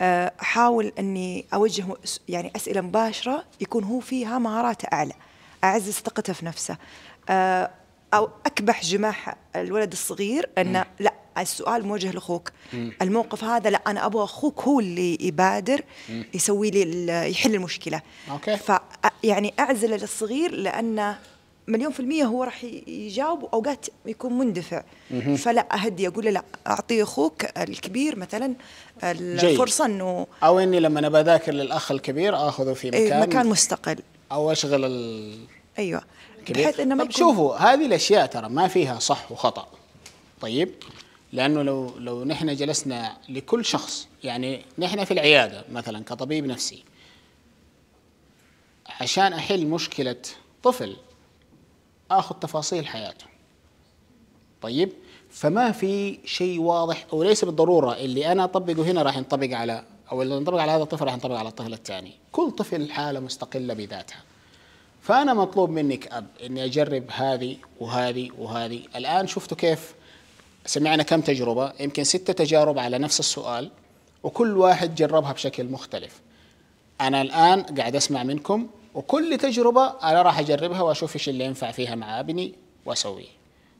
آه، احاول اني اوجه يعني اسئله مباشره يكون هو فيها مهاراته اعلى اعزز ثقته في نفسه آه، او اكبح جماح الولد الصغير انه لا السؤال موجه لاخوك الموقف هذا لا انا ابغى اخوك هو اللي يبادر يسوي لي يحل المشكله اوكي ف يعني اعزل الصغير لانه مليون في المية هو راح يجاوب وأوقات يكون مندفع مهم. فلا أهدي أقول له لا أعطي أخوك الكبير مثلا الفرصة أنه أو أني لما أنا بذاكر للأخ الكبير أخذه في إيه، مكان مكان مستقل أو أشغل ال... أيوه بحيث أنه ما طيب، يكون... شوفوا هذه الأشياء ترى ما فيها صح وخطأ طيب لانه لو لو نحن جلسنا لكل شخص يعني نحن في العياده مثلا كطبيب نفسي عشان احل مشكله طفل اخذ تفاصيل حياته طيب فما في شيء واضح او ليس بالضروره اللي انا اطبقه هنا راح ينطبق على او اللي ينطبق على هذا الطفل راح ينطبق على الطفل الثاني كل طفل حاله مستقله بذاتها فانا مطلوب مني كاب اني اجرب هذه وهذه وهذه الان شفتوا كيف سمعنا كم تجربة يمكن ستة تجارب على نفس السؤال وكل واحد جربها بشكل مختلف أنا الآن قاعد أسمع منكم وكل تجربة أنا راح أجربها وأشوف إيش اللي ينفع فيها مع ابني وأسويه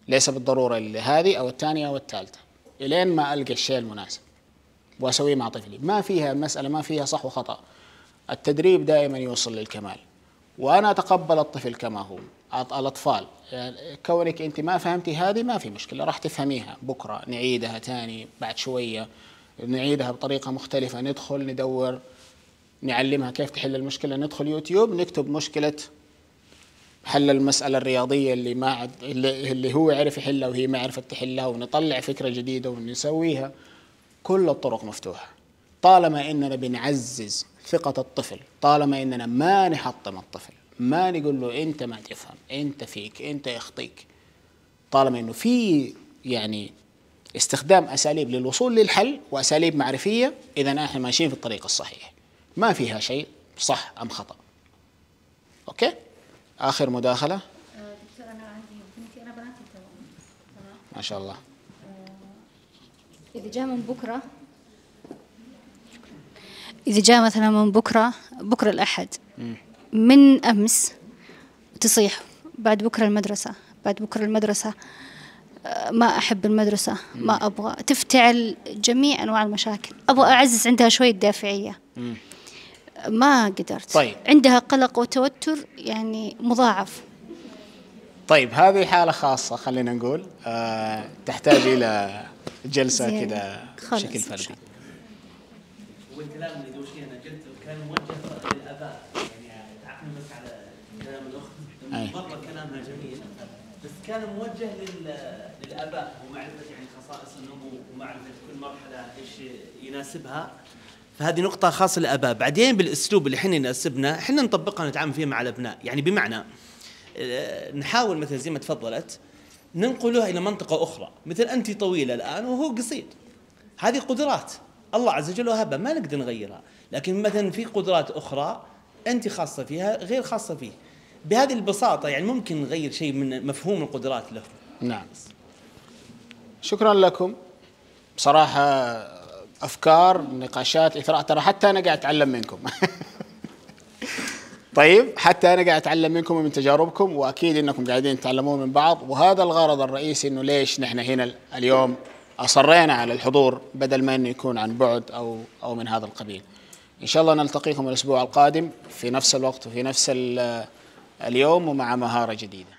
ليس بالضرورة اللي هذه أو الثانية أو الثالثة إلين ما ألقى الشيء المناسب وأسويه مع طفلي ما فيها مسألة ما فيها صح وخطأ التدريب دائما يوصل للكمال وأنا أتقبل الطفل كما هو الاطفال كونك انت ما فهمتي هذه ما في مشكله راح تفهميها بكره نعيدها ثاني بعد شويه نعيدها بطريقه مختلفه ندخل ندور نعلمها كيف تحل المشكله ندخل يوتيوب نكتب مشكله حل المساله الرياضيه اللي ما عد اللي هو عرف يحلها وهي ما عرفت تحلها ونطلع فكره جديده ونسويها كل الطرق مفتوحه طالما اننا بنعزز ثقه الطفل طالما اننا ما نحطم الطفل ما نقول له انت ما تفهم انت فيك انت يخطيك طالما انه في يعني استخدام اساليب للوصول للحل واساليب معرفيه اذا احنا ماشيين في الطريق الصحيح ما فيها شيء صح ام خطا اوكي اخر مداخله دكتور انا عندي بنتي انا بناتي تمام ما شاء الله اذا جاء من بكره اذا جاء مثلا من بكره بكره الاحد م. من أمس تصيح بعد بكرة المدرسة بعد بكرة المدرسة آه، ما أحب المدرسة ما أبغى تفتعل جميع أنواع المشاكل أبغى أعزز عندها شوية دافعية ما قدرت طيب. عندها قلق وتوتر يعني مضاعف طيب هذه حالة خاصة خلينا نقول أه تحتاج إلى جلسة كذا بشكل فردي والكلام اللي قبل شوي أنا قلته كان موجه للآباء إيه. إيه. مره كلامها جميل بس كان موجه للاباء ومعرفه يعني خصائص النمو ومعرفه كل مرحله ايش يناسبها فهذه نقطة خاصة للآباء، بعدين بالأسلوب اللي احنا يناسبنا احنا نطبقها ونتعامل فيه مع الأبناء، يعني بمعنى آه، نحاول مثلا زي ما تفضلت ننقلها إلى منطقة أخرى، مثل أنت طويلة الآن وهو قصير. هذه قدرات الله عز وجل وهبها ما نقدر نغيرها، لكن مثلا في قدرات أخرى أنت خاصة فيها غير خاصة فيه. بهذه البساطه يعني ممكن نغير شيء من مفهوم القدرات له. نعم. شكرا لكم. بصراحه افكار، نقاشات، اثراء ترى حتى انا قاعد اتعلم منكم. طيب حتى انا قاعد اتعلم منكم ومن تجاربكم واكيد انكم قاعدين تتعلمون من بعض وهذا الغرض الرئيسي انه ليش نحن هنا اليوم اصرينا على الحضور بدل ما انه يكون عن بعد او او من هذا القبيل. ان شاء الله نلتقيكم الاسبوع القادم في نفس الوقت وفي نفس اليوم ومع مهارة جديدة